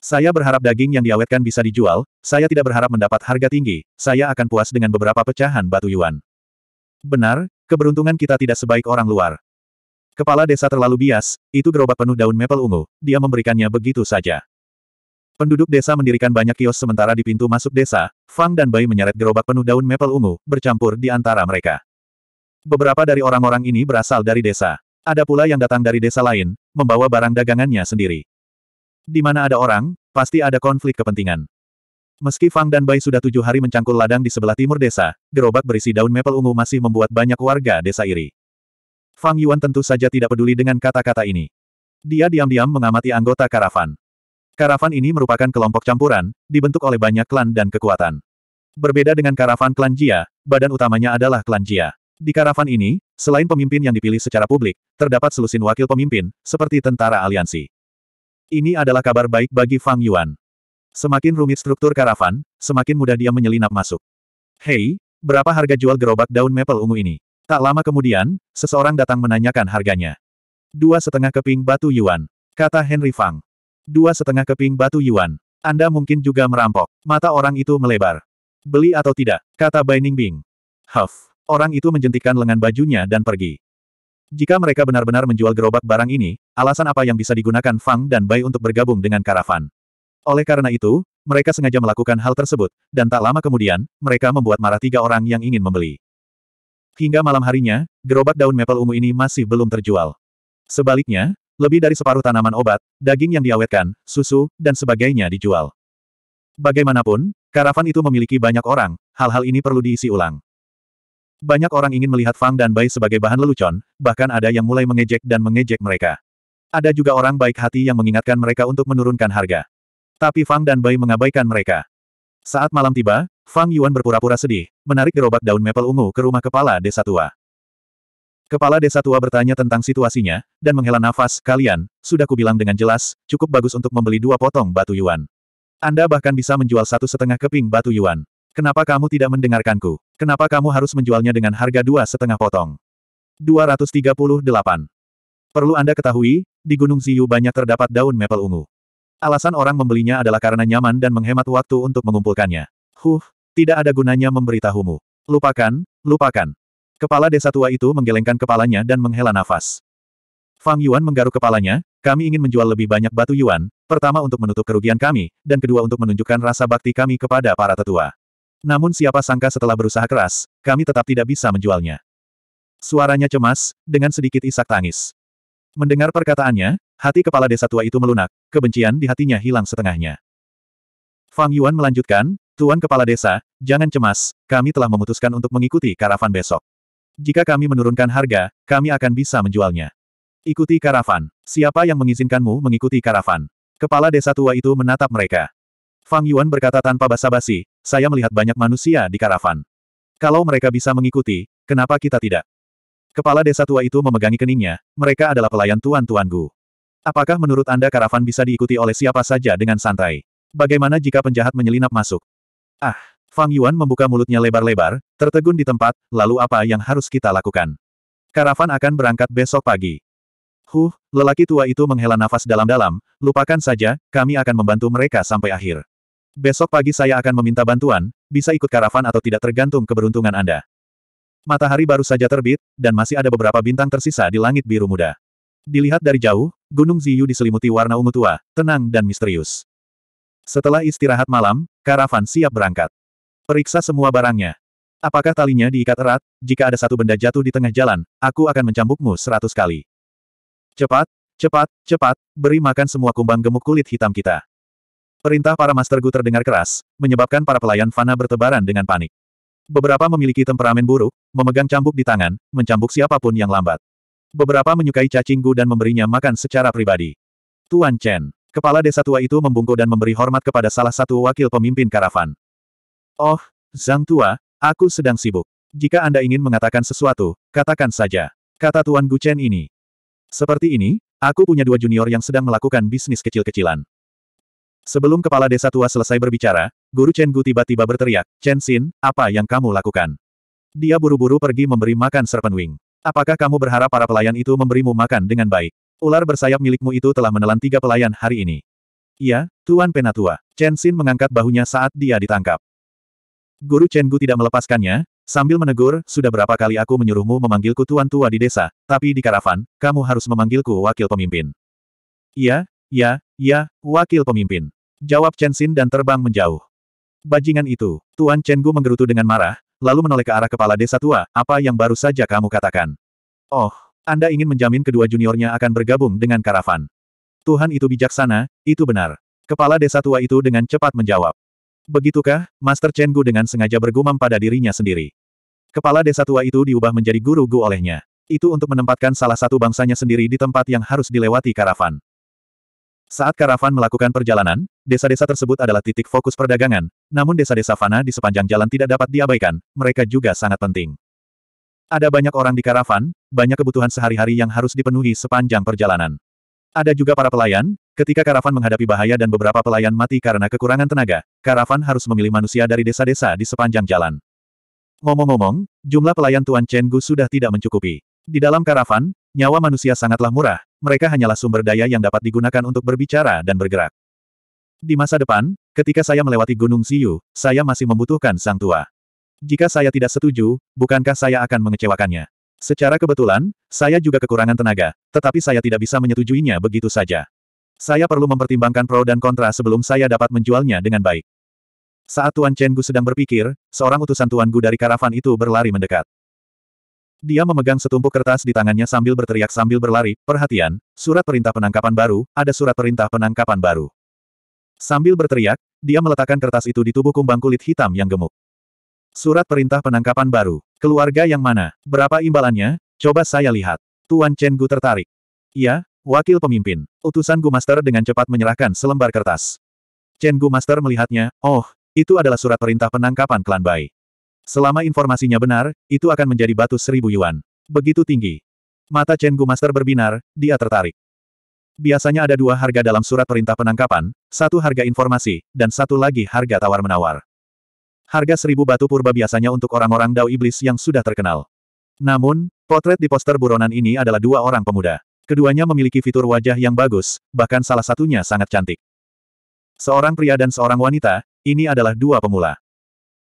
Saya berharap daging yang diawetkan bisa dijual, saya tidak berharap mendapat harga tinggi, saya akan puas dengan beberapa pecahan batu yuan. Benar, keberuntungan kita tidak sebaik orang luar. Kepala desa terlalu bias, itu gerobak penuh daun maple ungu, dia memberikannya begitu saja. Penduduk desa mendirikan banyak kios sementara di pintu masuk desa, Fang dan Bai menyeret gerobak penuh daun maple ungu, bercampur di antara mereka. Beberapa dari orang-orang ini berasal dari desa. Ada pula yang datang dari desa lain, membawa barang dagangannya sendiri. Di mana ada orang, pasti ada konflik kepentingan. Meski Fang dan Bai sudah tujuh hari mencangkul ladang di sebelah timur desa, gerobak berisi daun maple ungu masih membuat banyak warga desa iri. Fang Yuan tentu saja tidak peduli dengan kata-kata ini. Dia diam-diam mengamati anggota karavan. Karavan ini merupakan kelompok campuran, dibentuk oleh banyak klan dan kekuatan. Berbeda dengan karavan klan Jia, badan utamanya adalah klan Jia. Di karavan ini, selain pemimpin yang dipilih secara publik, terdapat selusin wakil pemimpin, seperti tentara aliansi. Ini adalah kabar baik bagi Fang Yuan. Semakin rumit struktur karavan, semakin mudah dia menyelinap masuk. Hei, berapa harga jual gerobak daun maple ungu ini? Tak lama kemudian, seseorang datang menanyakan harganya. Dua setengah keping batu yuan, kata Henry Fang. Dua setengah keping batu yuan. Anda mungkin juga merampok. Mata orang itu melebar. Beli atau tidak, kata Baining Bing. Huff. Orang itu menjentikan lengan bajunya dan pergi. Jika mereka benar-benar menjual gerobak barang ini, alasan apa yang bisa digunakan Fang dan Bai untuk bergabung dengan karavan? Oleh karena itu, mereka sengaja melakukan hal tersebut, dan tak lama kemudian, mereka membuat marah tiga orang yang ingin membeli. Hingga malam harinya, gerobak daun maple ungu ini masih belum terjual. Sebaliknya, lebih dari separuh tanaman obat, daging yang diawetkan, susu, dan sebagainya dijual. Bagaimanapun, karavan itu memiliki banyak orang, hal-hal ini perlu diisi ulang. Banyak orang ingin melihat Fang dan Bai sebagai bahan lelucon, bahkan ada yang mulai mengejek dan mengejek mereka. Ada juga orang baik hati yang mengingatkan mereka untuk menurunkan harga. Tapi Fang dan Bai mengabaikan mereka. Saat malam tiba, Fang Yuan berpura-pura sedih, menarik gerobak daun maple ungu ke rumah kepala desa tua. Kepala desa tua bertanya tentang situasinya, dan menghela nafas, kalian, sudah kubilang dengan jelas, cukup bagus untuk membeli dua potong batu yuan. Anda bahkan bisa menjual satu setengah keping batu yuan. Kenapa kamu tidak mendengarkanku? Kenapa kamu harus menjualnya dengan harga dua setengah potong? 238. Perlu Anda ketahui, di Gunung Ziyu banyak terdapat daun maple ungu. Alasan orang membelinya adalah karena nyaman dan menghemat waktu untuk mengumpulkannya. Huh, tidak ada gunanya memberitahumu. Lupakan, lupakan. Kepala desa tua itu menggelengkan kepalanya dan menghela nafas. Fang Yuan menggaruk kepalanya, kami ingin menjual lebih banyak batu Yuan, pertama untuk menutup kerugian kami, dan kedua untuk menunjukkan rasa bakti kami kepada para tetua. Namun siapa sangka setelah berusaha keras, kami tetap tidak bisa menjualnya. Suaranya cemas, dengan sedikit isak tangis. Mendengar perkataannya, hati kepala desa tua itu melunak, kebencian di hatinya hilang setengahnya. Fang Yuan melanjutkan, Tuan Kepala Desa, jangan cemas, kami telah memutuskan untuk mengikuti karavan besok. Jika kami menurunkan harga, kami akan bisa menjualnya. Ikuti karavan. Siapa yang mengizinkanmu mengikuti karavan? Kepala desa tua itu menatap mereka. Fang Yuan berkata tanpa basa-basi, saya melihat banyak manusia di karavan. Kalau mereka bisa mengikuti, kenapa kita tidak? Kepala desa tua itu memegangi keningnya, mereka adalah pelayan tuan-tuan Gu. Apakah menurut Anda karavan bisa diikuti oleh siapa saja dengan santai? Bagaimana jika penjahat menyelinap masuk? Ah, Fang Yuan membuka mulutnya lebar-lebar, tertegun di tempat, lalu apa yang harus kita lakukan? Karavan akan berangkat besok pagi. Huh, lelaki tua itu menghela nafas dalam-dalam, lupakan saja, kami akan membantu mereka sampai akhir. Besok pagi saya akan meminta bantuan, bisa ikut karavan atau tidak tergantung keberuntungan Anda. Matahari baru saja terbit, dan masih ada beberapa bintang tersisa di langit biru muda. Dilihat dari jauh, Gunung Ziyu diselimuti warna ungu tua, tenang dan misterius. Setelah istirahat malam, karavan siap berangkat. Periksa semua barangnya. Apakah talinya diikat erat? Jika ada satu benda jatuh di tengah jalan, aku akan mencambukmu seratus kali. Cepat, cepat, cepat, beri makan semua kumbang gemuk kulit hitam kita. Perintah para Master Gu terdengar keras, menyebabkan para pelayan Fana bertebaran dengan panik. Beberapa memiliki temperamen buruk, memegang cambuk di tangan, mencambuk siapapun yang lambat. Beberapa menyukai cacing Gu dan memberinya makan secara pribadi. Tuan Chen, kepala desa tua itu membungkuk dan memberi hormat kepada salah satu wakil pemimpin karavan. Oh, Zhang Tua, aku sedang sibuk. Jika Anda ingin mengatakan sesuatu, katakan saja. Kata Tuan Gu Chen ini. Seperti ini, aku punya dua junior yang sedang melakukan bisnis kecil-kecilan. Sebelum kepala desa tua selesai berbicara, Guru Chen Gu tiba-tiba berteriak, Chen Xin, apa yang kamu lakukan? Dia buru-buru pergi memberi makan Serpent Wing. Apakah kamu berharap para pelayan itu memberimu makan dengan baik? Ular bersayap milikmu itu telah menelan tiga pelayan hari ini. Ya, Tuan Penatua. Chen Xin mengangkat bahunya saat dia ditangkap. Guru Chen Gu tidak melepaskannya, sambil menegur, sudah berapa kali aku menyuruhmu memanggilku Tuan Tua di desa, tapi di karavan, kamu harus memanggilku wakil pemimpin. Ya, ya, ya, wakil pemimpin. Jawab Chen Xin dan terbang menjauh. Bajingan itu, Tuan Chen Gu menggerutu dengan marah, lalu menoleh ke arah kepala desa tua, apa yang baru saja kamu katakan. Oh, Anda ingin menjamin kedua juniornya akan bergabung dengan karavan. Tuhan itu bijaksana, itu benar. Kepala desa tua itu dengan cepat menjawab. Begitukah, Master Chen Gu dengan sengaja bergumam pada dirinya sendiri. Kepala desa tua itu diubah menjadi guru Gu olehnya. Itu untuk menempatkan salah satu bangsanya sendiri di tempat yang harus dilewati karavan. Saat karavan melakukan perjalanan, desa-desa tersebut adalah titik fokus perdagangan, namun desa-desa fana di sepanjang jalan tidak dapat diabaikan, mereka juga sangat penting. Ada banyak orang di karavan, banyak kebutuhan sehari-hari yang harus dipenuhi sepanjang perjalanan. Ada juga para pelayan, ketika karavan menghadapi bahaya dan beberapa pelayan mati karena kekurangan tenaga, karavan harus memilih manusia dari desa-desa di sepanjang jalan. Ngomong-ngomong, jumlah pelayan Tuan Chen Gu sudah tidak mencukupi. Di dalam karavan, Nyawa manusia sangatlah murah, mereka hanyalah sumber daya yang dapat digunakan untuk berbicara dan bergerak. Di masa depan, ketika saya melewati Gunung Siyu, saya masih membutuhkan sang tua. Jika saya tidak setuju, bukankah saya akan mengecewakannya? Secara kebetulan, saya juga kekurangan tenaga, tetapi saya tidak bisa menyetujuinya begitu saja. Saya perlu mempertimbangkan pro dan kontra sebelum saya dapat menjualnya dengan baik. Saat Tuan Chen Gu sedang berpikir, seorang utusan Tuan Gu dari karavan itu berlari mendekat. Dia memegang setumpuk kertas di tangannya sambil berteriak sambil berlari, perhatian, surat perintah penangkapan baru, ada surat perintah penangkapan baru. Sambil berteriak, dia meletakkan kertas itu di tubuh kumbang kulit hitam yang gemuk. Surat perintah penangkapan baru. Keluarga yang mana? Berapa imbalannya? Coba saya lihat. Tuan Chen Gu tertarik. Ya, wakil pemimpin. Utusan Gu Master dengan cepat menyerahkan selembar kertas. Chen Gu Master melihatnya, oh, itu adalah surat perintah penangkapan klan Bai. Selama informasinya benar, itu akan menjadi batu seribu yuan. Begitu tinggi. Mata Chen Gu Master berbinar, dia tertarik. Biasanya ada dua harga dalam surat perintah penangkapan, satu harga informasi, dan satu lagi harga tawar-menawar. Harga seribu batu purba biasanya untuk orang-orang dao iblis yang sudah terkenal. Namun, potret di poster buronan ini adalah dua orang pemuda. Keduanya memiliki fitur wajah yang bagus, bahkan salah satunya sangat cantik. Seorang pria dan seorang wanita, ini adalah dua pemula.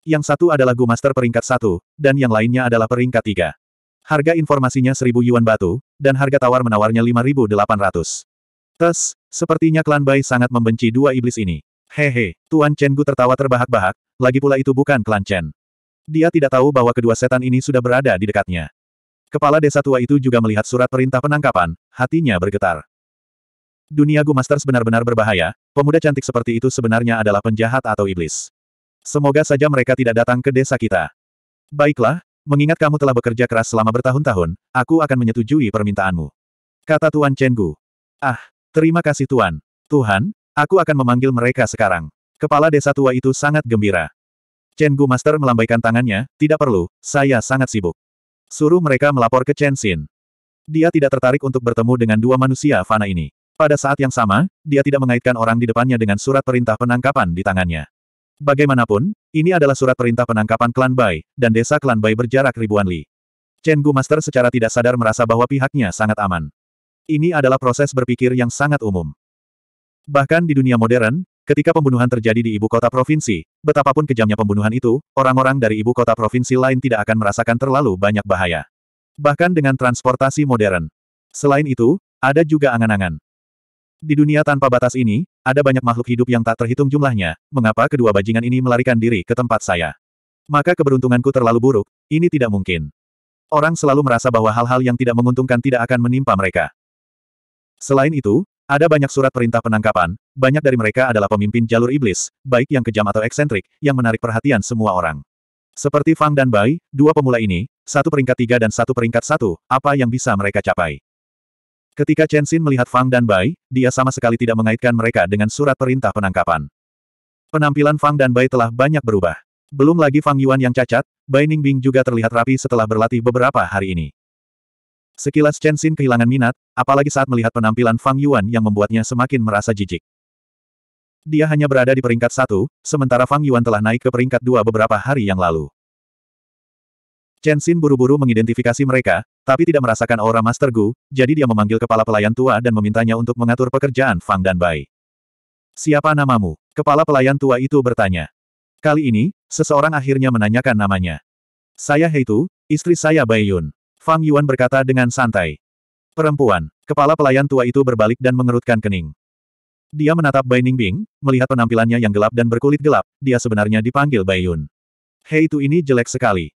Yang satu adalah Gu Master peringkat satu, dan yang lainnya adalah peringkat tiga. Harga informasinya seribu yuan batu, dan harga tawar menawarnya lima ribu delapan ratus. Tes, sepertinya klan Bai sangat membenci dua iblis ini. Hehe, Tuan Chen Gu tertawa terbahak-bahak, lagi pula itu bukan klan Chen. Dia tidak tahu bahwa kedua setan ini sudah berada di dekatnya. Kepala desa tua itu juga melihat surat perintah penangkapan, hatinya bergetar. Dunia Gu Masters benar-benar berbahaya, pemuda cantik seperti itu sebenarnya adalah penjahat atau iblis. Semoga saja mereka tidak datang ke desa kita. Baiklah, mengingat kamu telah bekerja keras selama bertahun-tahun, aku akan menyetujui permintaanmu. Kata Tuan Gu. Ah, terima kasih Tuan. Tuhan, aku akan memanggil mereka sekarang. Kepala desa tua itu sangat gembira. Gu Master melambaikan tangannya, tidak perlu, saya sangat sibuk. Suruh mereka melapor ke Chen Xin. Dia tidak tertarik untuk bertemu dengan dua manusia fana ini. Pada saat yang sama, dia tidak mengaitkan orang di depannya dengan surat perintah penangkapan di tangannya. Bagaimanapun, ini adalah surat perintah penangkapan klan Bai, dan desa klan Bai berjarak ribuan li. Chen Gu Master secara tidak sadar merasa bahwa pihaknya sangat aman. Ini adalah proses berpikir yang sangat umum. Bahkan di dunia modern, ketika pembunuhan terjadi di ibu kota provinsi, betapapun kejamnya pembunuhan itu, orang-orang dari ibu kota provinsi lain tidak akan merasakan terlalu banyak bahaya. Bahkan dengan transportasi modern. Selain itu, ada juga angan-angan. Di dunia tanpa batas ini, ada banyak makhluk hidup yang tak terhitung jumlahnya, mengapa kedua bajingan ini melarikan diri ke tempat saya? Maka keberuntunganku terlalu buruk, ini tidak mungkin. Orang selalu merasa bahwa hal-hal yang tidak menguntungkan tidak akan menimpa mereka. Selain itu, ada banyak surat perintah penangkapan, banyak dari mereka adalah pemimpin jalur iblis, baik yang kejam atau eksentrik, yang menarik perhatian semua orang. Seperti Fang dan Bai, dua pemula ini, satu peringkat tiga dan satu peringkat satu, apa yang bisa mereka capai? Ketika Chen Xin melihat Fang dan Bai, dia sama sekali tidak mengaitkan mereka dengan surat perintah penangkapan. Penampilan Fang dan Bai telah banyak berubah. Belum lagi Fang Yuan yang cacat, Bai Ningbing juga terlihat rapi setelah berlatih beberapa hari ini. Sekilas Chen Xin kehilangan minat, apalagi saat melihat penampilan Fang Yuan yang membuatnya semakin merasa jijik. Dia hanya berada di peringkat satu, sementara Fang Yuan telah naik ke peringkat dua beberapa hari yang lalu. Chen Xin buru-buru mengidentifikasi mereka, tapi tidak merasakan aura Master Gu, jadi dia memanggil kepala pelayan tua dan memintanya untuk mengatur pekerjaan Fang dan Bai. Siapa namamu? Kepala pelayan tua itu bertanya. Kali ini, seseorang akhirnya menanyakan namanya. Saya Heitu, istri saya Bai Yun. Fang Yuan berkata dengan santai. Perempuan, kepala pelayan tua itu berbalik dan mengerutkan kening. Dia menatap Bai Ningbing, melihat penampilannya yang gelap dan berkulit gelap, dia sebenarnya dipanggil Bai Yun. Heitu ini jelek sekali.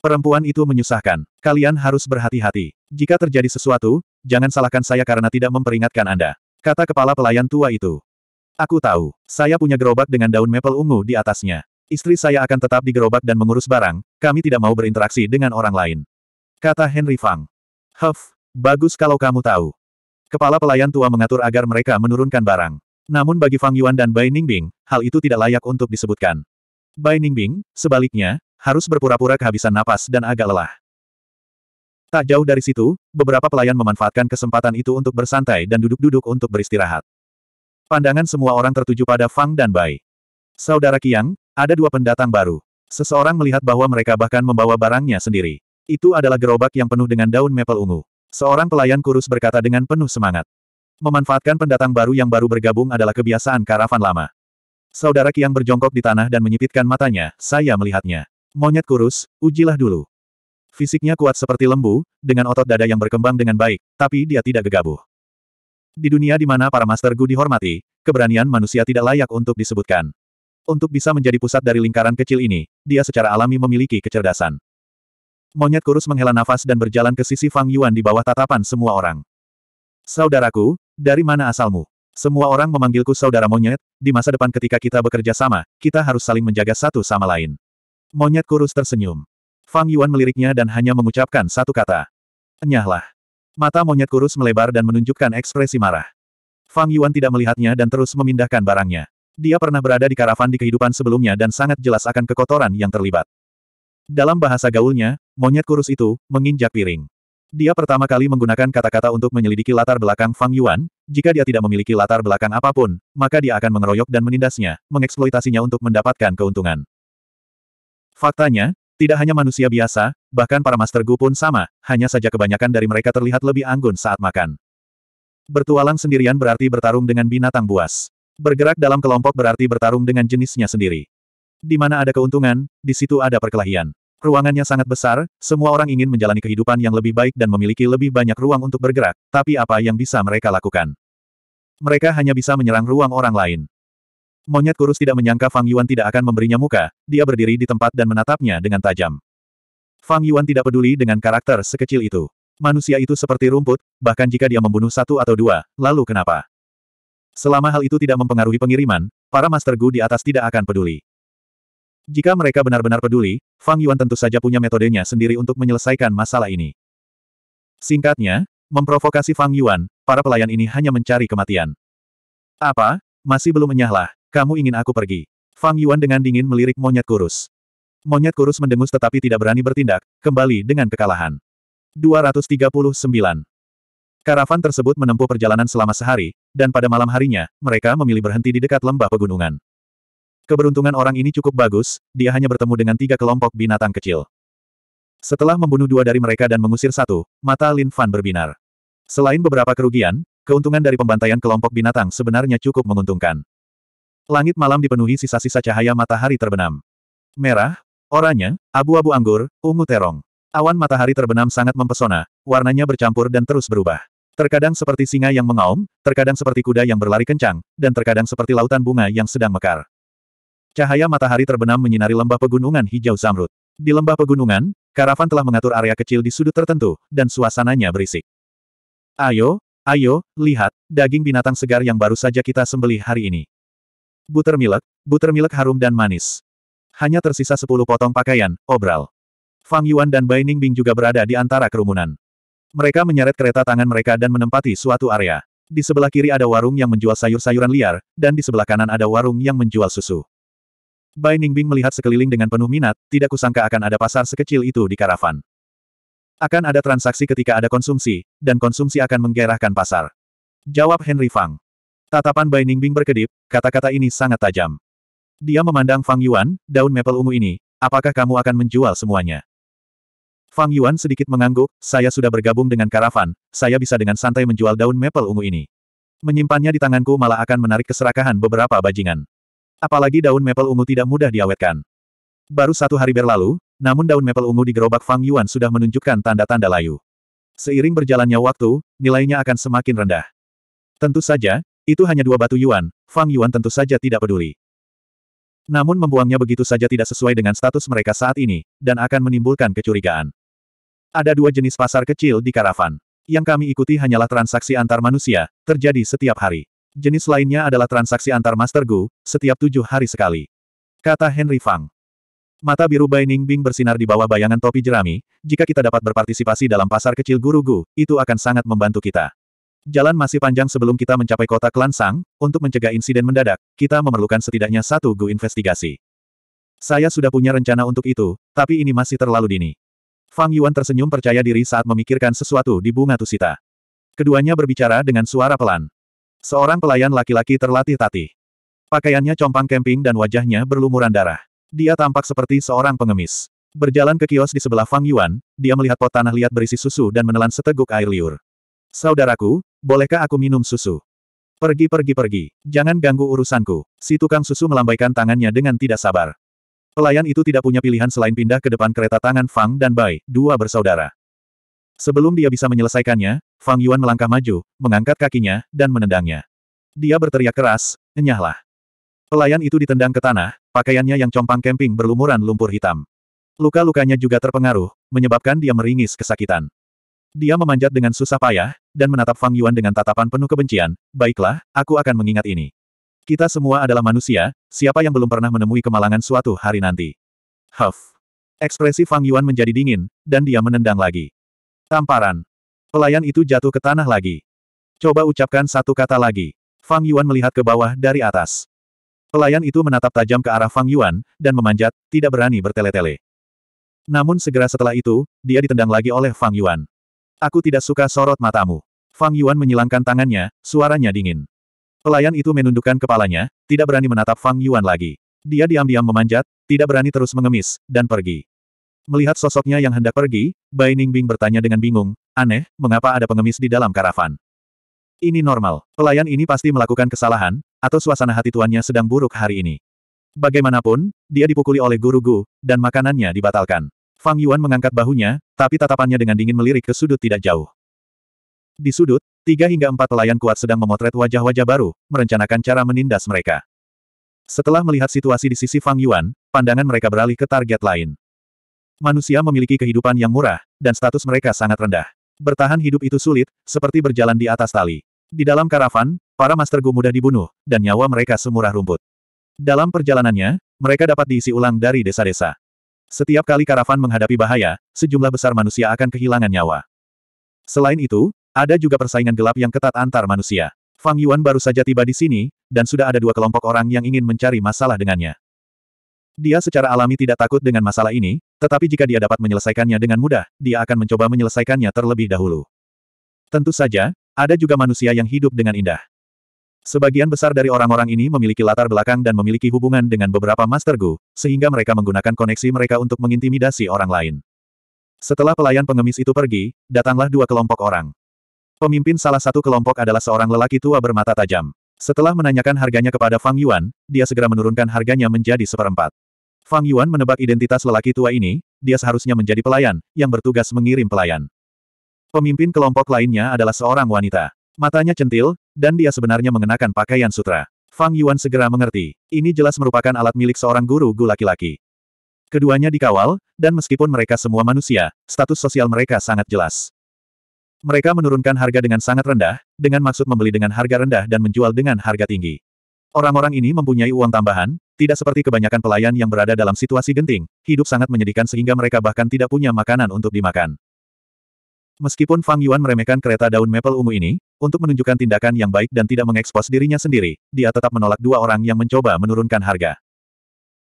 Perempuan itu menyusahkan. Kalian harus berhati-hati. Jika terjadi sesuatu, jangan salahkan saya karena tidak memperingatkan Anda. Kata kepala pelayan tua itu. Aku tahu. Saya punya gerobak dengan daun maple ungu di atasnya. Istri saya akan tetap di gerobak dan mengurus barang, kami tidak mau berinteraksi dengan orang lain. Kata Henry Fang. Huff, bagus kalau kamu tahu. Kepala pelayan tua mengatur agar mereka menurunkan barang. Namun bagi Fang Yuan dan Bai Ningbing, hal itu tidak layak untuk disebutkan. Bai Ningbing, sebaliknya, harus berpura-pura kehabisan napas dan agak lelah. Tak jauh dari situ, beberapa pelayan memanfaatkan kesempatan itu untuk bersantai dan duduk-duduk untuk beristirahat. Pandangan semua orang tertuju pada Fang dan Bai. Saudara Kiang, ada dua pendatang baru. Seseorang melihat bahwa mereka bahkan membawa barangnya sendiri. Itu adalah gerobak yang penuh dengan daun maple ungu. Seorang pelayan kurus berkata dengan penuh semangat. Memanfaatkan pendatang baru yang baru bergabung adalah kebiasaan karavan lama. Saudara Kiang berjongkok di tanah dan menyipitkan matanya, saya melihatnya. Monyet kurus, ujilah dulu. Fisiknya kuat seperti lembu, dengan otot dada yang berkembang dengan baik, tapi dia tidak gegabah. Di dunia di mana para Master Gu dihormati, keberanian manusia tidak layak untuk disebutkan. Untuk bisa menjadi pusat dari lingkaran kecil ini, dia secara alami memiliki kecerdasan. Monyet kurus menghela nafas dan berjalan ke sisi Fang Yuan di bawah tatapan semua orang. Saudaraku, dari mana asalmu? Semua orang memanggilku saudara monyet, di masa depan ketika kita bekerja sama, kita harus saling menjaga satu sama lain. Monyet kurus tersenyum. Fang Yuan meliriknya dan hanya mengucapkan satu kata. Enyahlah. Mata monyet kurus melebar dan menunjukkan ekspresi marah. Fang Yuan tidak melihatnya dan terus memindahkan barangnya. Dia pernah berada di karavan di kehidupan sebelumnya dan sangat jelas akan kekotoran yang terlibat. Dalam bahasa gaulnya, monyet kurus itu, menginjak piring. Dia pertama kali menggunakan kata-kata untuk menyelidiki latar belakang Fang Yuan, jika dia tidak memiliki latar belakang apapun, maka dia akan mengeroyok dan menindasnya, mengeksploitasinya untuk mendapatkan keuntungan. Faktanya, tidak hanya manusia biasa, bahkan para Master Gu pun sama, hanya saja kebanyakan dari mereka terlihat lebih anggun saat makan. Bertualang sendirian berarti bertarung dengan binatang buas. Bergerak dalam kelompok berarti bertarung dengan jenisnya sendiri. Di mana ada keuntungan, di situ ada perkelahian. Ruangannya sangat besar, semua orang ingin menjalani kehidupan yang lebih baik dan memiliki lebih banyak ruang untuk bergerak, tapi apa yang bisa mereka lakukan? Mereka hanya bisa menyerang ruang orang lain. Monyet kurus tidak menyangka Fang Yuan tidak akan memberinya muka, dia berdiri di tempat dan menatapnya dengan tajam. Fang Yuan tidak peduli dengan karakter sekecil itu. Manusia itu seperti rumput, bahkan jika dia membunuh satu atau dua, lalu kenapa? Selama hal itu tidak mempengaruhi pengiriman, para Master Gu di atas tidak akan peduli. Jika mereka benar-benar peduli, Fang Yuan tentu saja punya metodenya sendiri untuk menyelesaikan masalah ini. Singkatnya, memprovokasi Fang Yuan, para pelayan ini hanya mencari kematian. Apa? Masih belum menyahlah. Kamu ingin aku pergi? Fang Yuan dengan dingin melirik monyet kurus. Monyet kurus mendengus tetapi tidak berani bertindak, kembali dengan kekalahan. 239. Karavan tersebut menempuh perjalanan selama sehari, dan pada malam harinya, mereka memilih berhenti di dekat lembah pegunungan. Keberuntungan orang ini cukup bagus, dia hanya bertemu dengan tiga kelompok binatang kecil. Setelah membunuh dua dari mereka dan mengusir satu, mata Lin Fan berbinar. Selain beberapa kerugian, keuntungan dari pembantaian kelompok binatang sebenarnya cukup menguntungkan. Langit malam dipenuhi sisa-sisa cahaya matahari terbenam. Merah, oranye, abu-abu anggur, ungu terong. Awan matahari terbenam sangat mempesona, warnanya bercampur dan terus berubah. Terkadang seperti singa yang mengaum, terkadang seperti kuda yang berlari kencang, dan terkadang seperti lautan bunga yang sedang mekar. Cahaya matahari terbenam menyinari lembah pegunungan hijau zamrud. Di lembah pegunungan, karavan telah mengatur area kecil di sudut tertentu, dan suasananya berisik. Ayo, ayo, lihat, daging binatang segar yang baru saja kita sembelih hari ini. Buttermilk, buttermilk harum dan manis. Hanya tersisa sepuluh potong pakaian, obral. Fang Yuan dan Bai Ningbing juga berada di antara kerumunan. Mereka menyeret kereta tangan mereka dan menempati suatu area. Di sebelah kiri ada warung yang menjual sayur-sayuran liar, dan di sebelah kanan ada warung yang menjual susu. Bai Ningbing melihat sekeliling dengan penuh minat, tidak kusangka akan ada pasar sekecil itu di karavan. Akan ada transaksi ketika ada konsumsi, dan konsumsi akan menggerakkan pasar. Jawab Henry Fang. Tatapan Bai Ningbing berkedip, kata-kata ini sangat tajam. Dia memandang Fang Yuan, daun maple ungu ini, apakah kamu akan menjual semuanya? Fang Yuan sedikit mengangguk, saya sudah bergabung dengan karavan, saya bisa dengan santai menjual daun maple ungu ini. Menyimpannya di tanganku malah akan menarik keserakahan beberapa bajingan. Apalagi daun maple ungu tidak mudah diawetkan. Baru satu hari berlalu, namun daun maple ungu di gerobak Fang Yuan sudah menunjukkan tanda-tanda layu. Seiring berjalannya waktu, nilainya akan semakin rendah. Tentu saja, itu hanya dua batu Yuan, Fang Yuan tentu saja tidak peduli. Namun membuangnya begitu saja tidak sesuai dengan status mereka saat ini, dan akan menimbulkan kecurigaan. Ada dua jenis pasar kecil di karavan. Yang kami ikuti hanyalah transaksi antar manusia, terjadi setiap hari. Jenis lainnya adalah transaksi antar Master Gu, setiap tujuh hari sekali. Kata Henry Fang. Mata biru Bai Bing bersinar di bawah bayangan topi jerami, jika kita dapat berpartisipasi dalam pasar kecil guru Gu, itu akan sangat membantu kita. Jalan masih panjang sebelum kita mencapai kota Klan untuk mencegah insiden mendadak, kita memerlukan setidaknya satu gu investigasi. Saya sudah punya rencana untuk itu, tapi ini masih terlalu dini. Fang Yuan tersenyum percaya diri saat memikirkan sesuatu di bunga tusita. Keduanya berbicara dengan suara pelan. Seorang pelayan laki-laki terlatih tati. Pakaiannya compang kemping dan wajahnya berlumuran darah. Dia tampak seperti seorang pengemis. Berjalan ke kios di sebelah Fang Yuan, dia melihat pot tanah liat berisi susu dan menelan seteguk air liur. Saudaraku, bolehkah aku minum susu? Pergi pergi pergi, jangan ganggu urusanku. Si tukang susu melambaikan tangannya dengan tidak sabar. Pelayan itu tidak punya pilihan selain pindah ke depan kereta tangan Fang dan Bai, dua bersaudara. Sebelum dia bisa menyelesaikannya, Fang Yuan melangkah maju, mengangkat kakinya, dan menendangnya. Dia berteriak keras, enyahlah. Pelayan itu ditendang ke tanah, pakaiannya yang compang kemping berlumuran lumpur hitam. Luka-lukanya juga terpengaruh, menyebabkan dia meringis kesakitan. Dia memanjat dengan susah payah, dan menatap Fang Yuan dengan tatapan penuh kebencian, baiklah, aku akan mengingat ini. Kita semua adalah manusia, siapa yang belum pernah menemui kemalangan suatu hari nanti. Huff. Ekspresi Fang Yuan menjadi dingin, dan dia menendang lagi. Tamparan. Pelayan itu jatuh ke tanah lagi. Coba ucapkan satu kata lagi. Fang Yuan melihat ke bawah dari atas. Pelayan itu menatap tajam ke arah Fang Yuan, dan memanjat, tidak berani bertele-tele. Namun segera setelah itu, dia ditendang lagi oleh Fang Yuan. Aku tidak suka sorot matamu. Fang Yuan menyilangkan tangannya, suaranya dingin. Pelayan itu menundukkan kepalanya, tidak berani menatap Fang Yuan lagi. Dia diam-diam memanjat, tidak berani terus mengemis, dan pergi. Melihat sosoknya yang hendak pergi, Bai Ningbing bertanya dengan bingung, aneh, mengapa ada pengemis di dalam karavan? Ini normal, pelayan ini pasti melakukan kesalahan, atau suasana hati tuannya sedang buruk hari ini. Bagaimanapun, dia dipukuli oleh guru Gu, dan makanannya dibatalkan. Fang Yuan mengangkat bahunya, tapi tatapannya dengan dingin melirik ke sudut tidak jauh. Di sudut, tiga hingga empat pelayan kuat sedang memotret wajah-wajah baru, merencanakan cara menindas mereka. Setelah melihat situasi di sisi Fang Yuan, pandangan mereka beralih ke target lain. Manusia memiliki kehidupan yang murah, dan status mereka sangat rendah. Bertahan hidup itu sulit, seperti berjalan di atas tali. Di dalam karavan, para master Gu mudah dibunuh, dan nyawa mereka semurah rumput. Dalam perjalanannya, mereka dapat diisi ulang dari desa-desa. Setiap kali karavan menghadapi bahaya, sejumlah besar manusia akan kehilangan nyawa. Selain itu, ada juga persaingan gelap yang ketat antar manusia. Fang Yuan baru saja tiba di sini, dan sudah ada dua kelompok orang yang ingin mencari masalah dengannya. Dia secara alami tidak takut dengan masalah ini, tetapi jika dia dapat menyelesaikannya dengan mudah, dia akan mencoba menyelesaikannya terlebih dahulu. Tentu saja, ada juga manusia yang hidup dengan indah. Sebagian besar dari orang-orang ini memiliki latar belakang dan memiliki hubungan dengan beberapa Master Gu, sehingga mereka menggunakan koneksi mereka untuk mengintimidasi orang lain. Setelah pelayan pengemis itu pergi, datanglah dua kelompok orang. Pemimpin salah satu kelompok adalah seorang lelaki tua bermata tajam. Setelah menanyakan harganya kepada Fang Yuan, dia segera menurunkan harganya menjadi seperempat. Fang Yuan menebak identitas lelaki tua ini, dia seharusnya menjadi pelayan, yang bertugas mengirim pelayan. Pemimpin kelompok lainnya adalah seorang wanita. Matanya centil, dan dia sebenarnya mengenakan pakaian sutra. Fang Yuan segera mengerti, ini jelas merupakan alat milik seorang guru gu laki-laki. Keduanya dikawal, dan meskipun mereka semua manusia, status sosial mereka sangat jelas. Mereka menurunkan harga dengan sangat rendah, dengan maksud membeli dengan harga rendah dan menjual dengan harga tinggi. Orang-orang ini mempunyai uang tambahan, tidak seperti kebanyakan pelayan yang berada dalam situasi genting, hidup sangat menyedihkan sehingga mereka bahkan tidak punya makanan untuk dimakan. Meskipun Fang Yuan meremehkan kereta daun maple ungu ini, untuk menunjukkan tindakan yang baik dan tidak mengekspos dirinya sendiri, dia tetap menolak dua orang yang mencoba menurunkan harga.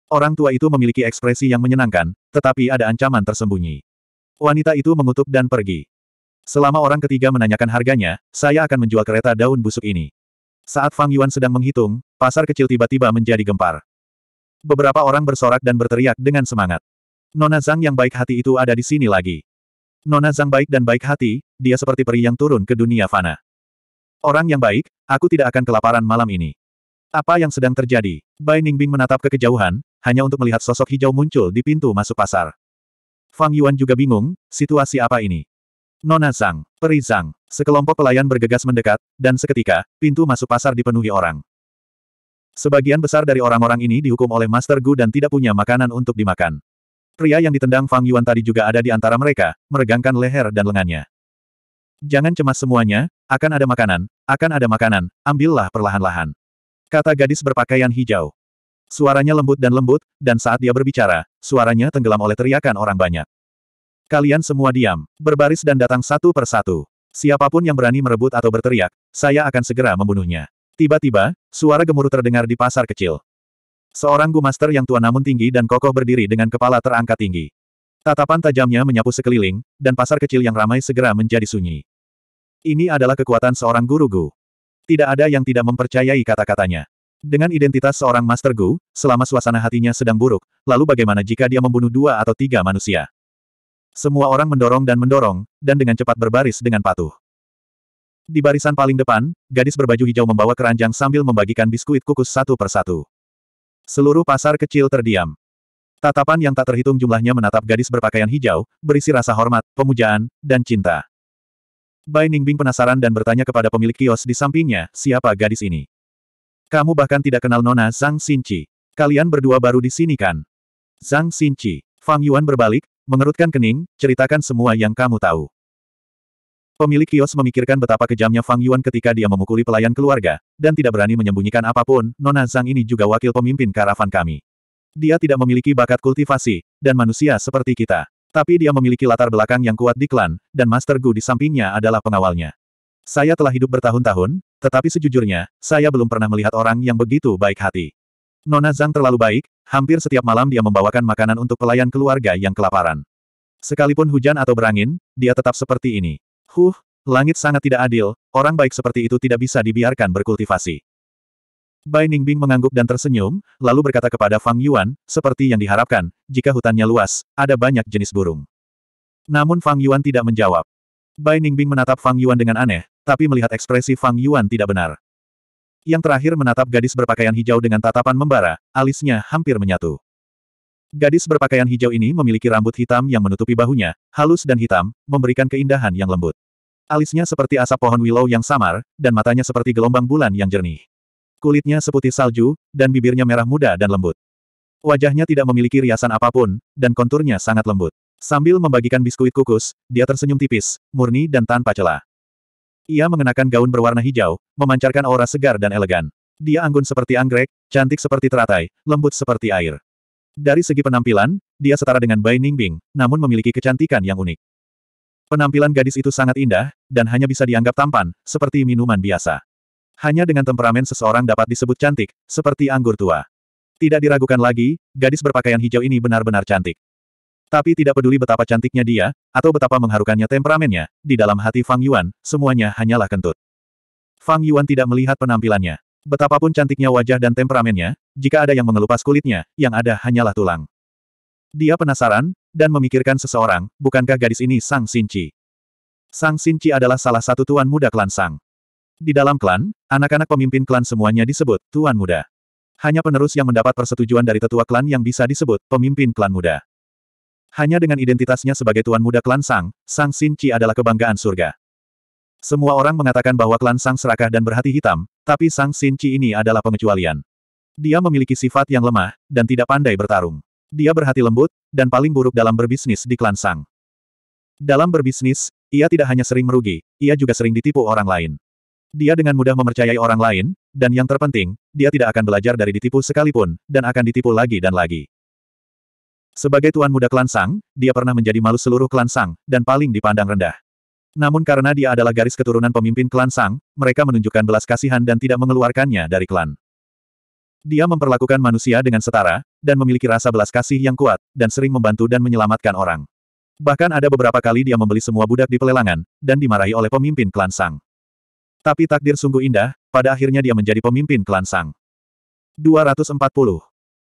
Orang tua itu memiliki ekspresi yang menyenangkan, tetapi ada ancaman tersembunyi. Wanita itu mengutuk dan pergi. Selama orang ketiga menanyakan harganya, saya akan menjual kereta daun busuk ini. Saat Fang Yuan sedang menghitung, pasar kecil tiba-tiba menjadi gempar. Beberapa orang bersorak dan berteriak dengan semangat. Nona Zhang yang baik hati itu ada di sini lagi. Nona Zhang baik dan baik hati, dia seperti peri yang turun ke dunia fana. Orang yang baik, aku tidak akan kelaparan malam ini. Apa yang sedang terjadi? Bai Ningbing menatap ke kejauhan, hanya untuk melihat sosok hijau muncul di pintu masuk pasar. Fang Yuan juga bingung, situasi apa ini? Nona Zhang, Peri Zhang, sekelompok pelayan bergegas mendekat, dan seketika, pintu masuk pasar dipenuhi orang. Sebagian besar dari orang-orang ini dihukum oleh Master Gu dan tidak punya makanan untuk dimakan. Pria yang ditendang Fang Yuan tadi juga ada di antara mereka, meregangkan leher dan lengannya. Jangan cemas semuanya, akan ada makanan, akan ada makanan, ambillah perlahan-lahan. Kata gadis berpakaian hijau. Suaranya lembut dan lembut, dan saat dia berbicara, suaranya tenggelam oleh teriakan orang banyak. Kalian semua diam, berbaris dan datang satu per satu. Siapapun yang berani merebut atau berteriak, saya akan segera membunuhnya. Tiba-tiba, suara gemuruh terdengar di pasar kecil. Seorang gumaster yang tua namun tinggi dan kokoh berdiri dengan kepala terangkat tinggi. Tatapan tajamnya menyapu sekeliling, dan pasar kecil yang ramai segera menjadi sunyi. Ini adalah kekuatan seorang guru Gu. Tidak ada yang tidak mempercayai kata-katanya. Dengan identitas seorang Master Gu, selama suasana hatinya sedang buruk, lalu bagaimana jika dia membunuh dua atau tiga manusia? Semua orang mendorong dan mendorong, dan dengan cepat berbaris dengan patuh. Di barisan paling depan, gadis berbaju hijau membawa keranjang sambil membagikan biskuit kukus satu persatu. Seluruh pasar kecil terdiam. Tatapan yang tak terhitung jumlahnya menatap gadis berpakaian hijau, berisi rasa hormat, pemujaan, dan cinta. Bai Ningbing penasaran dan bertanya kepada pemilik kios di sampingnya, siapa gadis ini? Kamu bahkan tidak kenal Nona Zhang Xinqi. Kalian berdua baru di sini kan? Zhang Xinqi. Fang Yuan berbalik, mengerutkan kening, ceritakan semua yang kamu tahu. Pemilik kios memikirkan betapa kejamnya Fang Yuan ketika dia memukuli pelayan keluarga, dan tidak berani menyembunyikan apapun, Nona Zhang ini juga wakil pemimpin karavan kami. Dia tidak memiliki bakat kultivasi, dan manusia seperti kita. Tapi dia memiliki latar belakang yang kuat di klan, dan Master Gu di sampingnya adalah pengawalnya. Saya telah hidup bertahun-tahun, tetapi sejujurnya, saya belum pernah melihat orang yang begitu baik hati. Nona Zhang terlalu baik, hampir setiap malam dia membawakan makanan untuk pelayan keluarga yang kelaparan. Sekalipun hujan atau berangin, dia tetap seperti ini. Huh, langit sangat tidak adil, orang baik seperti itu tidak bisa dibiarkan berkultivasi. Bai Ningbing mengangguk dan tersenyum, lalu berkata kepada Fang Yuan, seperti yang diharapkan, jika hutannya luas, ada banyak jenis burung. Namun Fang Yuan tidak menjawab. Bai Ningbing menatap Fang Yuan dengan aneh, tapi melihat ekspresi Fang Yuan tidak benar. Yang terakhir menatap gadis berpakaian hijau dengan tatapan membara, alisnya hampir menyatu. Gadis berpakaian hijau ini memiliki rambut hitam yang menutupi bahunya, halus dan hitam, memberikan keindahan yang lembut. Alisnya seperti asap pohon willow yang samar, dan matanya seperti gelombang bulan yang jernih. Kulitnya seputih salju, dan bibirnya merah muda dan lembut. Wajahnya tidak memiliki riasan apapun, dan konturnya sangat lembut. Sambil membagikan biskuit kukus, dia tersenyum tipis, murni dan tanpa celah. Ia mengenakan gaun berwarna hijau, memancarkan aura segar dan elegan. Dia anggun seperti anggrek, cantik seperti teratai, lembut seperti air. Dari segi penampilan, dia setara dengan Bai Ningbing, namun memiliki kecantikan yang unik. Penampilan gadis itu sangat indah, dan hanya bisa dianggap tampan, seperti minuman biasa. Hanya dengan temperamen seseorang dapat disebut cantik, seperti anggur tua. Tidak diragukan lagi, gadis berpakaian hijau ini benar-benar cantik. Tapi tidak peduli betapa cantiknya dia, atau betapa mengharukannya temperamennya, di dalam hati Fang Yuan, semuanya hanyalah kentut. Fang Yuan tidak melihat penampilannya. Betapapun cantiknya wajah dan temperamennya, jika ada yang mengelupas kulitnya, yang ada hanyalah tulang. Dia penasaran, dan memikirkan seseorang, bukankah gadis ini Sang Sinci? Sang Sinci adalah salah satu tuan muda klan Sang. Di dalam klan, anak-anak pemimpin klan semuanya disebut Tuan Muda. Hanya penerus yang mendapat persetujuan dari tetua klan yang bisa disebut pemimpin klan muda. Hanya dengan identitasnya sebagai Tuan Muda klan Sang, Sang Sin Chi adalah kebanggaan surga. Semua orang mengatakan bahwa klan Sang serakah dan berhati hitam, tapi Sang Sin Chi ini adalah pengecualian. Dia memiliki sifat yang lemah, dan tidak pandai bertarung. Dia berhati lembut, dan paling buruk dalam berbisnis di klan Sang. Dalam berbisnis, ia tidak hanya sering merugi, ia juga sering ditipu orang lain. Dia dengan mudah memercayai orang lain, dan yang terpenting, dia tidak akan belajar dari ditipu sekalipun, dan akan ditipu lagi dan lagi. Sebagai tuan muda klan Sang, dia pernah menjadi malu seluruh klan Sang, dan paling dipandang rendah. Namun karena dia adalah garis keturunan pemimpin klan Sang, mereka menunjukkan belas kasihan dan tidak mengeluarkannya dari klan. Dia memperlakukan manusia dengan setara, dan memiliki rasa belas kasih yang kuat, dan sering membantu dan menyelamatkan orang. Bahkan ada beberapa kali dia membeli semua budak di pelelangan, dan dimarahi oleh pemimpin klan Sang. Tapi takdir sungguh indah, pada akhirnya dia menjadi pemimpin klan Sang. 240.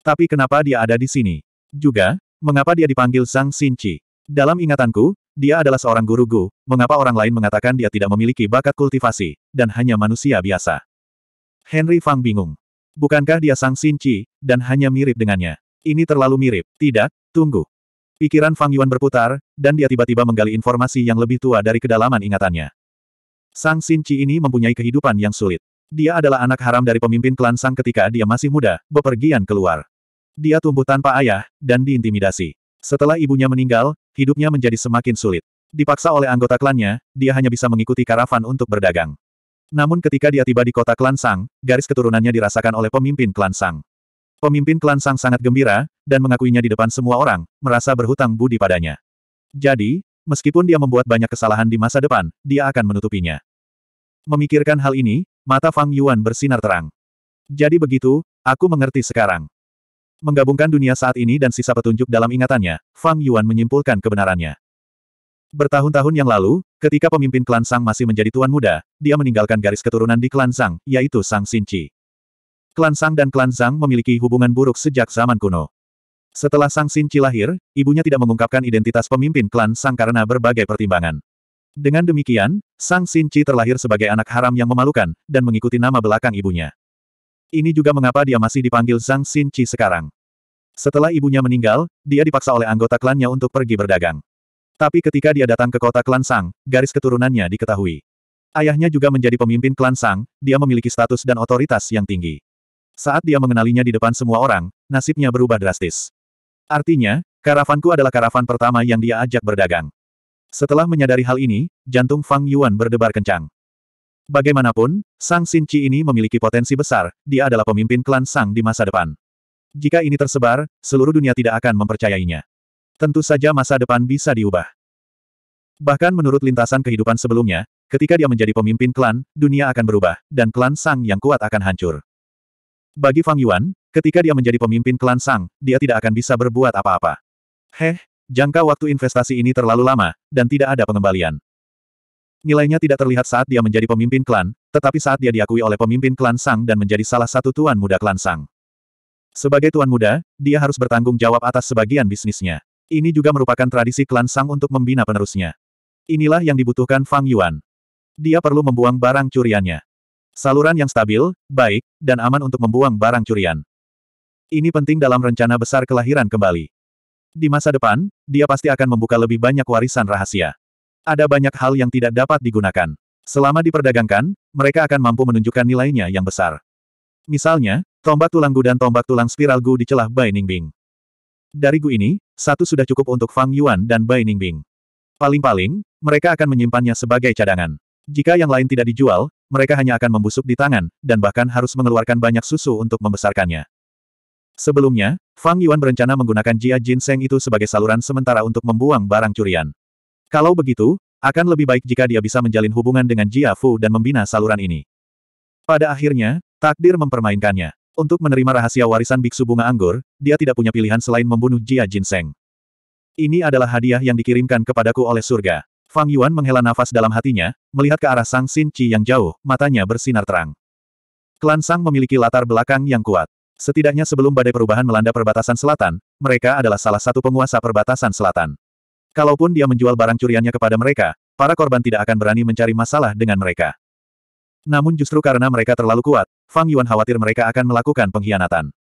Tapi kenapa dia ada di sini? Juga, mengapa dia dipanggil Sang Sinci? Dalam ingatanku, dia adalah seorang guru Gu, mengapa orang lain mengatakan dia tidak memiliki bakat kultivasi, dan hanya manusia biasa? Henry Fang bingung. Bukankah dia Sang Sinci, dan hanya mirip dengannya? Ini terlalu mirip. Tidak, tunggu. Pikiran Fang Yuan berputar, dan dia tiba-tiba menggali informasi yang lebih tua dari kedalaman ingatannya. Sang Xinci ini mempunyai kehidupan yang sulit. Dia adalah anak haram dari pemimpin klan Sang ketika dia masih muda, bepergian keluar. Dia tumbuh tanpa ayah, dan diintimidasi. Setelah ibunya meninggal, hidupnya menjadi semakin sulit. Dipaksa oleh anggota klannya, dia hanya bisa mengikuti karavan untuk berdagang. Namun ketika dia tiba di kota klan Sang, garis keturunannya dirasakan oleh pemimpin klan Sang. Pemimpin klan Sang sangat gembira, dan mengakuinya di depan semua orang, merasa berhutang budi padanya. Jadi, Meskipun dia membuat banyak kesalahan di masa depan, dia akan menutupinya. Memikirkan hal ini, mata Fang Yuan bersinar terang. Jadi begitu, aku mengerti sekarang. Menggabungkan dunia saat ini dan sisa petunjuk dalam ingatannya, Fang Yuan menyimpulkan kebenarannya. Bertahun-tahun yang lalu, ketika pemimpin klan Sang masih menjadi tuan muda, dia meninggalkan garis keturunan di klan Sang, yaitu Sang Sinci. Klan Sang dan klan Zhang memiliki hubungan buruk sejak zaman kuno. Setelah Sang Sinci lahir, ibunya tidak mengungkapkan identitas pemimpin klan Sang karena berbagai pertimbangan. Dengan demikian, Sang Sinci terlahir sebagai anak haram yang memalukan, dan mengikuti nama belakang ibunya. Ini juga mengapa dia masih dipanggil Sang Sinci sekarang. Setelah ibunya meninggal, dia dipaksa oleh anggota klannya untuk pergi berdagang. Tapi ketika dia datang ke kota klan Sang, garis keturunannya diketahui. Ayahnya juga menjadi pemimpin klan Sang, dia memiliki status dan otoritas yang tinggi. Saat dia mengenalinya di depan semua orang, nasibnya berubah drastis. Artinya, karavanku adalah karavan pertama yang dia ajak berdagang. Setelah menyadari hal ini, jantung Fang Yuan berdebar kencang. Bagaimanapun, Sang Sinci ini memiliki potensi besar, dia adalah pemimpin klan Sang di masa depan. Jika ini tersebar, seluruh dunia tidak akan mempercayainya. Tentu saja masa depan bisa diubah. Bahkan menurut lintasan kehidupan sebelumnya, ketika dia menjadi pemimpin klan, dunia akan berubah, dan klan Sang yang kuat akan hancur. Bagi Fang Yuan, Ketika dia menjadi pemimpin klan Sang, dia tidak akan bisa berbuat apa-apa. Heh, jangka waktu investasi ini terlalu lama, dan tidak ada pengembalian. Nilainya tidak terlihat saat dia menjadi pemimpin klan, tetapi saat dia diakui oleh pemimpin klan Sang dan menjadi salah satu tuan muda klan Sang. Sebagai tuan muda, dia harus bertanggung jawab atas sebagian bisnisnya. Ini juga merupakan tradisi klan Sang untuk membina penerusnya. Inilah yang dibutuhkan Fang Yuan. Dia perlu membuang barang curiannya. Saluran yang stabil, baik, dan aman untuk membuang barang curian. Ini penting dalam rencana besar kelahiran kembali. Di masa depan, dia pasti akan membuka lebih banyak warisan rahasia. Ada banyak hal yang tidak dapat digunakan. Selama diperdagangkan, mereka akan mampu menunjukkan nilainya yang besar. Misalnya, tombak tulang gu dan tombak tulang spiral gu di celah Bai Ningbing. Dari gu ini, satu sudah cukup untuk Fang Yuan dan Bai Ningbing. Paling-paling, mereka akan menyimpannya sebagai cadangan. Jika yang lain tidak dijual, mereka hanya akan membusuk di tangan, dan bahkan harus mengeluarkan banyak susu untuk membesarkannya. Sebelumnya, Fang Yuan berencana menggunakan Jia Ginseng itu sebagai saluran sementara untuk membuang barang curian. Kalau begitu, akan lebih baik jika dia bisa menjalin hubungan dengan Jia Fu dan membina saluran ini. Pada akhirnya, takdir mempermainkannya. Untuk menerima rahasia warisan biksu bunga anggur, dia tidak punya pilihan selain membunuh Jia Ginseng. Ini adalah hadiah yang dikirimkan kepadaku oleh surga. Fang Yuan menghela nafas dalam hatinya, melihat ke arah Sang Sin Chi yang jauh, matanya bersinar terang. Klan Sang memiliki latar belakang yang kuat. Setidaknya sebelum badai perubahan melanda perbatasan selatan, mereka adalah salah satu penguasa perbatasan selatan. Kalaupun dia menjual barang curiannya kepada mereka, para korban tidak akan berani mencari masalah dengan mereka. Namun justru karena mereka terlalu kuat, Fang Yuan khawatir mereka akan melakukan pengkhianatan.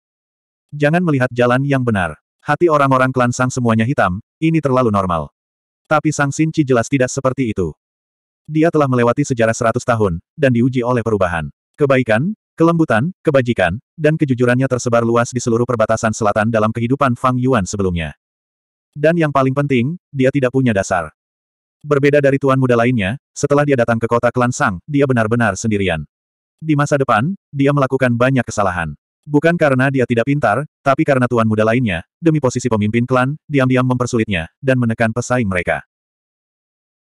Jangan melihat jalan yang benar. Hati orang-orang klan Sang semuanya hitam, ini terlalu normal. Tapi Sang Chi jelas tidak seperti itu. Dia telah melewati sejarah seratus tahun, dan diuji oleh perubahan. Kebaikan, Kelembutan, kebajikan, dan kejujurannya tersebar luas di seluruh perbatasan selatan dalam kehidupan Fang Yuan sebelumnya. Dan yang paling penting, dia tidak punya dasar. Berbeda dari tuan muda lainnya, setelah dia datang ke kota klan Sang, dia benar-benar sendirian. Di masa depan, dia melakukan banyak kesalahan. Bukan karena dia tidak pintar, tapi karena tuan muda lainnya, demi posisi pemimpin klan, diam-diam mempersulitnya, dan menekan pesaing mereka.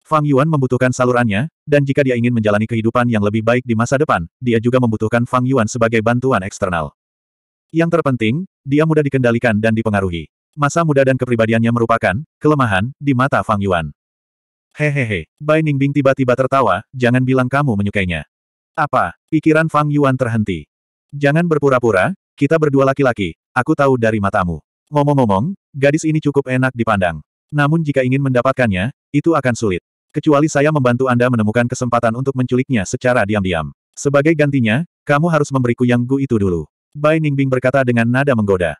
Fang Yuan membutuhkan salurannya, dan jika dia ingin menjalani kehidupan yang lebih baik di masa depan, dia juga membutuhkan Fang Yuan sebagai bantuan eksternal. Yang terpenting, dia mudah dikendalikan dan dipengaruhi. Masa muda dan kepribadiannya merupakan kelemahan di mata Fang Yuan. Hehehe, Bai Ningbing tiba-tiba tertawa, jangan bilang kamu menyukainya. Apa? Pikiran Fang Yuan terhenti. Jangan berpura-pura, kita berdua laki-laki, aku tahu dari matamu. Ngomong-ngomong, gadis ini cukup enak dipandang. Namun jika ingin mendapatkannya, itu akan sulit. Kecuali saya membantu Anda menemukan kesempatan untuk menculiknya secara diam-diam. Sebagai gantinya, kamu harus memberiku yang Gu itu dulu. Bai Ningbing berkata dengan nada menggoda.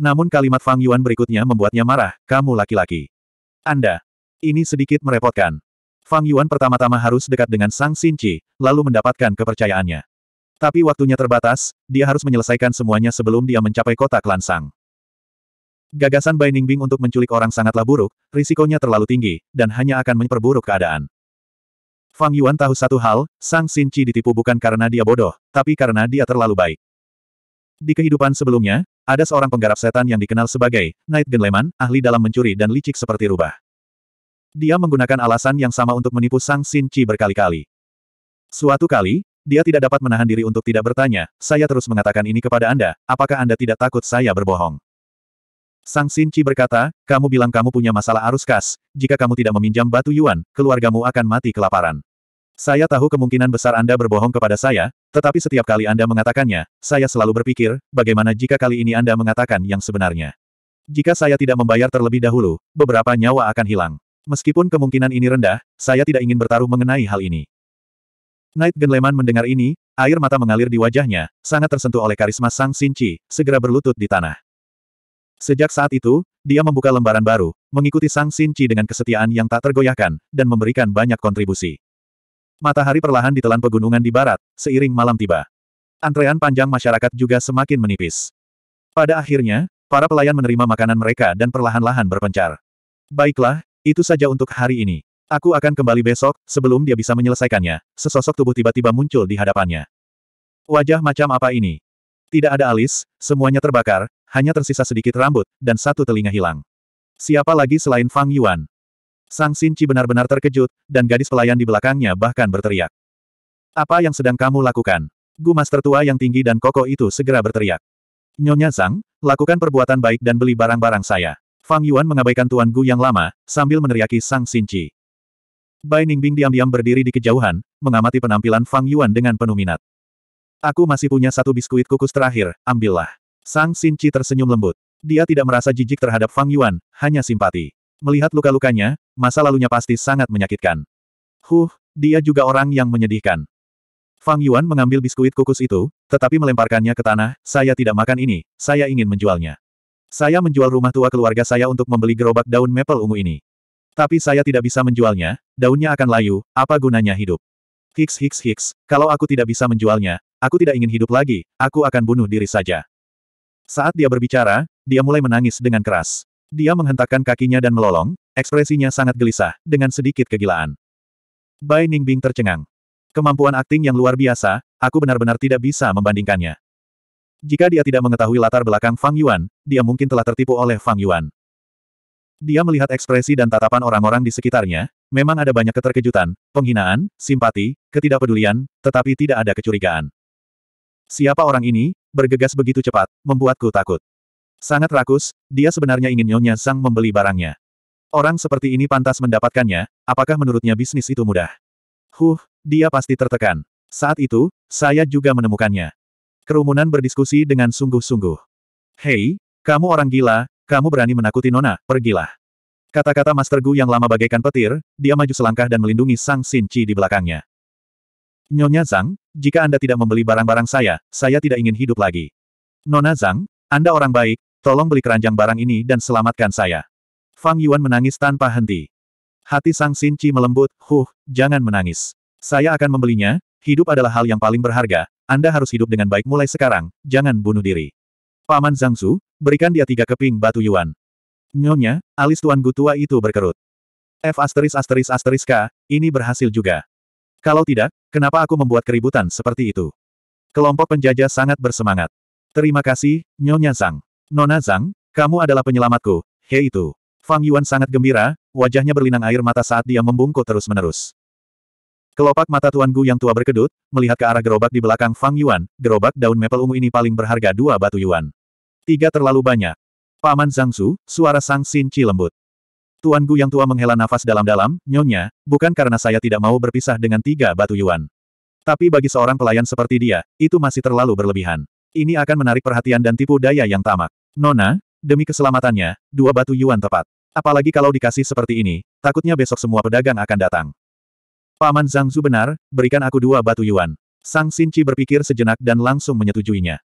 Namun kalimat Fang Yuan berikutnya membuatnya marah, kamu laki-laki. Anda. Ini sedikit merepotkan. Fang Yuan pertama-tama harus dekat dengan Sang Qi, lalu mendapatkan kepercayaannya. Tapi waktunya terbatas, dia harus menyelesaikan semuanya sebelum dia mencapai kota Klan Sang. Gagasan Bai Ningbing untuk menculik orang sangatlah buruk, risikonya terlalu tinggi, dan hanya akan memperburuk keadaan. Fang Yuan tahu satu hal, Sang Chi ditipu bukan karena dia bodoh, tapi karena dia terlalu baik. Di kehidupan sebelumnya, ada seorang penggarap setan yang dikenal sebagai Night Genleman, ahli dalam mencuri dan licik seperti rubah. Dia menggunakan alasan yang sama untuk menipu Sang Chi berkali-kali. Suatu kali, dia tidak dapat menahan diri untuk tidak bertanya, saya terus mengatakan ini kepada Anda, apakah Anda tidak takut saya berbohong? Sang Xin berkata, kamu bilang kamu punya masalah arus kas, jika kamu tidak meminjam batu yuan, keluargamu akan mati kelaparan. Saya tahu kemungkinan besar Anda berbohong kepada saya, tetapi setiap kali Anda mengatakannya, saya selalu berpikir, bagaimana jika kali ini Anda mengatakan yang sebenarnya. Jika saya tidak membayar terlebih dahulu, beberapa nyawa akan hilang. Meskipun kemungkinan ini rendah, saya tidak ingin bertaruh mengenai hal ini. Knight Genleman mendengar ini, air mata mengalir di wajahnya, sangat tersentuh oleh karisma Sang Sinci, segera berlutut di tanah. Sejak saat itu, dia membuka lembaran baru, mengikuti Sang Sinci dengan kesetiaan yang tak tergoyahkan, dan memberikan banyak kontribusi. Matahari perlahan ditelan pegunungan di barat, seiring malam tiba. Antrean panjang masyarakat juga semakin menipis. Pada akhirnya, para pelayan menerima makanan mereka dan perlahan-lahan berpencar. Baiklah, itu saja untuk hari ini. Aku akan kembali besok, sebelum dia bisa menyelesaikannya, sesosok tubuh tiba-tiba muncul di hadapannya. Wajah macam apa ini? Tidak ada alis, semuanya terbakar, hanya tersisa sedikit rambut, dan satu telinga hilang. Siapa lagi selain Fang Yuan? Sang Sinci benar-benar terkejut, dan gadis pelayan di belakangnya bahkan berteriak. Apa yang sedang kamu lakukan? Gu Master tua yang tinggi dan kokoh itu segera berteriak. Nyonya Zhang, lakukan perbuatan baik dan beli barang-barang saya. Fang Yuan mengabaikan Tuan Gu yang lama, sambil meneriaki Sang Sinci. Bai Ningbing diam-diam berdiri di kejauhan, mengamati penampilan Fang Yuan dengan penuh minat. Aku masih punya satu biskuit kukus terakhir, ambillah. Sang Sinci tersenyum lembut. Dia tidak merasa jijik terhadap Fang Yuan, hanya simpati. Melihat luka-lukanya, masa lalunya pasti sangat menyakitkan. Huh, dia juga orang yang menyedihkan. Fang Yuan mengambil biskuit kukus itu, tetapi melemparkannya ke tanah, saya tidak makan ini, saya ingin menjualnya. Saya menjual rumah tua keluarga saya untuk membeli gerobak daun maple ungu ini. Tapi saya tidak bisa menjualnya, daunnya akan layu, apa gunanya hidup? Hiks hiks hiks, kalau aku tidak bisa menjualnya, aku tidak ingin hidup lagi, aku akan bunuh diri saja. Saat dia berbicara, dia mulai menangis dengan keras. Dia menghentakkan kakinya dan melolong, ekspresinya sangat gelisah, dengan sedikit kegilaan. Bai Ningbing tercengang. Kemampuan akting yang luar biasa, aku benar-benar tidak bisa membandingkannya. Jika dia tidak mengetahui latar belakang Fang Yuan, dia mungkin telah tertipu oleh Fang Yuan. Dia melihat ekspresi dan tatapan orang-orang di sekitarnya, memang ada banyak keterkejutan, penghinaan, simpati, ketidakpedulian, tetapi tidak ada kecurigaan. Siapa orang ini, bergegas begitu cepat, membuatku takut. Sangat rakus, dia sebenarnya ingin Nyonya Sang membeli barangnya. Orang seperti ini pantas mendapatkannya, apakah menurutnya bisnis itu mudah? Huh, dia pasti tertekan. Saat itu, saya juga menemukannya. Kerumunan berdiskusi dengan sungguh-sungguh. Hei, kamu orang gila, kamu berani menakuti Nona, pergilah. Kata-kata Master Gu yang lama bagaikan petir, dia maju selangkah dan melindungi Sang Sin Chi di belakangnya. Nyonya Zhang, jika Anda tidak membeli barang-barang saya, saya tidak ingin hidup lagi. Nona Zhang, Anda orang baik, tolong beli keranjang barang ini dan selamatkan saya. Fang Yuan menangis tanpa henti. Hati Sang Sin Chi melembut, huh, jangan menangis. Saya akan membelinya, hidup adalah hal yang paling berharga, Anda harus hidup dengan baik mulai sekarang, jangan bunuh diri. Paman Zhang Su, berikan dia tiga keping batu Yuan. Nyonya, alis Tuan Gu tua itu berkerut. F asteris asteris asteris K, ini berhasil juga. Kalau tidak, kenapa aku membuat keributan seperti itu? Kelompok penjajah sangat bersemangat. Terima kasih, Nyonya Zhang. Nona Zhang, kamu adalah penyelamatku, Hei itu. Fang Yuan sangat gembira, wajahnya berlinang air mata saat dia membungkuk terus-menerus. Kelopak mata Tuan Gu yang tua berkedut, melihat ke arah gerobak di belakang Fang Yuan, gerobak daun maple ungu ini paling berharga dua batu yuan. Tiga terlalu banyak. Paman Zhang Su, suara Sang Xin Chi lembut. Tuan Gu yang tua menghela nafas dalam-dalam, nyonya, bukan karena saya tidak mau berpisah dengan tiga batu yuan. Tapi bagi seorang pelayan seperti dia, itu masih terlalu berlebihan. Ini akan menarik perhatian dan tipu daya yang tamak. Nona, demi keselamatannya, dua batu yuan tepat. Apalagi kalau dikasih seperti ini, takutnya besok semua pedagang akan datang. Paman Zhang Zhu benar, berikan aku dua batu yuan. Sang Sinci berpikir sejenak dan langsung menyetujuinya.